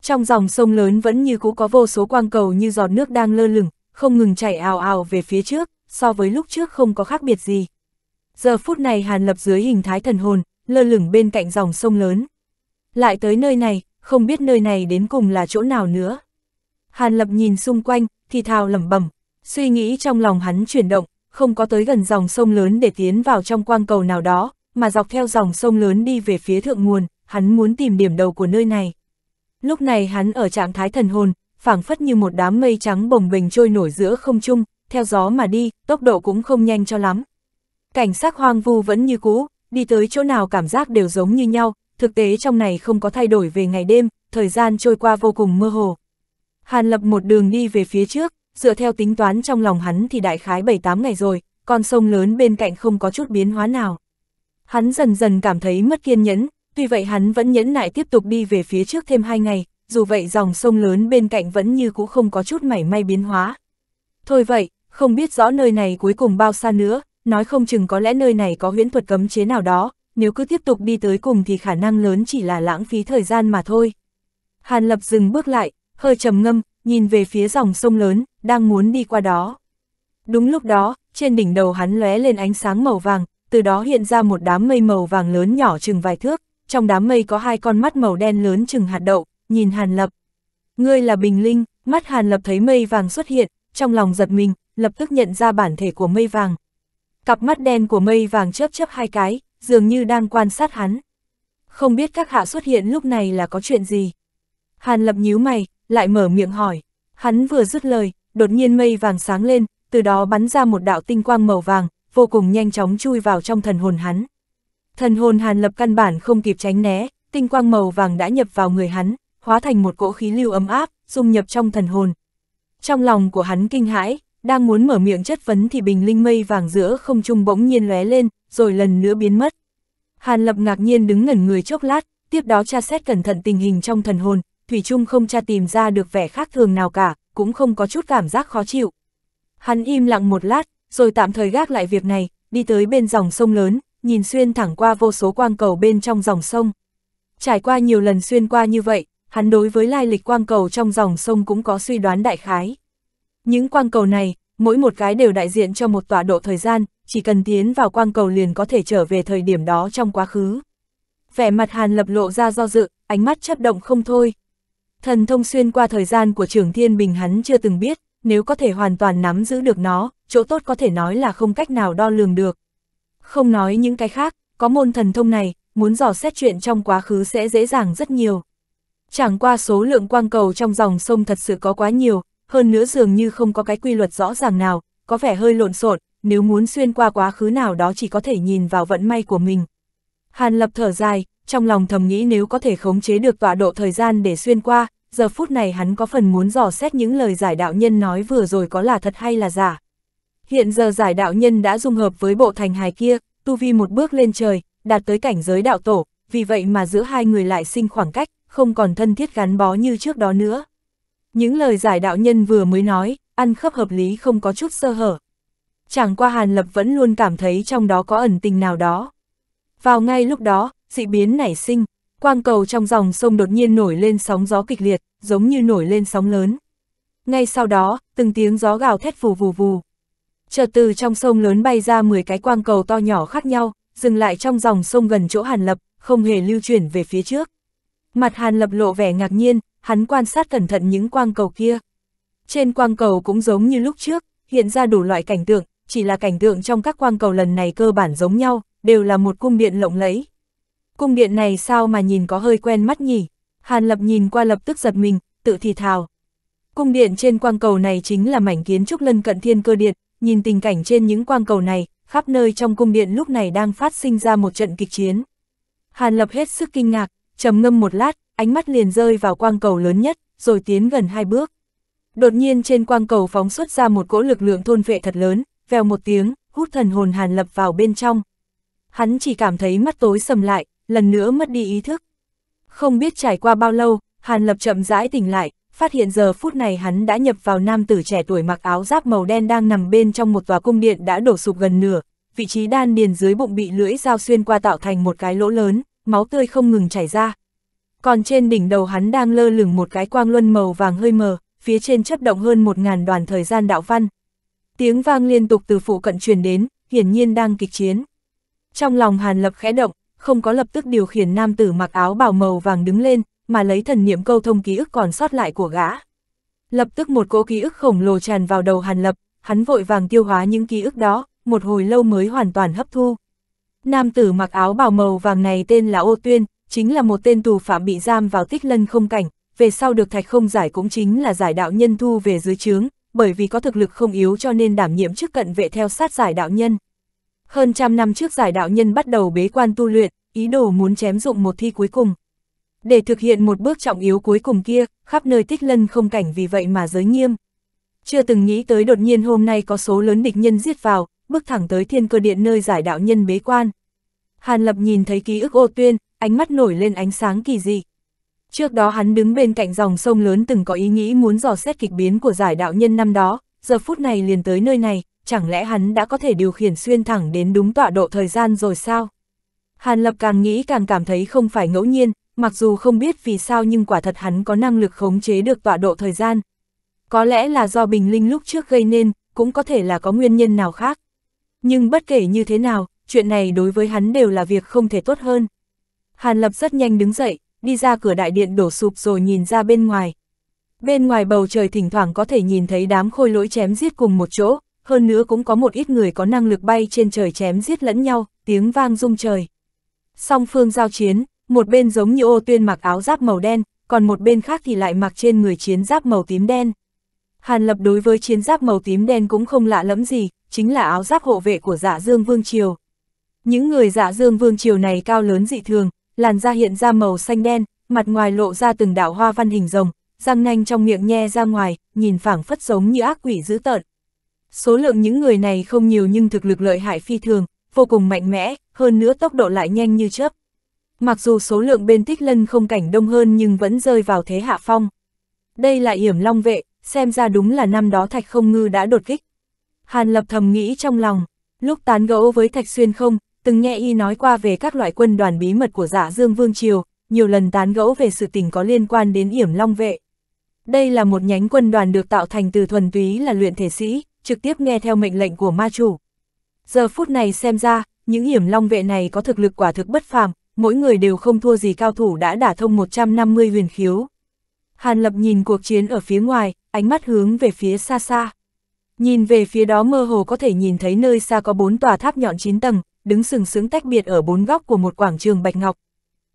Trong dòng sông lớn vẫn như cũ có vô số quang cầu như giọt nước đang lơ lửng, không ngừng chảy ào ào về phía trước, so với lúc trước không có khác biệt gì. Giờ phút này Hàn Lập dưới hình thái thần hồn, lơ lửng bên cạnh dòng sông lớn. Lại tới nơi này, không biết nơi này đến cùng là chỗ nào nữa. Hàn Lập nhìn xung quanh, thì thào lẩm bẩm, suy nghĩ trong lòng hắn chuyển động, không có tới gần dòng sông lớn để tiến vào trong quang cầu nào đó, mà dọc theo dòng sông lớn đi về phía thượng nguồn, hắn muốn tìm điểm đầu của nơi này. Lúc này hắn ở trạng thái thần hồn, phảng phất như một đám mây trắng bồng bềnh trôi nổi giữa không trung, theo gió mà đi, tốc độ cũng không nhanh cho lắm. Cảnh sắc hoang vu vẫn như cũ, đi tới chỗ nào cảm giác đều giống như nhau, thực tế trong này không có thay đổi về ngày đêm, thời gian trôi qua vô cùng mơ hồ. Hàn Lập một đường đi về phía trước, dựa theo tính toán trong lòng hắn thì đại khái 7-8 ngày rồi, con sông lớn bên cạnh không có chút biến hóa nào. Hắn dần dần cảm thấy mất kiên nhẫn, tuy vậy hắn vẫn nhẫn nại tiếp tục đi về phía trước thêm 2 ngày, dù vậy dòng sông lớn bên cạnh vẫn như cũ không có chút mảy may biến hóa. Thôi vậy, không biết rõ nơi này cuối cùng bao xa nữa, nói không chừng có lẽ nơi này có huyễn thuật cấm chế nào đó, nếu cứ tiếp tục đi tới cùng thì khả năng lớn chỉ là lãng phí thời gian mà thôi. Hàn Lập dừng bước lại, hơi trầm ngâm, nhìn về phía dòng sông lớn, đang muốn đi qua đó. Đúng lúc đó, trên đỉnh đầu hắn lóe lên ánh sáng màu vàng, từ đó hiện ra một đám mây màu vàng lớn nhỏ chừng vài thước, trong đám mây có hai con mắt màu đen lớn chừng hạt đậu, nhìn Hàn Lập. Ngươi là Bình Linh, mắt Hàn Lập thấy mây vàng xuất hiện, trong lòng giật mình, lập tức nhận ra bản thể của mây vàng. Cặp mắt đen của mây vàng chớp chớp hai cái, dường như đang quan sát hắn. Không biết các hạ xuất hiện lúc này là có chuyện gì. Hàn Lập nhíu mày, lại mở miệng hỏi. Hắn vừa dứt lời, đột nhiên mây vàng sáng lên, từ đó bắn ra một đạo tinh quang màu vàng, vô cùng nhanh chóng chui vào trong thần hồn hắn. Thần hồn Hàn Lập căn bản không kịp tránh né, tinh quang màu vàng đã nhập vào người hắn, hóa thành một cỗ khí lưu ấm áp, dung nhập trong thần hồn. Trong lòng của hắn kinh hãi, đang muốn mở miệng chất vấn thì bình linh mây vàng giữa không trung bỗng nhiên lóe lên, rồi lần nữa biến mất. Hàn Lập ngạc nhiên đứng ngẩn người chốc lát, tiếp đó tra xét cẩn thận tình hình trong thần hồn, Thủy Trung không tra tìm ra được vẻ khác thường nào cả, cũng không có chút cảm giác khó chịu. Hắn im lặng một lát, rồi tạm thời gác lại việc này, đi tới bên dòng sông lớn, nhìn xuyên thẳng qua vô số quang cầu bên trong dòng sông. Trải qua nhiều lần xuyên qua như vậy, hắn đối với lai lịch quang cầu trong dòng sông cũng có suy đoán đại khái. Những quang cầu này, mỗi một cái đều đại diện cho một tọa độ thời gian, chỉ cần tiến vào quang cầu liền có thể trở về thời điểm đó trong quá khứ. Vẻ mặt Hàn lập lộ ra do dự, ánh mắt chấp động không thôi. Thần thông xuyên qua thời gian của trưởng thiên bình hắn chưa từng biết, nếu có thể hoàn toàn nắm giữ được nó, chỗ tốt có thể nói là không cách nào đo lường được. Không nói những cái khác, có môn thần thông này, muốn dò xét chuyện trong quá khứ sẽ dễ dàng rất nhiều. Chẳng qua số lượng quang cầu trong dòng sông thật sự có quá nhiều, hơn nữa dường như không có cái quy luật rõ ràng nào, có vẻ hơi lộn xộn, nếu muốn xuyên qua quá khứ nào đó chỉ có thể nhìn vào vận may của mình. Hàn Lập thở dài, trong lòng thầm nghĩ nếu có thể khống chế được tọa độ thời gian để xuyên qua, giờ phút này hắn có phần muốn dò xét những lời giải đạo nhân nói vừa rồi có là thật hay là giả. Hiện giờ giải đạo nhân đã dung hợp với bộ thành hài kia, tu vi một bước lên trời, đạt tới cảnh giới đạo tổ, vì vậy mà giữa hai người lại sinh khoảng cách, không còn thân thiết gắn bó như trước đó nữa. Những lời giải đạo nhân vừa mới nói, ăn khớp hợp lý không có chút sơ hở. Chẳng qua Hàn Lập vẫn luôn cảm thấy trong đó có ẩn tình nào đó. Vào ngay lúc đó, dị biến nảy sinh, quang cầu trong dòng sông đột nhiên nổi lên sóng gió kịch liệt, giống như nổi lên sóng lớn. Ngay sau đó, từng tiếng gió gào thét vù vù vù. Chợt từ trong sông lớn bay ra 10 cái quang cầu to nhỏ khác nhau, dừng lại trong dòng sông gần chỗ Hàn Lập, không hề lưu chuyển về phía trước. Mặt Hàn Lập lộ vẻ ngạc nhiên, hắn quan sát cẩn thận những quang cầu kia. Trên quang cầu cũng giống như lúc trước, hiện ra đủ loại cảnh tượng, chỉ là cảnh tượng trong các quang cầu lần này cơ bản giống nhau, đều là một cung điện lộng lẫy, Cung điện này sao mà nhìn có hơi quen mắt nhỉ? Hàn Lập nhìn qua lập tức giật mình, tự thì thào. Cung điện trên quang cầu này chính là mảnh kiến trúc lân cận thiên cơ điện, nhìn tình cảnh trên những quang cầu này, khắp nơi trong cung điện lúc này đang phát sinh ra một trận kịch chiến. Hàn Lập hết sức kinh ngạc, trầm ngâm một lát, ánh mắt liền rơi vào quang cầu lớn nhất, rồi tiến gần hai bước. Đột nhiên trên quang cầu phóng xuất ra một cỗ lực lượng thôn vệ thật lớn, vèo một tiếng, hút thần hồn Hàn Lập vào bên trong. Hắn chỉ cảm thấy mắt tối sầm lại, lần nữa mất đi ý thức. Không biết trải qua bao lâu, Hàn Lập chậm rãi tỉnh lại, phát hiện giờ phút này hắn đã nhập vào nam tử trẻ tuổi mặc áo giáp màu đen đang nằm bên trong một tòa cung điện đã đổ sụp gần nửa, vị trí đan điền dưới bụng bị lưỡi dao xuyên qua tạo thành một cái lỗ lớn, máu tươi không ngừng chảy ra. Còn trên đỉnh đầu hắn đang lơ lửng một cái quang luân màu vàng hơi mờ, phía trên chấp động hơn một ngàn đoàn thời gian đạo văn. Tiếng vang liên tục từ phụ cận truyền đến, hiển nhiên đang kịch chiến. Trong lòng Hàn Lập khẽ động, không có lập tức điều khiển nam tử mặc áo bào màu vàng đứng lên, mà lấy thần niệm câu thông ký ức còn sót lại của gã. Lập tức một cỗ ký ức khổng lồ tràn vào đầu Hàn Lập, hắn vội vàng tiêu hóa những ký ức đó, một hồi lâu mới hoàn toàn hấp thu. Nam tử mặc áo bào màu vàng này tên là Ô Tuyên, chính là một tên tù phạm bị giam vào tích lân không cảnh, về sau được thạch không giải cũng chính là giải đạo nhân thu về dưới trướng, bởi vì có thực lực không yếu cho nên đảm nhiệm chức cận vệ theo sát giải đạo nhân. Hơn trăm năm trước giải đạo nhân bắt đầu bế quan tu luyện, ý đồ muốn chém dụng một thi cuối cùng. Để thực hiện một bước trọng yếu cuối cùng kia, khắp nơi tích lân không cảnh vì vậy mà giới nghiêm. Chưa từng nghĩ tới đột nhiên hôm nay có số lớn địch nhân giết vào, bước thẳng tới thiên cơ điện nơi giải đạo nhân bế quan. Hàn Lập nhìn thấy ký ức ô tuyên, ánh mắt nổi lên ánh sáng kỳ dị. Trước đó hắn đứng bên cạnh dòng sông lớn từng có ý nghĩ muốn dò xét kịch biến của giải đạo nhân năm đó, giờ phút này liền tới nơi này, chẳng lẽ hắn đã có thể điều khiển xuyên thẳng đến đúng tọa độ thời gian rồi sao? Hàn Lập càng nghĩ càng cảm thấy không phải ngẫu nhiên, mặc dù không biết vì sao nhưng quả thật hắn có năng lực khống chế được tọa độ thời gian. Có lẽ là do Bình Linh lúc trước gây nên, cũng có thể là có nguyên nhân nào khác. Nhưng bất kể như thế nào, chuyện này đối với hắn đều là việc không thể tốt hơn. Hàn Lập rất nhanh đứng dậy, đi ra cửa đại điện đổ sụp rồi nhìn ra bên ngoài. Bên ngoài bầu trời thỉnh thoảng có thể nhìn thấy đám khôi lỗi chém giết cùng một chỗ, hơn nữa cũng có một ít người có năng lực bay trên trời chém giết lẫn nhau, tiếng vang rung trời. Song phương giao chiến, một bên giống như ô tuyên mặc áo giáp màu đen, còn một bên khác thì lại mặc trên người chiến giáp màu tím đen. Hàn Lập đối với chiến giáp màu tím đen cũng không lạ lẫm gì, chính là áo giáp hộ vệ của dạ dương vương triều. Những người dạ dương vương triều này cao lớn dị thường, làn da hiện ra màu xanh đen, mặt ngoài lộ ra từng đảo hoa văn hình rồng, răng nanh trong miệng nhe ra ngoài, nhìn phảng phất giống như ác quỷ dữ tợn. Số lượng những người này không nhiều nhưng thực lực lợi hại phi thường, vô cùng mạnh mẽ, hơn nữa tốc độ lại nhanh như chớp. Mặc dù số lượng bên tích lân không cảnh đông hơn nhưng vẫn rơi vào thế hạ phong. Đây là yểm long vệ, xem ra đúng là năm đó Thạch Không Ngư đã đột kích. Hàn Lập thầm nghĩ trong lòng, lúc tán gẫu với Thạch Xuyên không, từng nghe y nói qua về các loại quân đoàn bí mật của giả dạ Dương Vương Triều, nhiều lần tán gẫu về sự tình có liên quan đến yểm long vệ. Đây là một nhánh quân đoàn được tạo thành từ thuần túy là luyện thể sĩ, trực tiếp nghe theo mệnh lệnh của ma chủ. Giờ phút này xem ra, những hiểm long vệ này có thực lực quả thực bất phàm, mỗi người đều không thua gì cao thủ đã đả thông 150 huyền khiếu. Hàn Lập nhìn cuộc chiến ở phía ngoài, ánh mắt hướng về phía xa xa. Nhìn về phía đó mơ hồ có thể nhìn thấy nơi xa có bốn tòa tháp nhọn 9 tầng, đứng sừng sững tách biệt ở bốn góc của một quảng trường bạch ngọc.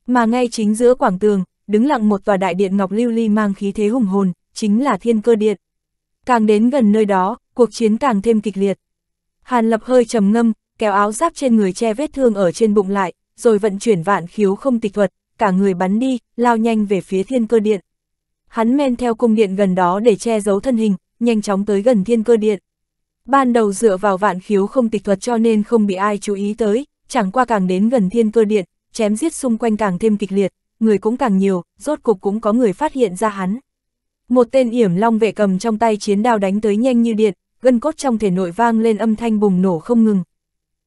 Mà ngay chính giữa quảng tường, đứng lặng một tòa đại điện ngọc lưu ly li mang khí thế hùng hồn, chính là thiên cơ điện. Càng đến gần nơi đó, cuộc chiến càng thêm kịch liệt. Hàn Lập hơi trầm ngâm, kéo áo giáp trên người che vết thương ở trên bụng lại, rồi vận chuyển vạn khiếu không tịch thuật, cả người bắn đi, lao nhanh về phía thiên cơ điện. Hắn men theo cung điện gần đó để che giấu thân hình, nhanh chóng tới gần thiên cơ điện. Ban đầu dựa vào vạn khiếu không tịch thuật cho nên không bị ai chú ý tới, chẳng qua càng đến gần thiên cơ điện, chém giết xung quanh càng thêm kịch liệt, người cũng càng nhiều, rốt cục cũng có người phát hiện ra hắn. Một tên yểm long vệ cầm trong tay chiến đao đánh tới nhanh như điện, gân cốt trong thể nội vang lên âm thanh bùng nổ không ngừng.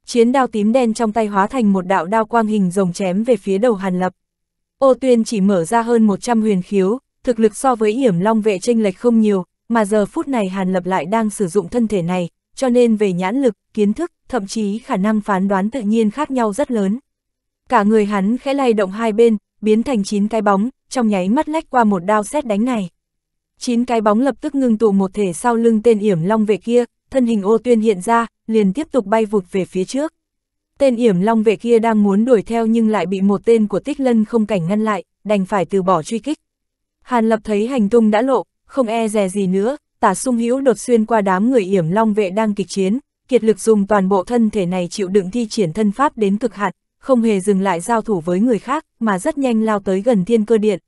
Chiến đao tím đen trong tay hóa thành một đạo đao quang hình rồng chém về phía đầu Hàn Lập. Ô Tuyên chỉ mở ra hơn 100 huyền khiếu, thực lực so với yểm long vệ tranh lệch không nhiều, mà giờ phút này Hàn Lập lại đang sử dụng thân thể này, cho nên về nhãn lực, kiến thức, thậm chí khả năng phán đoán tự nhiên khác nhau rất lớn. Cả người hắn khẽ lay động hai bên, biến thành chín cái bóng, trong nháy mắt lách qua một đao xét đánh này. Chín cái bóng lập tức ngưng tụ một thể sau lưng tên yểm long vệ kia, thân hình ô tuyên hiện ra, liền tiếp tục bay vụt về phía trước. Tên yểm long vệ kia đang muốn đuổi theo nhưng lại bị một tên của tích lân không cảnh ngăn lại, đành phải từ bỏ truy kích. Hàn lập thấy hành tung đã lộ, không e dè gì nữa, tả sung hữu đột xuyên qua đám người yểm long vệ đang kịch chiến, kiệt lực dùng toàn bộ thân thể này chịu đựng thi triển thân pháp đến cực hạn, không hề dừng lại giao thủ với người khác, mà rất nhanh lao tới gần thiên cơ điện,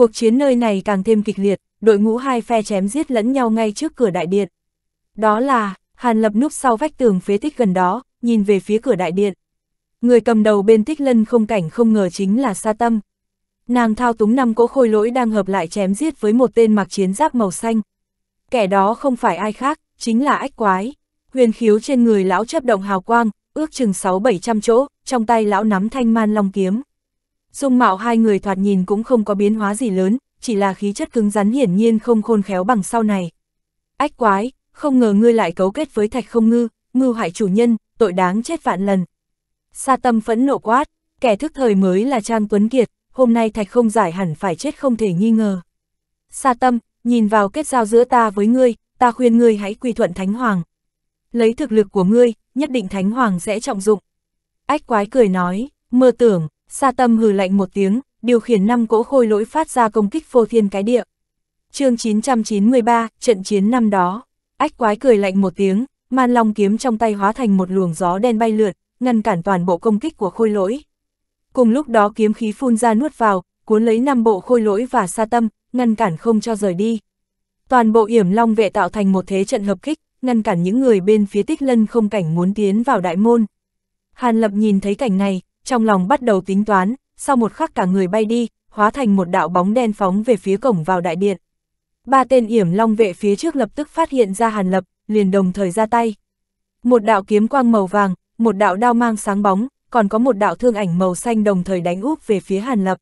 Cuộc chiến nơi này càng thêm kịch liệt, đội ngũ hai phe chém giết lẫn nhau ngay trước cửa đại điện. Đó là, Hàn Lập núp sau vách tường phế tích gần đó, nhìn về phía cửa đại điện. Người cầm đầu bên tích lân không cảnh không ngờ chính là Sa Tâm. Nàng thao túng năm cỗ khôi lỗi đang hợp lại chém giết với một tên mặc chiến giáp màu xanh. Kẻ đó không phải ai khác, chính là ách quái. Huyền khiếu trên người lão chấp động hào quang, ước chừng 6-700 chỗ, trong tay lão nắm thanh man long kiếm. Dung mạo hai người thoạt nhìn cũng không có biến hóa gì lớn, chỉ là khí chất cứng rắn hiển nhiên không khôn khéo bằng sau này. Ách quái, không ngờ ngươi lại cấu kết với thạch không ngư, ngư hại chủ nhân, tội đáng chết vạn lần. Sa tâm phẫn nộ quát, kẻ thức thời mới là Trang Tuấn Kiệt, hôm nay thạch không giải hẳn phải chết không thể nghi ngờ. Sa tâm, nhìn vào kết giao giữa ta với ngươi, ta khuyên ngươi hãy quy thuận Thánh Hoàng. Lấy thực lực của ngươi, nhất định Thánh Hoàng sẽ trọng dụng. Ách quái cười nói, mơ tưởng, Sa tâm hừ lạnh một tiếng, điều khiển năm cỗ khôi lỗi phát ra công kích phô thiên cái địa. chương 993, trận chiến năm đó, ách quái cười lạnh một tiếng, man long kiếm trong tay hóa thành một luồng gió đen bay lượn, ngăn cản toàn bộ công kích của khôi lỗi. Cùng lúc đó kiếm khí phun ra nuốt vào, cuốn lấy năm bộ khôi lỗi và sa tâm, ngăn cản không cho rời đi. Toàn bộ yểm long vệ tạo thành một thế trận hợp kích, ngăn cản những người bên phía tích lân không cảnh muốn tiến vào đại môn. Hàn Lập nhìn thấy cảnh này, trong lòng bắt đầu tính toán, sau một khắc cả người bay đi, hóa thành một đạo bóng đen phóng về phía cổng vào đại điện. Ba tên yểm long vệ phía trước lập tức phát hiện ra Hàn Lập, liền đồng thời ra tay. Một đạo kiếm quang màu vàng, một đạo đao mang sáng bóng, còn có một đạo thương ảnh màu xanh đồng thời đánh úp về phía Hàn Lập.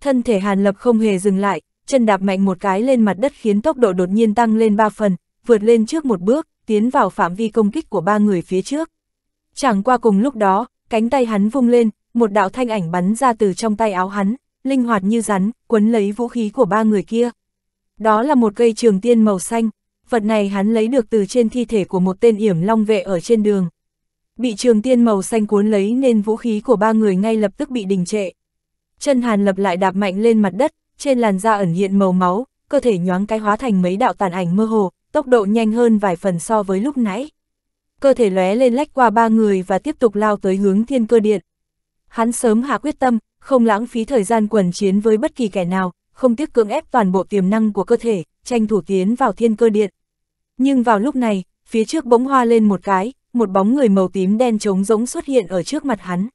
Thân thể Hàn Lập không hề dừng lại, chân đạp mạnh một cái lên mặt đất khiến tốc độ đột nhiên tăng lên ba phần, vượt lên trước một bước, tiến vào phạm vi công kích của ba người phía trước. Chẳng qua cùng lúc đó, Cánh tay hắn vung lên, một đạo thanh ảnh bắn ra từ trong tay áo hắn, linh hoạt như rắn, quấn lấy vũ khí của ba người kia. Đó là một cây trường tiên màu xanh, vật này hắn lấy được từ trên thi thể của một tên yểm long vệ ở trên đường. Bị trường tiên màu xanh cuốn lấy nên vũ khí của ba người ngay lập tức bị đình trệ. Chân hàn lập lại đạp mạnh lên mặt đất, trên làn da ẩn hiện màu máu, cơ thể nhoáng cái hóa thành mấy đạo tàn ảnh mơ hồ, tốc độ nhanh hơn vài phần so với lúc nãy cơ thể lóe lên lách qua ba người và tiếp tục lao tới hướng thiên cơ điện. Hắn sớm hạ quyết tâm, không lãng phí thời gian quần chiến với bất kỳ kẻ nào, không tiếc cưỡng ép toàn bộ tiềm năng của cơ thể, tranh thủ tiến vào thiên cơ điện. Nhưng vào lúc này, phía trước bỗng hoa lên một cái, một bóng người màu tím đen trống rỗng xuất hiện ở trước mặt hắn.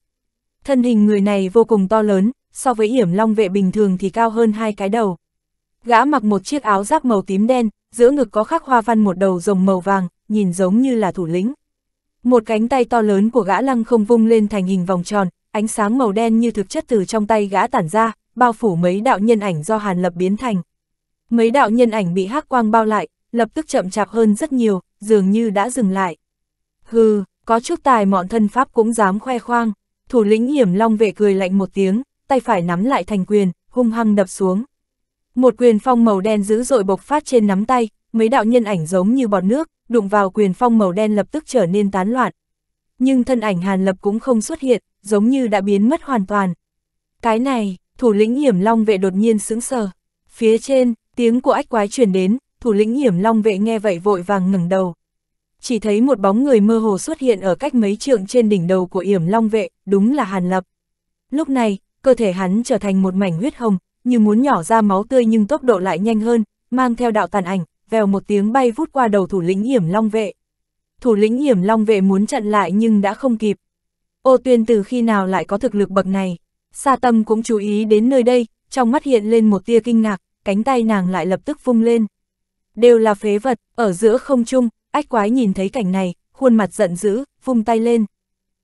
Thân hình người này vô cùng to lớn, so với yểm long vệ bình thường thì cao hơn hai cái đầu. Gã mặc một chiếc áo giáp màu tím đen, giữa ngực có khắc hoa văn một đầu rồng màu vàng, nhìn giống như là thủ lĩnh. Một cánh tay to lớn của gã lăng không vung lên thành hình vòng tròn, ánh sáng màu đen như thực chất từ trong tay gã tản ra, bao phủ mấy đạo nhân ảnh do Hàn Lập biến thành. Mấy đạo nhân ảnh bị hắc quang bao lại, lập tức chậm chạp hơn rất nhiều, dường như đã dừng lại. Hừ, có chút tài mọn thân pháp cũng dám khoe khoang. Thủ lĩnh hiểm long vệ cười lạnh một tiếng, tay phải nắm lại thành quyền, hung hăng đập xuống. Một quyền phong màu đen dữ dội bộc phát trên nắm tay, mấy đạo nhân ảnh giống như bọt nước, đụng vào quyền phong màu đen lập tức trở nên tán loạn. Nhưng thân ảnh Hàn Lập cũng không xuất hiện, giống như đã biến mất hoàn toàn. Cái này, thủ lĩnh hiểm long vệ đột nhiên sững sờ. Phía trên, tiếng của ách quái truyền đến, thủ lĩnh hiểm long vệ nghe vậy vội vàng ngẩng đầu. Chỉ thấy một bóng người mơ hồ xuất hiện ở cách mấy trượng trên đỉnh đầu của hiểm long vệ, đúng là Hàn Lập. Lúc này, cơ thể hắn trở thành một mảnh huyết hồng, như muốn nhỏ ra máu tươi nhưng tốc độ lại nhanh hơn, mang theo đạo tàn ảnh, vèo một tiếng bay vút qua đầu thủ lĩnh hiểm long vệ. Thủ lĩnh hiểm long vệ muốn chặn lại nhưng đã không kịp. Ô tuyên từ khi nào lại có thực lực bậc này? Sa tâm cũng chú ý đến nơi đây, trong mắt hiện lên một tia kinh ngạc, cánh tay nàng lại lập tức vung lên. Đều là phế vật, ở giữa không trung, ách quái nhìn thấy cảnh này, khuôn mặt giận dữ, vung tay lên.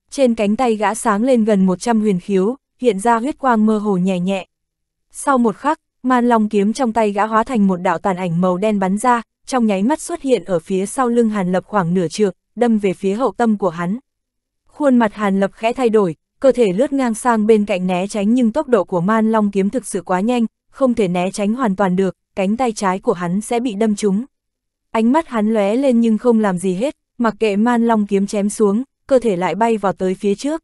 Trên cánh tay gã sáng lên gần 100 huyền khiếu, hiện ra huyết quang mơ hồ nhẹ nhẹ, sau một khắc, man long kiếm trong tay gã hóa thành một đạo tàn ảnh màu đen bắn ra, trong nháy mắt xuất hiện ở phía sau lưng Hàn Lập khoảng nửa trượng, đâm về phía hậu tâm của hắn. Khuôn mặt Hàn Lập khẽ thay đổi, cơ thể lướt ngang sang bên cạnh né tránh nhưng tốc độ của man long kiếm thực sự quá nhanh, không thể né tránh hoàn toàn được, cánh tay trái của hắn sẽ bị đâm trúng. Ánh mắt hắn lóe lên nhưng không làm gì hết, mặc kệ man long kiếm chém xuống, cơ thể lại bay vào tới phía trước.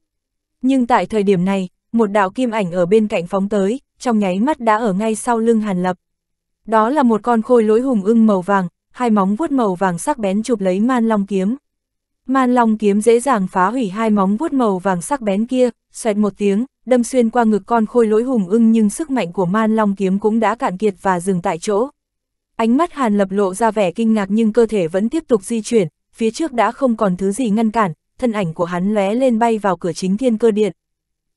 Nhưng tại thời điểm này, một đạo kim ảnh ở bên cạnh phóng tới, trong nháy mắt đã ở ngay sau lưng Hàn Lập. Đó là một con khôi lỗi hùng ưng màu vàng, hai móng vuốt màu vàng sắc bén chụp lấy man long kiếm. Man long kiếm dễ dàng phá hủy hai móng vuốt màu vàng sắc bén kia, xoẹt một tiếng, đâm xuyên qua ngực con khôi lỗi hùng ưng nhưng sức mạnh của man long kiếm cũng đã cạn kiệt và dừng tại chỗ. Ánh mắt Hàn Lập lộ ra vẻ kinh ngạc nhưng cơ thể vẫn tiếp tục di chuyển, phía trước đã không còn thứ gì ngăn cản, thân ảnh của hắn lóe lên bay vào cửa chính thiên cơ điện.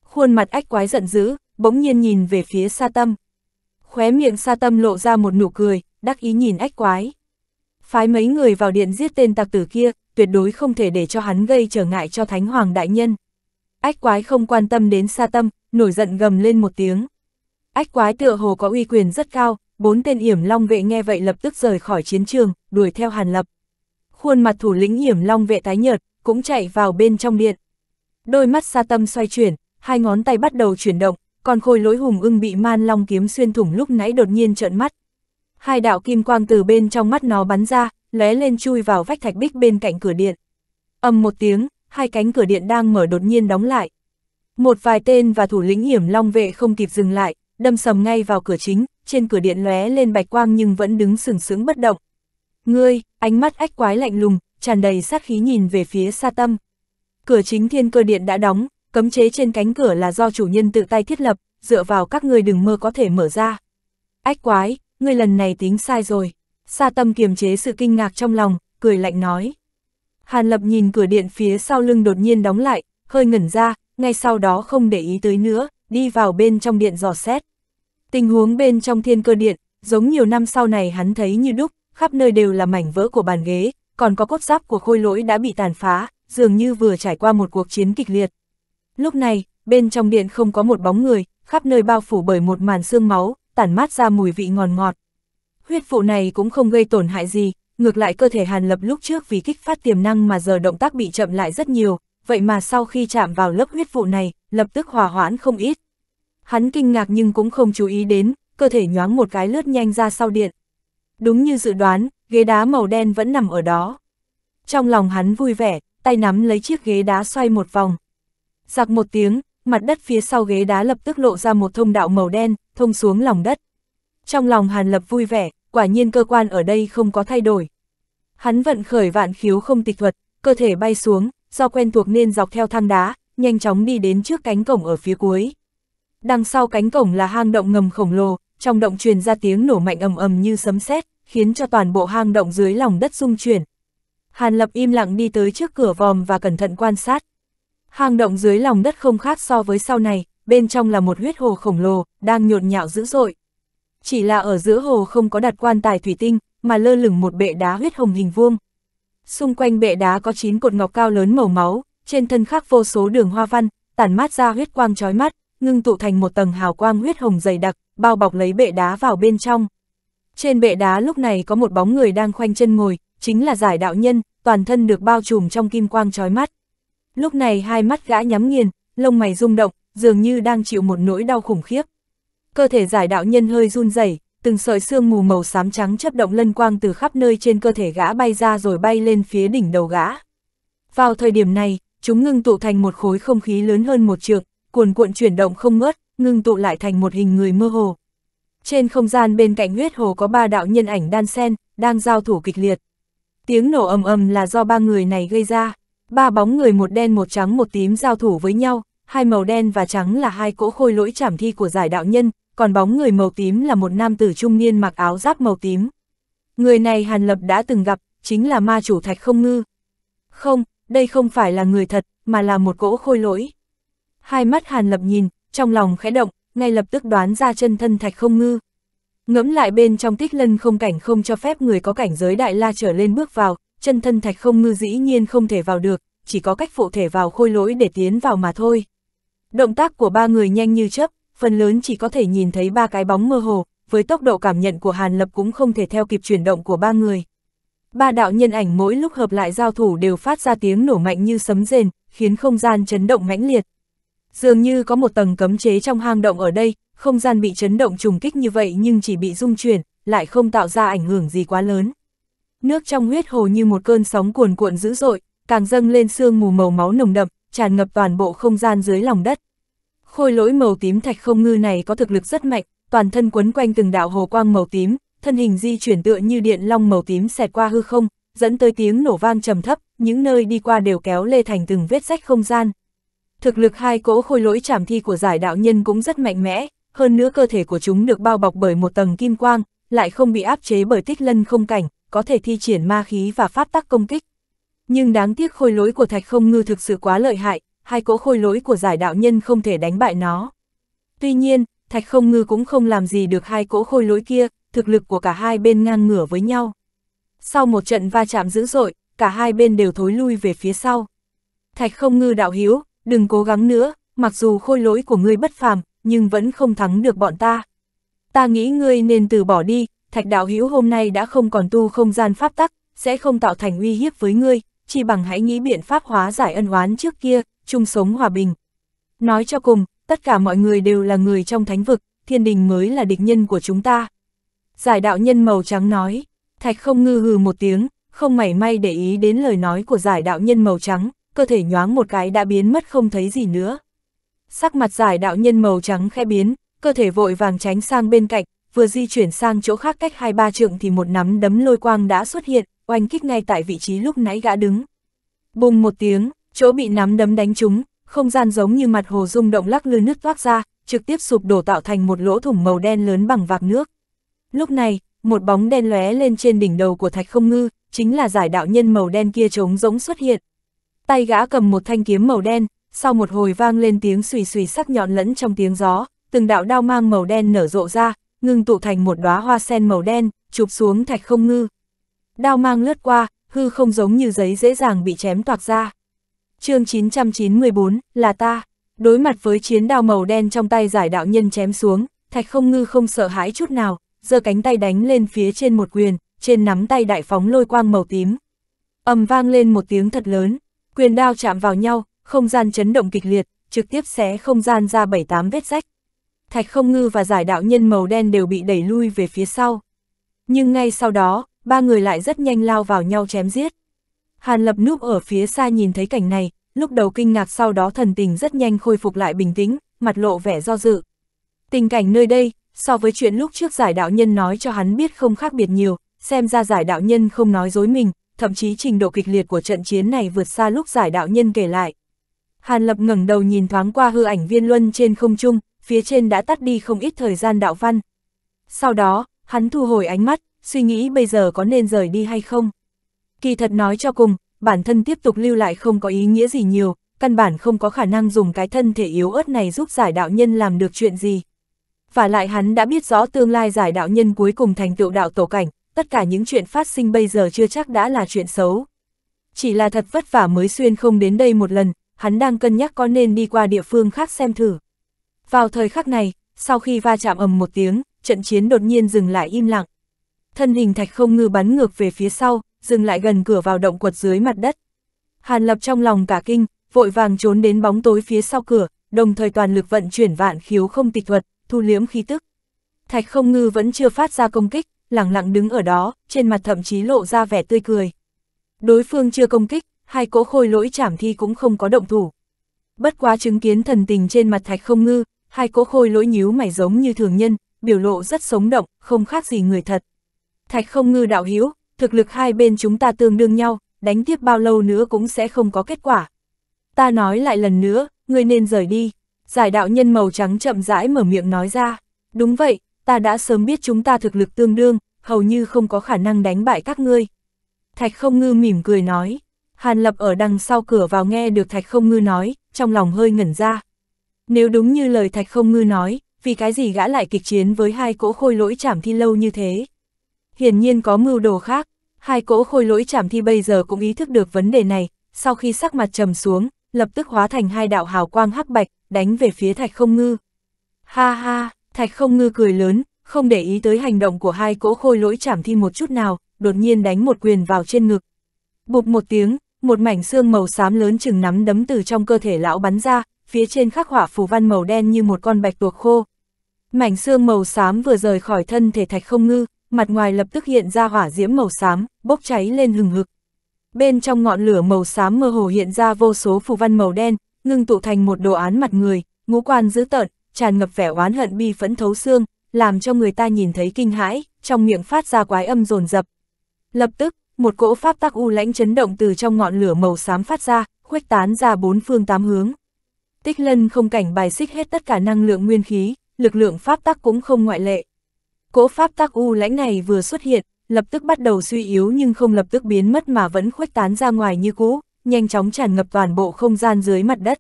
Khuôn mặt ách quái giận dữ, bỗng nhiên nhìn về phía sa tâm. Khóe miệng sa tâm lộ ra một nụ cười, đắc ý nhìn ách quái. Phái mấy người vào điện giết tên tặc tử kia, tuyệt đối không thể để cho hắn gây trở ngại cho Thánh Hoàng Đại Nhân. Ách quái không quan tâm đến sa tâm, nổi giận gầm lên một tiếng. Ách quái tựa hồ có uy quyền rất cao, bốn tên yểm long vệ nghe vậy lập tức rời khỏi chiến trường, đuổi theo hàn lập. Khuôn mặt thủ lĩnh yểm long vệ tái nhợt, cũng chạy vào bên trong điện. Đôi mắt sa tâm xoay chuyển, hai ngón tay bắt đầu chuyển động, còn khôi lỗi hùng ưng bị man long kiếm xuyên thủng lúc nãy đột nhiên trợn mắt. Hai đạo kim quang từ bên trong mắt nó bắn ra, lóe lên chui vào vách thạch bích bên cạnh cửa điện. ầm một tiếng, hai cánh cửa điện đang mở đột nhiên đóng lại. Một vài tên và thủ lĩnh hiểm long vệ không kịp dừng lại, đâm sầm ngay vào cửa chính, trên cửa điện lóe lên bạch quang nhưng vẫn đứng sừng sững bất động. Ngươi, ánh mắt ách quái lạnh lùng, tràn đầy sát khí nhìn về phía xa tâm. Cửa chính thiên cơ điện đã đóng, cấm chế trên cánh cửa là do chủ nhân tự tay thiết lập, dựa vào các người đừng mơ có thể mở ra. Ách quái, ngươi lần này tính sai rồi. Sa tâm kiềm chế sự kinh ngạc trong lòng, cười lạnh nói. Hàn lập nhìn cửa điện phía sau lưng đột nhiên đóng lại, hơi ngẩn ra, ngay sau đó không để ý tới nữa, đi vào bên trong điện dò xét. Tình huống bên trong thiên cơ điện, giống nhiều năm sau này hắn thấy như đúc, khắp nơi đều là mảnh vỡ của bàn ghế, còn có cốt giáp của khôi lỗi đã bị tàn phá, dường như vừa trải qua một cuộc chiến kịch liệt. Lúc này, bên trong điện không có một bóng người, khắp nơi bao phủ bởi một màn xương máu, tản mát ra mùi vị ngọt ngọt. Huyết vụ này cũng không gây tổn hại gì, ngược lại cơ thể Hàn Lập lúc trước vì kích phát tiềm năng mà giờ động tác bị chậm lại rất nhiều, vậy mà sau khi chạm vào lớp huyết vụ này, lập tức hòa hoãn không ít. Hắn kinh ngạc nhưng cũng không chú ý đến, cơ thể nhoáng một cái lướt nhanh ra sau điện. Đúng như dự đoán, ghế đá màu đen vẫn nằm ở đó. Trong lòng hắn vui vẻ, tay nắm lấy chiếc ghế đá xoay một vòng, giặc một tiếng, mặt đất phía sau ghế đá lập tức lộ ra một thông đạo màu đen, thông xuống lòng đất. Trong lòng Hàn Lập vui vẻ, quả nhiên cơ quan ở đây không có thay đổi. Hắn vận khởi vạn khiếu không tịch thuật, cơ thể bay xuống, do quen thuộc nên dọc theo thang đá, nhanh chóng đi đến trước cánh cổng ở phía cuối. Đằng sau cánh cổng là hang động ngầm khổng lồ, trong động truyền ra tiếng nổ mạnh ầm ầm như sấm sét, khiến cho toàn bộ hang động dưới lòng đất rung chuyển. Hàn Lập im lặng đi tới trước cửa vòm và cẩn thận quan sát. Hang động dưới lòng đất không khác so với sau này, bên trong là một huyết hồ khổng lồ, đang nhột nhạo dữ dội. Chỉ là ở giữa hồ không có đặt quan tài thủy tinh, mà lơ lửng một bệ đá huyết hồng hình vuông. Xung quanh bệ đá có 9 cột ngọc cao lớn màu máu, trên thân khắc vô số đường hoa văn, tản mát ra huyết quang chói mắt, ngưng tụ thành một tầng hào quang huyết hồng dày đặc, bao bọc lấy bệ đá vào bên trong. Trên bệ đá lúc này có một bóng người đang khoanh chân ngồi, chính là giải đạo nhân, toàn thân được bao trùm trong kim quang chói mắt. Lúc này hai mắt gã nhắm nghiền, lông mày rung động, dường như đang chịu một nỗi đau khủng khiếp. Cơ thể giải đạo nhân hơi run rẩy, từng sợi xương mù màu xám trắng chấp động lân quang từ khắp nơi trên cơ thể gã bay ra rồi bay lên phía đỉnh đầu gã. Vào thời điểm này, chúng ngưng tụ thành một khối không khí lớn hơn một trượng, cuồn cuộn chuyển động không ngớt, ngưng tụ lại thành một hình người mơ hồ. Trên không gian bên cạnh huyết hồ có ba đạo nhân ảnh đan sen, đang giao thủ kịch liệt. Tiếng nổ ầm ầm là do ba người này gây ra. Ba bóng người một đen một trắng một tím giao thủ với nhau, hai màu đen và trắng là hai cỗ khôi lỗi trảm thi của giải đạo nhân, còn bóng người màu tím là một nam tử trung niên mặc áo giáp màu tím. Người này Hàn Lập đã từng gặp, chính là ma chủ Thạch Không Ngư. Không, đây không phải là người thật, mà là một cỗ khôi lỗi. Hai mắt Hàn Lập nhìn, trong lòng khẽ động, ngay lập tức đoán ra chân thân Thạch Không Ngư. Ngẫm lại bên trong tích lân không cảnh không cho phép người có cảnh giới đại la trở lên bước vào, chân thân thạch không ngư dĩ nhiên không thể vào được, chỉ có cách phụ thể vào khôi lỗi để tiến vào mà thôi. Động tác của ba người nhanh như chớp, phần lớn chỉ có thể nhìn thấy ba cái bóng mơ hồ, với tốc độ cảm nhận của Hàn Lập cũng không thể theo kịp chuyển động của ba người. Ba đạo nhân ảnh mỗi lúc hợp lại giao thủ đều phát ra tiếng nổ mạnh như sấm rền, khiến không gian chấn động mãnh liệt. Dường như có một tầng cấm chế trong hang động ở đây, không gian bị chấn động trùng kích như vậy nhưng chỉ bị rung chuyển, lại không tạo ra ảnh hưởng gì quá lớn nước trong huyết hồ như một cơn sóng cuồn cuộn dữ dội, càng dâng lên sương mù màu máu nồng đậm, tràn ngập toàn bộ không gian dưới lòng đất. Khôi lỗi màu tím thạch không ngư này có thực lực rất mạnh, toàn thân quấn quanh từng đạo hồ quang màu tím, thân hình di chuyển tựa như điện long màu tím xẹt qua hư không, dẫn tới tiếng nổ vang trầm thấp, những nơi đi qua đều kéo lê thành từng vết rách không gian. Thực lực hai cỗ khôi lỗi trảm thi của giải đạo nhân cũng rất mạnh mẽ, hơn nữa cơ thể của chúng được bao bọc bởi một tầng kim quang, lại không bị áp chế bởi tích lân không cảnh, có thể thi triển ma khí và pháp tắc công kích. Nhưng đáng tiếc khôi lỗi của thạch không ngư thực sự quá lợi hại, hai cỗ khôi lỗi của giải đạo nhân không thể đánh bại nó. Tuy nhiên, thạch không ngư cũng không làm gì được hai cỗ khôi lỗi kia, thực lực của cả hai bên ngang ngửa với nhau. Sau một trận va chạm dữ dội, cả hai bên đều thối lui về phía sau. Thạch không ngư đạo hiếu, đừng cố gắng nữa, mặc dù khôi lỗi của ngươi bất phàm, nhưng vẫn không thắng được bọn ta. Ta nghĩ ngươi nên từ bỏ đi, thạch đạo hữu hôm nay đã không còn tu không gian pháp tắc, sẽ không tạo thành uy hiếp với ngươi, chỉ bằng hãy nghĩ biện pháp hóa giải ân oán trước kia, chung sống hòa bình. Nói cho cùng, tất cả mọi người đều là người trong thánh vực, thiên đình mới là địch nhân của chúng ta. Giải đạo nhân màu trắng nói, thạch không ngư hừ một tiếng, không mảy may để ý đến lời nói của giải đạo nhân màu trắng, cơ thể nhoáng một cái đã biến mất không thấy gì nữa. Sắc mặt giải đạo nhân màu trắng khẽ biến, cơ thể vội vàng tránh sang bên cạnh, vừa di chuyển sang chỗ khác cách hai ba trượng thì một nắm đấm lôi quang đã xuất hiện, oanh kích ngay tại vị trí lúc nãy gã đứng. Bùng một tiếng, chỗ bị nắm đấm đánh trúng, không gian giống như mặt hồ rung động lắc lư nứt toác ra, trực tiếp sụp đổ tạo thành một lỗ thủng màu đen lớn bằng vạc nước. Lúc này, một bóng đen lóe lên trên đỉnh đầu của Thạch Không Ngư, chính là giải đạo nhân màu đen kia trống rỗng xuất hiện. Tay gã cầm một thanh kiếm màu đen, sau một hồi vang lên tiếng xùy xùy sắc nhọn lẫn trong tiếng gió, từng đạo đao mang màu đen nở rộ ra, ngưng tụ thành một đóa hoa sen màu đen, chụp xuống thạch không ngư. Đao mang lướt qua, hư không giống như giấy dễ dàng bị chém toạc ra. chương 994, là ta. Đối mặt với chiến đao màu đen trong tay giải đạo nhân chém xuống, thạch không ngư không sợ hãi chút nào, giơ cánh tay đánh lên phía trên một quyền, trên nắm tay đại phóng lôi quang màu tím. ầm vang lên một tiếng thật lớn, quyền đao chạm vào nhau, không gian chấn động kịch liệt, trực tiếp xé không gian ra bảy tám vết rách thạch không ngư và giải đạo nhân màu đen đều bị đẩy lui về phía sau. Nhưng ngay sau đó, ba người lại rất nhanh lao vào nhau chém giết. Hàn lập núp ở phía xa nhìn thấy cảnh này, lúc đầu kinh ngạc sau đó thần tình rất nhanh khôi phục lại bình tĩnh, mặt lộ vẻ do dự. Tình cảnh nơi đây, so với chuyện lúc trước giải đạo nhân nói cho hắn biết không khác biệt nhiều, xem ra giải đạo nhân không nói dối mình, thậm chí trình độ kịch liệt của trận chiến này vượt xa lúc giải đạo nhân kể lại. Hàn Lập ngẩng đầu nhìn thoáng qua hư ảnh viên luân trên không trung, phía trên đã tắt đi không ít thời gian đạo văn. Sau đó, hắn thu hồi ánh mắt, suy nghĩ bây giờ có nên rời đi hay không. Kỳ thật nói cho cùng, bản thân tiếp tục lưu lại không có ý nghĩa gì nhiều, căn bản không có khả năng dùng cái thân thể yếu ớt này giúp giải đạo nhân làm được chuyện gì. Và lại hắn đã biết rõ tương lai giải đạo nhân cuối cùng thành tựu đạo tổ cảnh, tất cả những chuyện phát sinh bây giờ chưa chắc đã là chuyện xấu. Chỉ là thật vất vả mới xuyên không đến đây một lần, hắn đang cân nhắc có nên đi qua địa phương khác xem thử. Vào thời khắc này, sau khi va chạm ầm một tiếng, trận chiến đột nhiên dừng lại im lặng. Thân hình thạch không ngư bắn ngược về phía sau, dừng lại gần cửa vào động quật dưới mặt đất. Hàn Lập trong lòng cả kinh, vội vàng trốn đến bóng tối phía sau cửa, đồng thời toàn lực vận chuyển vạn khiếu không tịch thuật, thu liếm khí tức. Thạch không ngư vẫn chưa phát ra công kích, lặng lặng đứng ở đó, trên mặt thậm chí lộ ra vẻ tươi cười. Đối phương chưa công kích, hai cỗ khôi lỗi chảm thi cũng không có động thủ. Bất quá chứng kiến thần tình trên mặt thạch không ngư, hai cỗ khôi lỗi nhíu mày giống như thường nhân, biểu lộ rất sống động, không khác gì người thật. Thạch không ngư đạo hiếu, thực lực hai bên chúng ta tương đương nhau, đánh tiếp bao lâu nữa cũng sẽ không có kết quả. Ta nói lại lần nữa, ngươi nên rời đi. Giải đạo nhân màu trắng chậm rãi mở miệng nói ra. Đúng vậy, ta đã sớm biết chúng ta thực lực tương đương, hầu như không có khả năng đánh bại các ngươi. Thạch không ngư mỉm cười nói. Hàn lập ở đằng sau cửa vào nghe được thạch không ngư nói, trong lòng hơi ngẩn ra. Nếu đúng như lời Thạch Không Ngư nói, vì cái gì gã lại kịch chiến với hai cỗ khôi lỗi chảm thi lâu như thế? Hiển nhiên có mưu đồ khác, hai cỗ khôi lỗi chảm thi bây giờ cũng ý thức được vấn đề này, sau khi sắc mặt trầm xuống, lập tức hóa thành hai đạo hào quang hắc bạch, đánh về phía Thạch Không Ngư. Ha ha, Thạch Không Ngư cười lớn, không để ý tới hành động của hai cỗ khôi lỗi chảm thi một chút nào, đột nhiên đánh một quyền vào trên ngực. Bụp một tiếng, một mảnh xương màu xám lớn chừng nắm đấm từ trong cơ thể lão bắn ra, phía trên khắc họa phù văn màu đen như một con bạch tuộc khô. Mảnh xương màu xám vừa rời khỏi thân thể thạch không ngư, mặt ngoài lập tức hiện ra hỏa diễm màu xám, bốc cháy lên hừng hực. Bên trong ngọn lửa màu xám mơ hồ hiện ra vô số phù văn màu đen, ngưng tụ thành một đồ án mặt người, ngũ quan dữ tợn, tràn ngập vẻ oán hận bi phẫn thấu xương, làm cho người ta nhìn thấy kinh hãi, trong miệng phát ra quái âm rồn rập. Lập tức, một cỗ pháp tắc u lãnh chấn động từ trong ngọn lửa màu xám phát ra, khuếch tán ra bốn phương tám hướng. Tích lân không cảnh bài xích hết tất cả năng lượng nguyên khí, lực lượng pháp tắc cũng không ngoại lệ. Cỗ pháp tắc u lãnh này vừa xuất hiện, lập tức bắt đầu suy yếu nhưng không lập tức biến mất mà vẫn khuếch tán ra ngoài như cũ, nhanh chóng tràn ngập toàn bộ không gian dưới mặt đất.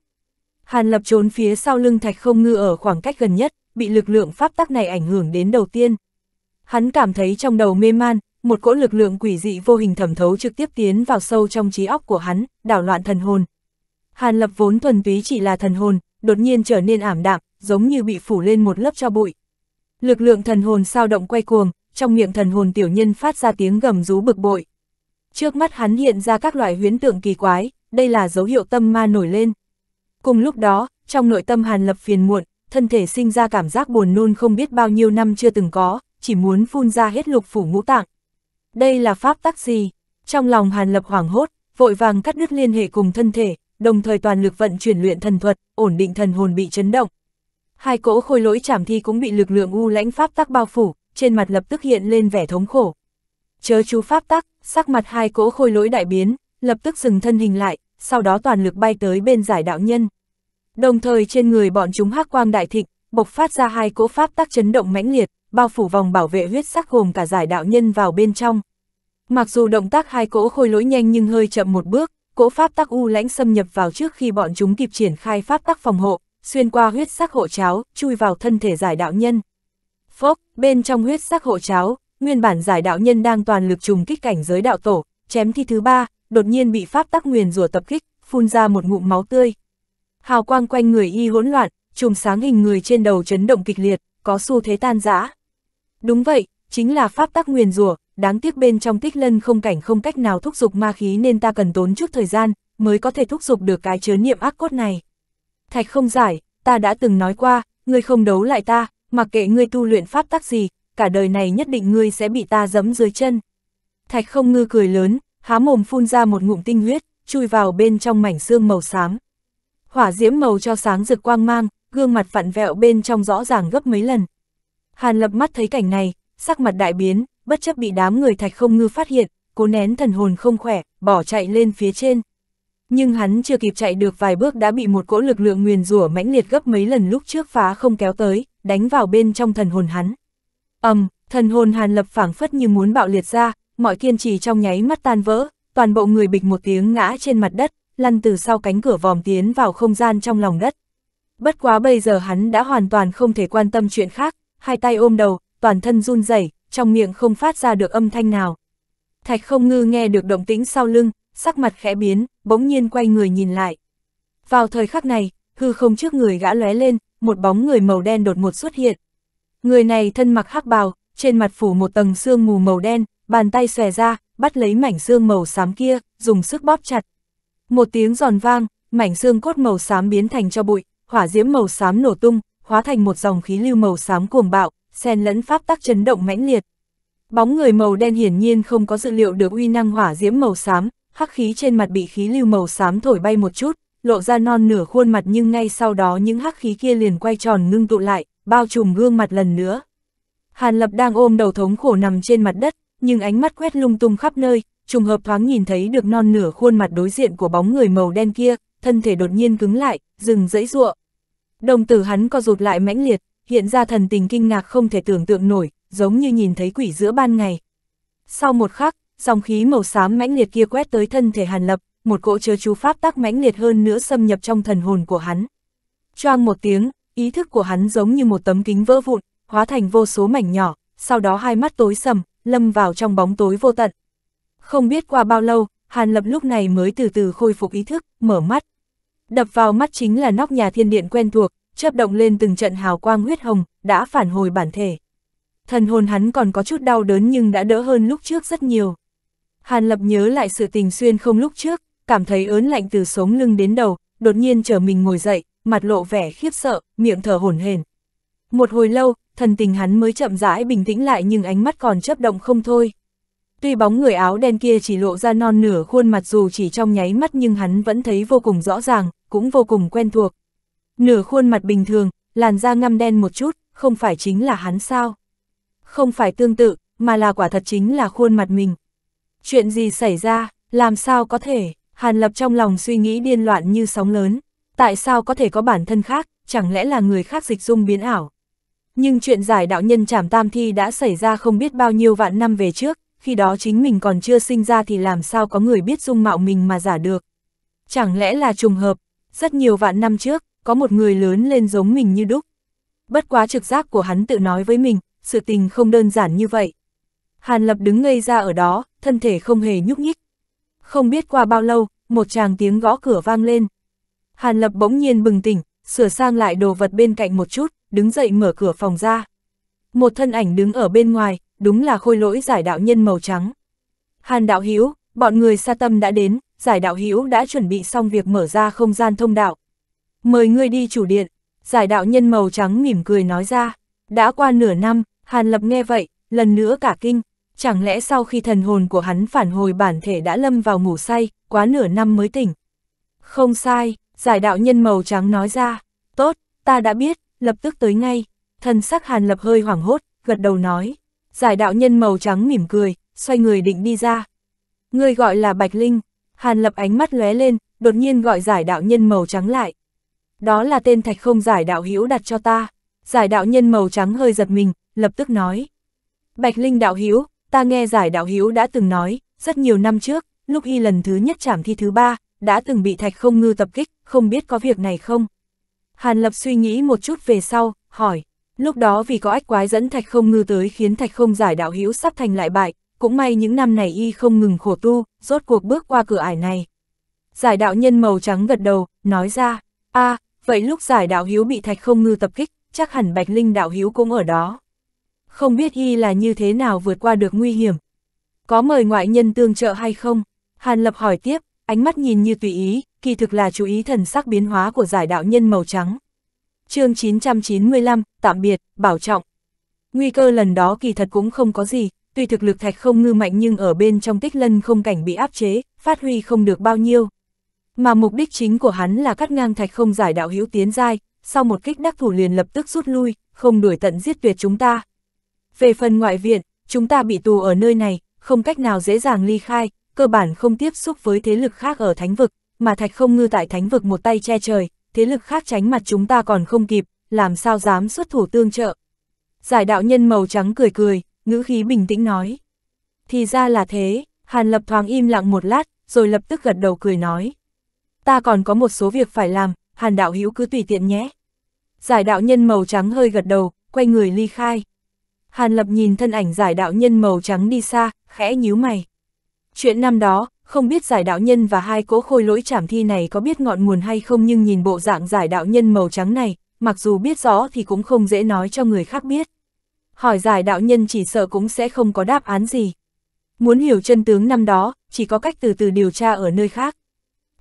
Hàn lập trốn phía sau lưng thạch không ngư ở khoảng cách gần nhất, bị lực lượng pháp tắc này ảnh hưởng đến đầu tiên. Hắn cảm thấy trong đầu mê man, một cỗ lực lượng quỷ dị vô hình thẩm thấu trực tiếp tiến vào sâu trong trí óc của hắn, đảo loạn thần hồn, Hàn Lập vốn thuần túy chỉ là thần hồn, đột nhiên trở nên ảm đạm, giống như bị phủ lên một lớp cho bụi. Lực lượng thần hồn sao động quay cuồng, trong miệng thần hồn tiểu nhân phát ra tiếng gầm rú bực bội. Trước mắt hắn hiện ra các loại huyến tượng kỳ quái, đây là dấu hiệu tâm ma nổi lên. Cùng lúc đó, trong nội tâm Hàn Lập phiền muộn, thân thể sinh ra cảm giác buồn nôn không biết bao nhiêu năm chưa từng có, chỉ muốn phun ra hết lục phủ ngũ tạng. Đây là pháp tắc gì? Trong lòng Hàn Lập hoảng hốt, vội vàng cắt đứt liên hệ cùng thân thể, đồng thời toàn lực vận chuyển luyện thần thuật, ổn định thần hồn bị chấn động. Hai cỗ khôi lỗi chảm thi cũng bị lực lượng u lãnh pháp tắc bao phủ, trên mặt lập tức hiện lên vẻ thống khổ. Chớ chú pháp tắc, sắc mặt hai cỗ khôi lỗi đại biến, lập tức dừng thân hình lại, sau đó toàn lực bay tới bên giải đạo nhân. Đồng thời trên người bọn chúng hắc quang đại thịnh, bộc phát ra hai cỗ pháp tắc chấn động mãnh liệt, bao phủ vòng bảo vệ huyết sắc gồm cả giải đạo nhân vào bên trong. Mặc dù động tác hai cỗ khôi lỗi nhanh nhưng hơi chậm một bước, cỗ pháp tắc u lãnh xâm nhập vào trước khi bọn chúng kịp triển khai pháp tắc phòng hộ, xuyên qua huyết sắc hộ cháo, chui vào thân thể giải đạo nhân. Phốc, bên trong huyết sắc hộ cháo, nguyên bản giải đạo nhân đang toàn lực trùng kích cảnh giới đạo tổ, chém thi thứ ba, đột nhiên bị pháp tắc nguyền rủa tập kích, phun ra một ngụm máu tươi. Hào quang quanh người y hỗn loạn, trùm sáng hình người trên đầu chấn động kịch liệt, có xu thế tan rã. Đúng vậy, chính là pháp tắc nguyền rủa đáng tiếc bên trong tích lân không cảnh không cách nào thúc giục ma khí nên ta cần tốn chút thời gian, mới có thể thúc giục được cái chứa niệm ác cốt này. Thạch không giải, ta đã từng nói qua, ngươi không đấu lại ta, mặc kệ ngươi tu luyện pháp tắc gì, cả đời này nhất định ngươi sẽ bị ta giẫm dưới chân. Thạch không ngư cười lớn, há mồm phun ra một ngụm tinh huyết, chui vào bên trong mảnh xương màu xám. Hỏa diễm màu cho sáng rực quang mang, gương mặt vặn vẹo bên trong rõ ràng gấp mấy lần. Hàn lập mắt thấy cảnh này, sắc mặt đại biến, bất chấp bị đám người thạch không ngư phát hiện, cố nén thần hồn không khỏe, bỏ chạy lên phía trên. Nhưng hắn chưa kịp chạy được vài bước đã bị một cỗ lực lượng nguyền rủa mãnh liệt gấp mấy lần lúc trước phá không kéo tới, đánh vào bên trong thần hồn hắn. ầm, um, thần hồn hàn lập phảng phất như muốn bạo liệt ra, mọi kiên trì trong nháy mắt tan vỡ, toàn bộ người bịch một tiếng ngã trên mặt đất, lăn từ sau cánh cửa vòm tiến vào không gian trong lòng đất. Bất quá bây giờ hắn đã hoàn toàn không thể quan tâm chuyện khác, hai tay ôm đầu, toàn thân run rẩy, trong miệng không phát ra được âm thanh nào. Thạch không ngư nghe được động tĩnh sau lưng, sắc mặt khẽ biến, bỗng nhiên quay người nhìn lại. Vào thời khắc này, hư không trước người gã lóe lên, một bóng người màu đen đột ngột xuất hiện. Người này thân mặc hắc bào, trên mặt phủ một tầng xương mù màu đen, bàn tay xòe ra, bắt lấy mảnh xương màu xám kia, dùng sức bóp chặt. Một tiếng giòn vang, mảnh xương cốt màu xám biến thành cho bụi, hỏa diễm màu xám nổ tung, hóa thành một dòng khí lưu màu xám cuồng bạo, xen lẫn pháp tắc chấn động mãnh liệt. Bóng người màu đen hiển nhiên không có dự liệu được uy năng hỏa diễm màu xám, hắc khí trên mặt bị khí lưu màu xám thổi bay một chút, lộ ra non nửa khuôn mặt nhưng ngay sau đó những hắc khí kia liền quay tròn ngưng tụ lại, bao trùm gương mặt lần nữa. Hàn Lập đang ôm đầu thống khổ nằm trên mặt đất, nhưng ánh mắt quét lung tung khắp nơi, trùng hợp thoáng nhìn thấy được non nửa khuôn mặt đối diện của bóng người màu đen kia, thân thể đột nhiên cứng lại, dừng dãy ruộng. Đồng tử hắn co rụt lại mãnh liệt, hiện ra thần tình kinh ngạc không thể tưởng tượng nổi, giống như nhìn thấy quỷ giữa ban ngày. Sau một khắc, dòng khí màu xám mãnh liệt kia quét tới thân thể Hàn Lập, một cỗ chớ chú pháp tác mãnh liệt hơn nữa xâm nhập trong thần hồn của hắn. Choang một tiếng, ý thức của hắn giống như một tấm kính vỡ vụn, hóa thành vô số mảnh nhỏ, sau đó hai mắt tối sầm, lâm vào trong bóng tối vô tận. Không biết qua bao lâu, Hàn Lập lúc này mới từ từ khôi phục ý thức, mở mắt. Đập vào mắt chính là nóc nhà thiên điện quen thuộc, chớp động lên từng trận hào quang huyết hồng, đã phản hồi bản thể. Thần hồn hắn còn có chút đau đớn nhưng đã đỡ hơn lúc trước rất nhiều. Hàn Lập nhớ lại sự tình xuyên không lúc trước, cảm thấy ớn lạnh từ sống lưng đến đầu, đột nhiên trở mình ngồi dậy, mặt lộ vẻ khiếp sợ, miệng thở hổn hển. Một hồi lâu, thần tình hắn mới chậm rãi bình tĩnh lại nhưng ánh mắt còn chớp động không thôi. Tuy bóng người áo đen kia chỉ lộ ra non nửa khuôn mặt dù chỉ trong nháy mắt nhưng hắn vẫn thấy vô cùng rõ ràng, cũng vô cùng quen thuộc. Nửa khuôn mặt bình thường, làn da ngăm đen một chút, không phải chính là hắn sao? Không phải tương tự, mà là quả thật chính là khuôn mặt mình. Chuyện gì xảy ra, làm sao có thể, Hàn Lập trong lòng suy nghĩ điên loạn như sóng lớn. Tại sao có thể có bản thân khác, chẳng lẽ là người khác dịch dung biến ảo? Nhưng chuyện giải đạo nhân trảm tam thi đã xảy ra không biết bao nhiêu vạn năm về trước, khi đó chính mình còn chưa sinh ra thì làm sao có người biết dung mạo mình mà giả được. Chẳng lẽ là trùng hợp, rất nhiều vạn năm trước, có một người lớn lên giống mình như đúc. Bất quá trực giác của hắn tự nói với mình, sự tình không đơn giản như vậy. Hàn Lập đứng ngây ra ở đó, thân thể không hề nhúc nhích. Không biết qua bao lâu, một chàng tiếng gõ cửa vang lên. Hàn Lập bỗng nhiên bừng tỉnh, sửa sang lại đồ vật bên cạnh một chút, đứng dậy mở cửa phòng ra. Một thân ảnh đứng ở bên ngoài, đúng là khôi lỗi giải đạo nhân màu trắng. Hàn đạo Hiếu, bọn người sa tâm đã đến, giải đạo Hiếu đã chuẩn bị xong việc mở ra không gian thông đạo, mời ngươi đi chủ điện, giải đạo nhân màu trắng mỉm cười nói ra. Đã qua nửa năm, Hàn Lập nghe vậy, lần nữa cả kinh, chẳng lẽ sau khi thần hồn của hắn phản hồi bản thể đã lâm vào ngủ say, quá nửa năm mới tỉnh. Không sai, giải đạo nhân màu trắng nói ra, tốt, ta đã biết, lập tức tới ngay, thần sắc Hàn Lập hơi hoảng hốt, gật đầu nói. Giải đạo nhân màu trắng mỉm cười, xoay người định đi ra. Người gọi là Bạch Linh, Hàn Lập ánh mắt lóe lên, đột nhiên gọi giải đạo nhân màu trắng lại đó là tên thạch không giải đạo hữu đặt cho ta. Giải đạo nhân màu trắng hơi giật mình, lập tức nói. Bạch Linh đạo hữu ta nghe giải đạo hữu đã từng nói, rất nhiều năm trước, lúc y lần thứ nhất trảm thi thứ ba, đã từng bị thạch không ngư tập kích, không biết có việc này không. Hàn Lập suy nghĩ một chút về sau, hỏi, lúc đó vì có ách quái dẫn thạch không ngư tới khiến thạch không giải đạo hữu sắp thành lại bại, cũng may những năm này y không ngừng khổ tu, rốt cuộc bước qua cửa ải này. Giải đạo nhân màu trắng gật đầu, nói ra, a à, Vậy lúc giải đạo hiếu bị thạch không ngư tập kích, chắc hẳn Bạch Linh đạo hiếu cũng ở đó. Không biết y là như thế nào vượt qua được nguy hiểm. Có mời ngoại nhân tương trợ hay không? Hàn Lập hỏi tiếp, ánh mắt nhìn như tùy ý, kỳ thực là chú ý thần sắc biến hóa của giải đạo nhân màu trắng. chương 995, tạm biệt, bảo trọng. Nguy cơ lần đó kỳ thật cũng không có gì, tuy thực lực thạch không ngư mạnh nhưng ở bên trong tích lân không cảnh bị áp chế, phát huy không được bao nhiêu, mà mục đích chính của hắn là cắt ngang thạch không giải đạo hữu tiến giai, sau một kích đắc thủ liền lập tức rút lui, không đuổi tận giết tuyệt chúng ta. Về phần ngoại viện, chúng ta bị tù ở nơi này, không cách nào dễ dàng ly khai, cơ bản không tiếp xúc với thế lực khác ở thánh vực, mà thạch không ngư tại thánh vực một tay che trời, thế lực khác tránh mặt chúng ta còn không kịp, làm sao dám xuất thủ tương trợ. Giải đạo nhân màu trắng cười cười, ngữ khí bình tĩnh nói. Thì ra là thế, Hàn Lập thoáng im lặng một lát, rồi lập tức gật đầu cười nói ta còn có một số việc phải làm, hàn đạo hữu cứ tùy tiện nhé. Giải đạo nhân màu trắng hơi gật đầu, quay người ly khai. Hàn lập nhìn thân ảnh giải đạo nhân màu trắng đi xa, khẽ nhíu mày. Chuyện năm đó, không biết giải đạo nhân và hai cỗ khôi lỗi trảm thi này có biết ngọn nguồn hay không nhưng nhìn bộ dạng giải đạo nhân màu trắng này, mặc dù biết rõ thì cũng không dễ nói cho người khác biết. Hỏi giải đạo nhân chỉ sợ cũng sẽ không có đáp án gì. Muốn hiểu chân tướng năm đó, chỉ có cách từ từ điều tra ở nơi khác.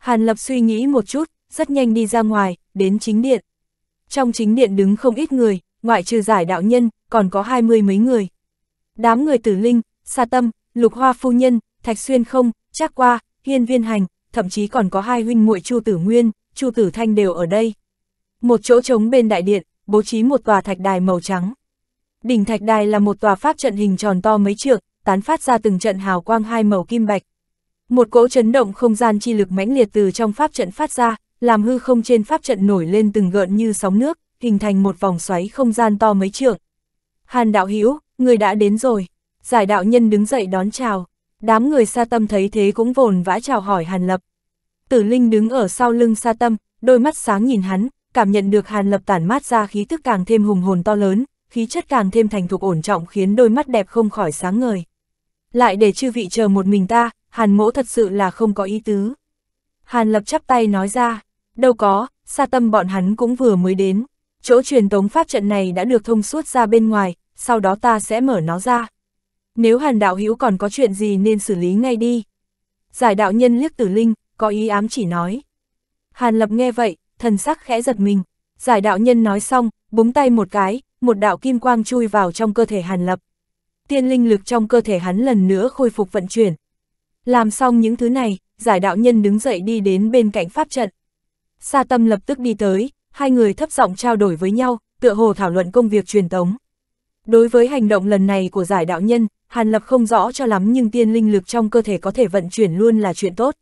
Hàn Lập suy nghĩ một chút, rất nhanh đi ra ngoài, đến chính điện. Trong chính điện đứng không ít người, ngoại trừ giải đạo nhân, còn có hai mươi mấy người. Đám người tử linh, sa tâm, lục hoa phu nhân, thạch xuyên không, trác qua, hiên viên hành, thậm chí còn có hai huynh muội chu tử nguyên, chu tử thanh đều ở đây. Một chỗ trống bên đại điện, bố trí một tòa thạch đài màu trắng. Đỉnh thạch đài là một tòa pháp trận hình tròn to mấy trượng, tán phát ra từng trận hào quang hai màu kim bạch. Một cỗ chấn động không gian chi lực mãnh liệt từ trong pháp trận phát ra, làm hư không trên pháp trận nổi lên từng gợn như sóng nước, hình thành một vòng xoáy không gian to mấy trượng. Hàn đạo hữu người đã đến rồi. Giải đạo nhân đứng dậy đón chào. Đám người sa tâm thấy thế cũng vồn vã chào hỏi Hàn Lập. Tử Linh đứng ở sau lưng sa tâm, đôi mắt sáng nhìn hắn, cảm nhận được Hàn Lập tản mát ra khí tức càng thêm hùng hồn to lớn, khí chất càng thêm thành thục ổn trọng khiến đôi mắt đẹp không khỏi sáng ngời. Lại để chư vị chờ một mình ta, Hàn mỗ thật sự là không có ý tứ. Hàn lập chắp tay nói ra, đâu có, xa tâm bọn hắn cũng vừa mới đến. Chỗ truyền tống pháp trận này đã được thông suốt ra bên ngoài, sau đó ta sẽ mở nó ra. Nếu hàn đạo hữu còn có chuyện gì nên xử lý ngay đi. Giải đạo nhân liếc tử linh, có ý ám chỉ nói. Hàn lập nghe vậy, thần sắc khẽ giật mình. Giải đạo nhân nói xong, búng tay một cái, một đạo kim quang chui vào trong cơ thể hàn lập. Tiên linh lực trong cơ thể hắn lần nữa khôi phục vận chuyển, làm xong những thứ này, giải đạo nhân đứng dậy đi đến bên cạnh pháp trận. Sa tâm lập tức đi tới, hai người thấp giọng trao đổi với nhau, tựa hồ thảo luận công việc truyền tống. Đối với hành động lần này của giải đạo nhân, Hàn Lập không rõ cho lắm nhưng tiên linh lực trong cơ thể có thể vận chuyển luôn là chuyện tốt.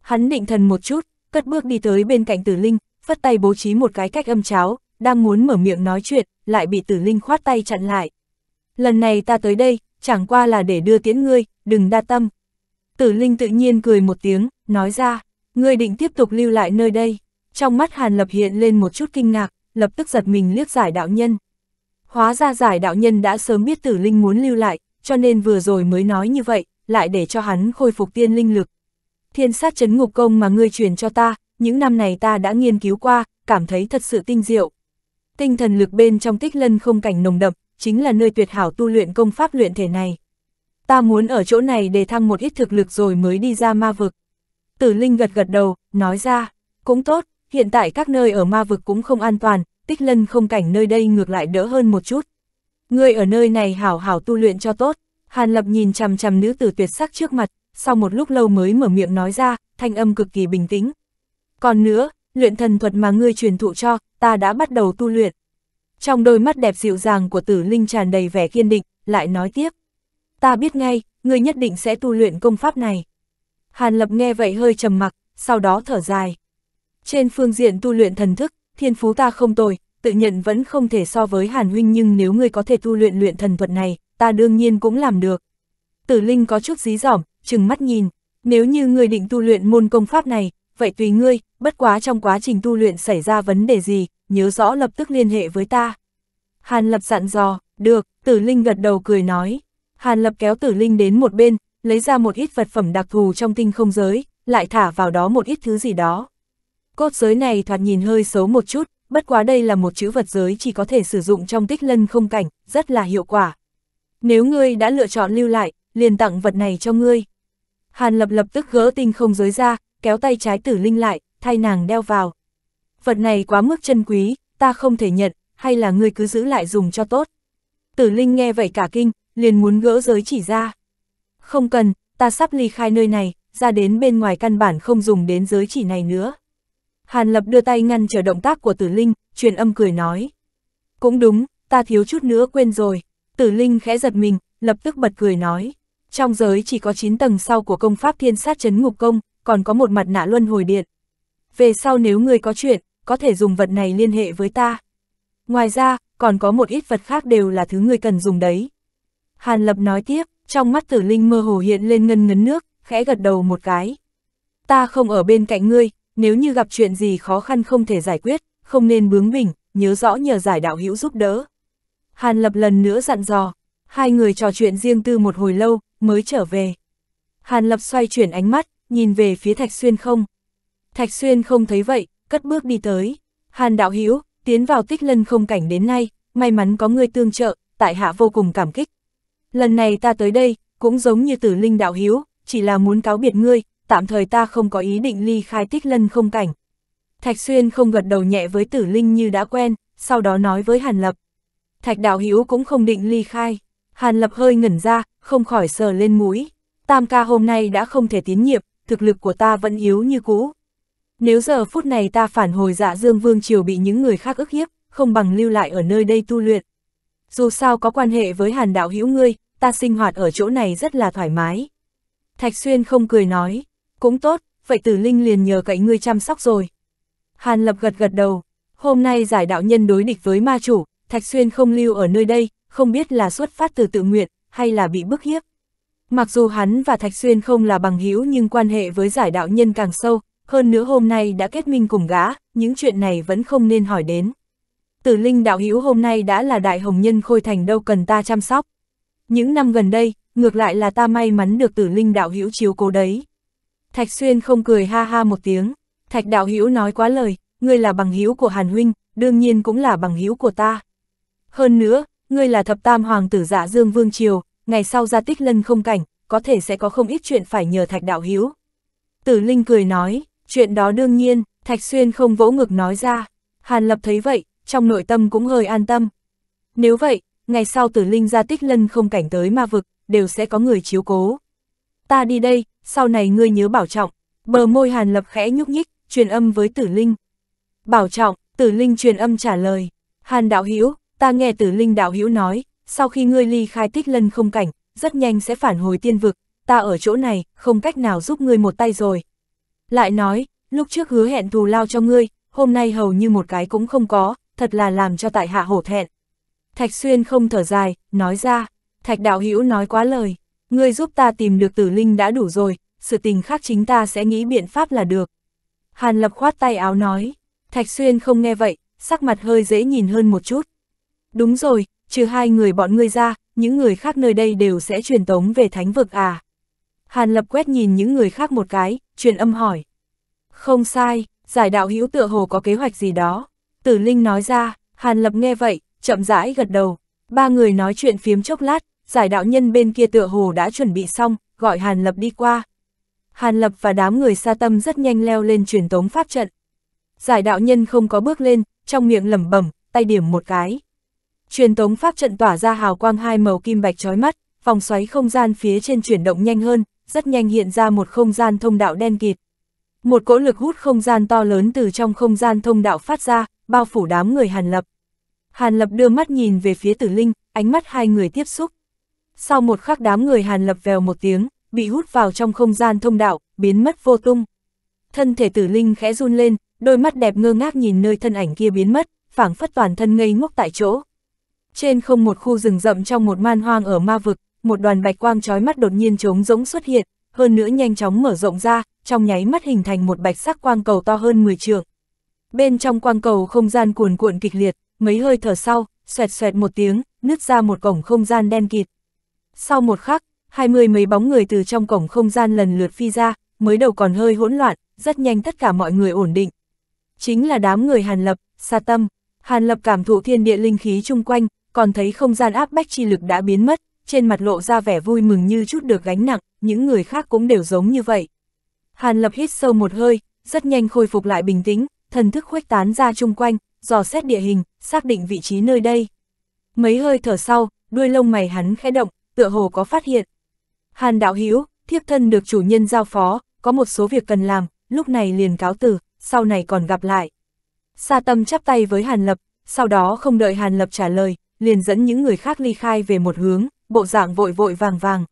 Hắn định thần một chút, cất bước đi tới bên cạnh tử linh, phất tay bố trí một cái cách âm cháo, đang muốn mở miệng nói chuyện, lại bị tử linh khoát tay chặn lại. Lần này ta tới đây, chẳng qua là để đưa tiễn ngươi, đừng đa tâm, Tử Linh tự nhiên cười một tiếng, nói ra, ngươi định tiếp tục lưu lại nơi đây. Trong mắt Hàn Lập hiện lên một chút kinh ngạc, lập tức giật mình liếc giải đạo nhân. Hóa ra giải đạo nhân đã sớm biết Tử Linh muốn lưu lại, cho nên vừa rồi mới nói như vậy, lại để cho hắn khôi phục tiên linh lực. Thiên sát chấn ngục công mà ngươi truyền cho ta, những năm này ta đã nghiên cứu qua, cảm thấy thật sự tinh diệu. Tinh thần lực bên trong tích lân không cảnh nồng đậm, chính là nơi tuyệt hảo tu luyện công pháp luyện thể này ta muốn ở chỗ này để thăng một ít thực lực rồi mới đi ra ma vực. Tử Linh gật gật đầu, nói ra, cũng tốt, hiện tại các nơi ở ma vực cũng không an toàn, tích lân không cảnh nơi đây ngược lại đỡ hơn một chút. Ngươi ở nơi này hảo hảo tu luyện cho tốt, Hàn Lập nhìn chằm chằm nữ tử tuyệt sắc trước mặt, sau một lúc lâu mới mở miệng nói ra, thanh âm cực kỳ bình tĩnh. Còn nữa, luyện thần thuật mà ngươi truyền thụ cho, ta đã bắt đầu tu luyện. Trong đôi mắt đẹp dịu dàng của tử linh tràn đầy vẻ kiên định, lại nói tiếp ta biết ngay, ngươi nhất định sẽ tu luyện công pháp này. Hàn Lập nghe vậy hơi trầm mặc, sau đó thở dài. Trên phương diện tu luyện thần thức, thiên phú ta không tồi, tự nhận vẫn không thể so với Hàn Huynh nhưng nếu ngươi có thể tu luyện luyện thần thuật này, ta đương nhiên cũng làm được. Tử Linh có chút dí dỏm, chừng mắt nhìn, nếu như ngươi định tu luyện môn công pháp này, vậy tùy ngươi, bất quá trong quá trình tu luyện xảy ra vấn đề gì, nhớ rõ lập tức liên hệ với ta. Hàn Lập dặn dò, được, Tử Linh gật đầu cười nói. Hàn Lập kéo tử linh đến một bên, lấy ra một ít vật phẩm đặc thù trong tinh không giới, lại thả vào đó một ít thứ gì đó. Cốt giới này thoạt nhìn hơi xấu một chút, bất quá đây là một chữ vật giới chỉ có thể sử dụng trong tích lân không cảnh, rất là hiệu quả. Nếu ngươi đã lựa chọn lưu lại, liền tặng vật này cho ngươi. Hàn Lập lập tức gỡ tinh không giới ra, kéo tay trái tử linh lại, thay nàng đeo vào. Vật này quá mức chân quý, ta không thể nhận, hay là ngươi cứ giữ lại dùng cho tốt. Tử Linh nghe vậy cả kinh, liền muốn gỡ giới chỉ ra. Không cần, ta sắp ly khai nơi này, ra đến bên ngoài căn bản không dùng đến giới chỉ này nữa. Hàn Lập đưa tay ngăn trở động tác của Tử Linh, truyền âm cười nói. Cũng đúng, ta thiếu chút nữa quên rồi. Tử Linh khẽ giật mình, lập tức bật cười nói. Trong giới chỉ có 9 tầng sau của công pháp thiên sát chấn ngục công, còn có một mặt nạ luân hồi điện. Về sau nếu người có chuyện, có thể dùng vật này liên hệ với ta. Ngoài ra, còn có một ít vật khác đều là thứ người cần dùng đấy. Hàn Lập nói tiếp, trong mắt tử linh mơ hồ hiện lên ngân ngấn nước, khẽ gật đầu một cái. Ta không ở bên cạnh ngươi, nếu như gặp chuyện gì khó khăn không thể giải quyết, không nên bướng bỉnh, nhớ rõ nhờ giải đạo hữu giúp đỡ. Hàn Lập lần nữa dặn dò, hai người trò chuyện riêng tư một hồi lâu, mới trở về. Hàn Lập xoay chuyển ánh mắt, nhìn về phía Thạch Xuyên không. Thạch Xuyên không thấy vậy, cất bước đi tới. Hàn đạo hữu tiến vào tích lân không cảnh đến nay, may mắn có người tương trợ, tại hạ vô cùng cảm kích, lần này ta tới đây, cũng giống như tử linh đạo hiếu, chỉ là muốn cáo biệt ngươi, tạm thời ta không có ý định ly khai tích lân không cảnh. Thạch Xuyên không gật đầu nhẹ với tử linh như đã quen, sau đó nói với Hàn Lập. Thạch đạo hiếu cũng không định ly khai, Hàn Lập hơi ngẩn ra, không khỏi sờ lên mũi. Tam ca hôm nay đã không thể tín nhiệm, thực lực của ta vẫn yếu như cũ. Nếu giờ phút này ta phản hồi dạ Dương Vương Triều bị những người khác ức hiếp, không bằng lưu lại ở nơi đây tu luyện. Dù sao có quan hệ với Hàn đạo hữu ngươi, ta sinh hoạt ở chỗ này rất là thoải mái. Thạch Xuyên không cười nói, cũng tốt, vậy tử linh liền nhờ cậy ngươi chăm sóc rồi. Hàn Lập gật gật đầu, hôm nay giải đạo nhân đối địch với ma chủ, Thạch Xuyên không lưu ở nơi đây, không biết là xuất phát từ tự nguyện, hay là bị bức hiếp. Mặc dù hắn và Thạch Xuyên không là bằng hữu nhưng quan hệ với giải đạo nhân càng sâu, hơn nữa hôm nay đã kết minh cùng gã, những chuyện này vẫn không nên hỏi đến. Tử linh đạo hữu hôm nay đã là đại hồng nhân khôi thành đâu cần ta chăm sóc. Những năm gần đây, ngược lại là ta may mắn được tử linh đạo hữu chiếu cố đấy. Thạch Xuyên không cười ha ha một tiếng, Thạch đạo hữu nói quá lời, ngươi là bằng hữu của Hàn Huynh, đương nhiên cũng là bằng hữu của ta. Hơn nữa, ngươi là thập tam hoàng tử giả dạ Dương Vương Triều, ngày sau ra tích lân không cảnh, có thể sẽ có không ít chuyện phải nhờ Thạch đạo hữu. Tử Linh cười nói, chuyện đó đương nhiên, Thạch Xuyên không vỗ ngực nói ra. Hàn Lập thấy vậy, trong nội tâm cũng hơi an tâm. Nếu vậy, ngày sau tử linh ra tích lân không cảnh tới ma vực, đều sẽ có người chiếu cố. Ta đi đây, sau này ngươi nhớ bảo trọng, bờ môi hàn lập khẽ nhúc nhích, truyền âm với tử linh. Bảo trọng, tử linh truyền âm trả lời, hàn đạo hữu ta nghe tử linh đạo hữu nói, sau khi ngươi ly khai tích lân không cảnh, rất nhanh sẽ phản hồi tiên vực, ta ở chỗ này, không cách nào giúp ngươi một tay rồi. Lại nói, lúc trước hứa hẹn thù lao cho ngươi, hôm nay hầu như một cái cũng không có, thật là làm cho tại hạ hổ thẹn. Thạch Xuyên không thở dài, nói ra, Thạch Đạo Hữu nói quá lời, ngươi giúp ta tìm được tử linh đã đủ rồi, sự tình khác chính ta sẽ nghĩ biện pháp là được. Hàn Lập khoát tay áo nói, Thạch Xuyên không nghe vậy, sắc mặt hơi dễ nhìn hơn một chút. Đúng rồi, trừ hai người bọn ngươi ra, những người khác nơi đây đều sẽ truyền tống về thánh vực à. Hàn Lập quét nhìn những người khác một cái, truyền âm hỏi. Không sai, giải đạo hữu tựa hồ có kế hoạch gì đó. Tử Linh nói ra, Hàn Lập nghe vậy, chậm rãi gật đầu. Ba người nói chuyện phiếm chốc lát, giải đạo nhân bên kia tựa hồ đã chuẩn bị xong, gọi Hàn Lập đi qua. Hàn Lập và đám người xa tâm rất nhanh leo lên truyền tống pháp trận. Giải đạo nhân không có bước lên, trong miệng lẩm bẩm, tay điểm một cái. Truyền tống pháp trận tỏa ra hào quang hai màu kim bạch chói mắt, vòng xoáy không gian phía trên chuyển động nhanh hơn, rất nhanh hiện ra một không gian thông đạo đen kịt. Một cỗ lực hút không gian to lớn từ trong không gian thông đạo phát ra, bao phủ đám người Hàn Lập. Hàn Lập đưa mắt nhìn về phía tử linh, ánh mắt hai người tiếp xúc. Sau một khắc đám người Hàn Lập vèo một tiếng, bị hút vào trong không gian thông đạo, biến mất vô tung. Thân thể tử linh khẽ run lên, đôi mắt đẹp ngơ ngác nhìn nơi thân ảnh kia biến mất, phảng phất toàn thân ngây ngốc tại chỗ. Trên không một khu rừng rậm trong một man hoang ở ma vực, một đoàn bạch quang chói mắt đột nhiên trống rỗng xuất hiện, hơn nữa nhanh chóng mở rộng ra, trong nháy mắt hình thành một bạch sắc quang cầu to hơn 10 trượng. Bên trong quang cầu không gian cuồn cuộn kịch liệt, mấy hơi thở sau, xoẹt xoẹt một tiếng, nứt ra một cổng không gian đen kịt. Sau một khắc, hai mươi mấy bóng người từ trong cổng không gian lần lượt phi ra, mới đầu còn hơi hỗn loạn, rất nhanh tất cả mọi người ổn định. Chính là đám người Hàn Lập, Sa Tâm. Hàn Lập cảm thụ thiên địa linh khí chung quanh, còn thấy không gian áp bách chi lực đã biến mất, trên mặt lộ ra vẻ vui mừng như chút được gánh nặng, những người khác cũng đều giống như vậy. Hàn Lập hít sâu một hơi, rất nhanh khôi phục lại bình tĩnh, thần thức khuếch tán ra chung quanh, dò xét địa hình, xác định vị trí nơi đây. Mấy hơi thở sau, đuôi lông mày hắn khẽ động, tựa hồ có phát hiện. Hàn đạo hữu thiếp thân được chủ nhân giao phó, có một số việc cần làm, lúc này liền cáo từ, sau này còn gặp lại. Sa tâm chắp tay với Hàn Lập, sau đó không đợi Hàn Lập trả lời, liền dẫn những người khác ly khai về một hướng, bộ dạng vội vội vàng vàng.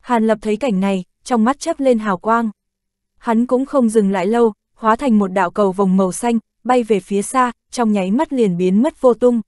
Hàn Lập thấy cảnh này, trong mắt chớp lên hào quang. Hắn cũng không dừng lại lâu, hóa thành một đạo cầu vòng màu xanh, bay về phía xa, trong nháy mắt liền biến mất vô tung.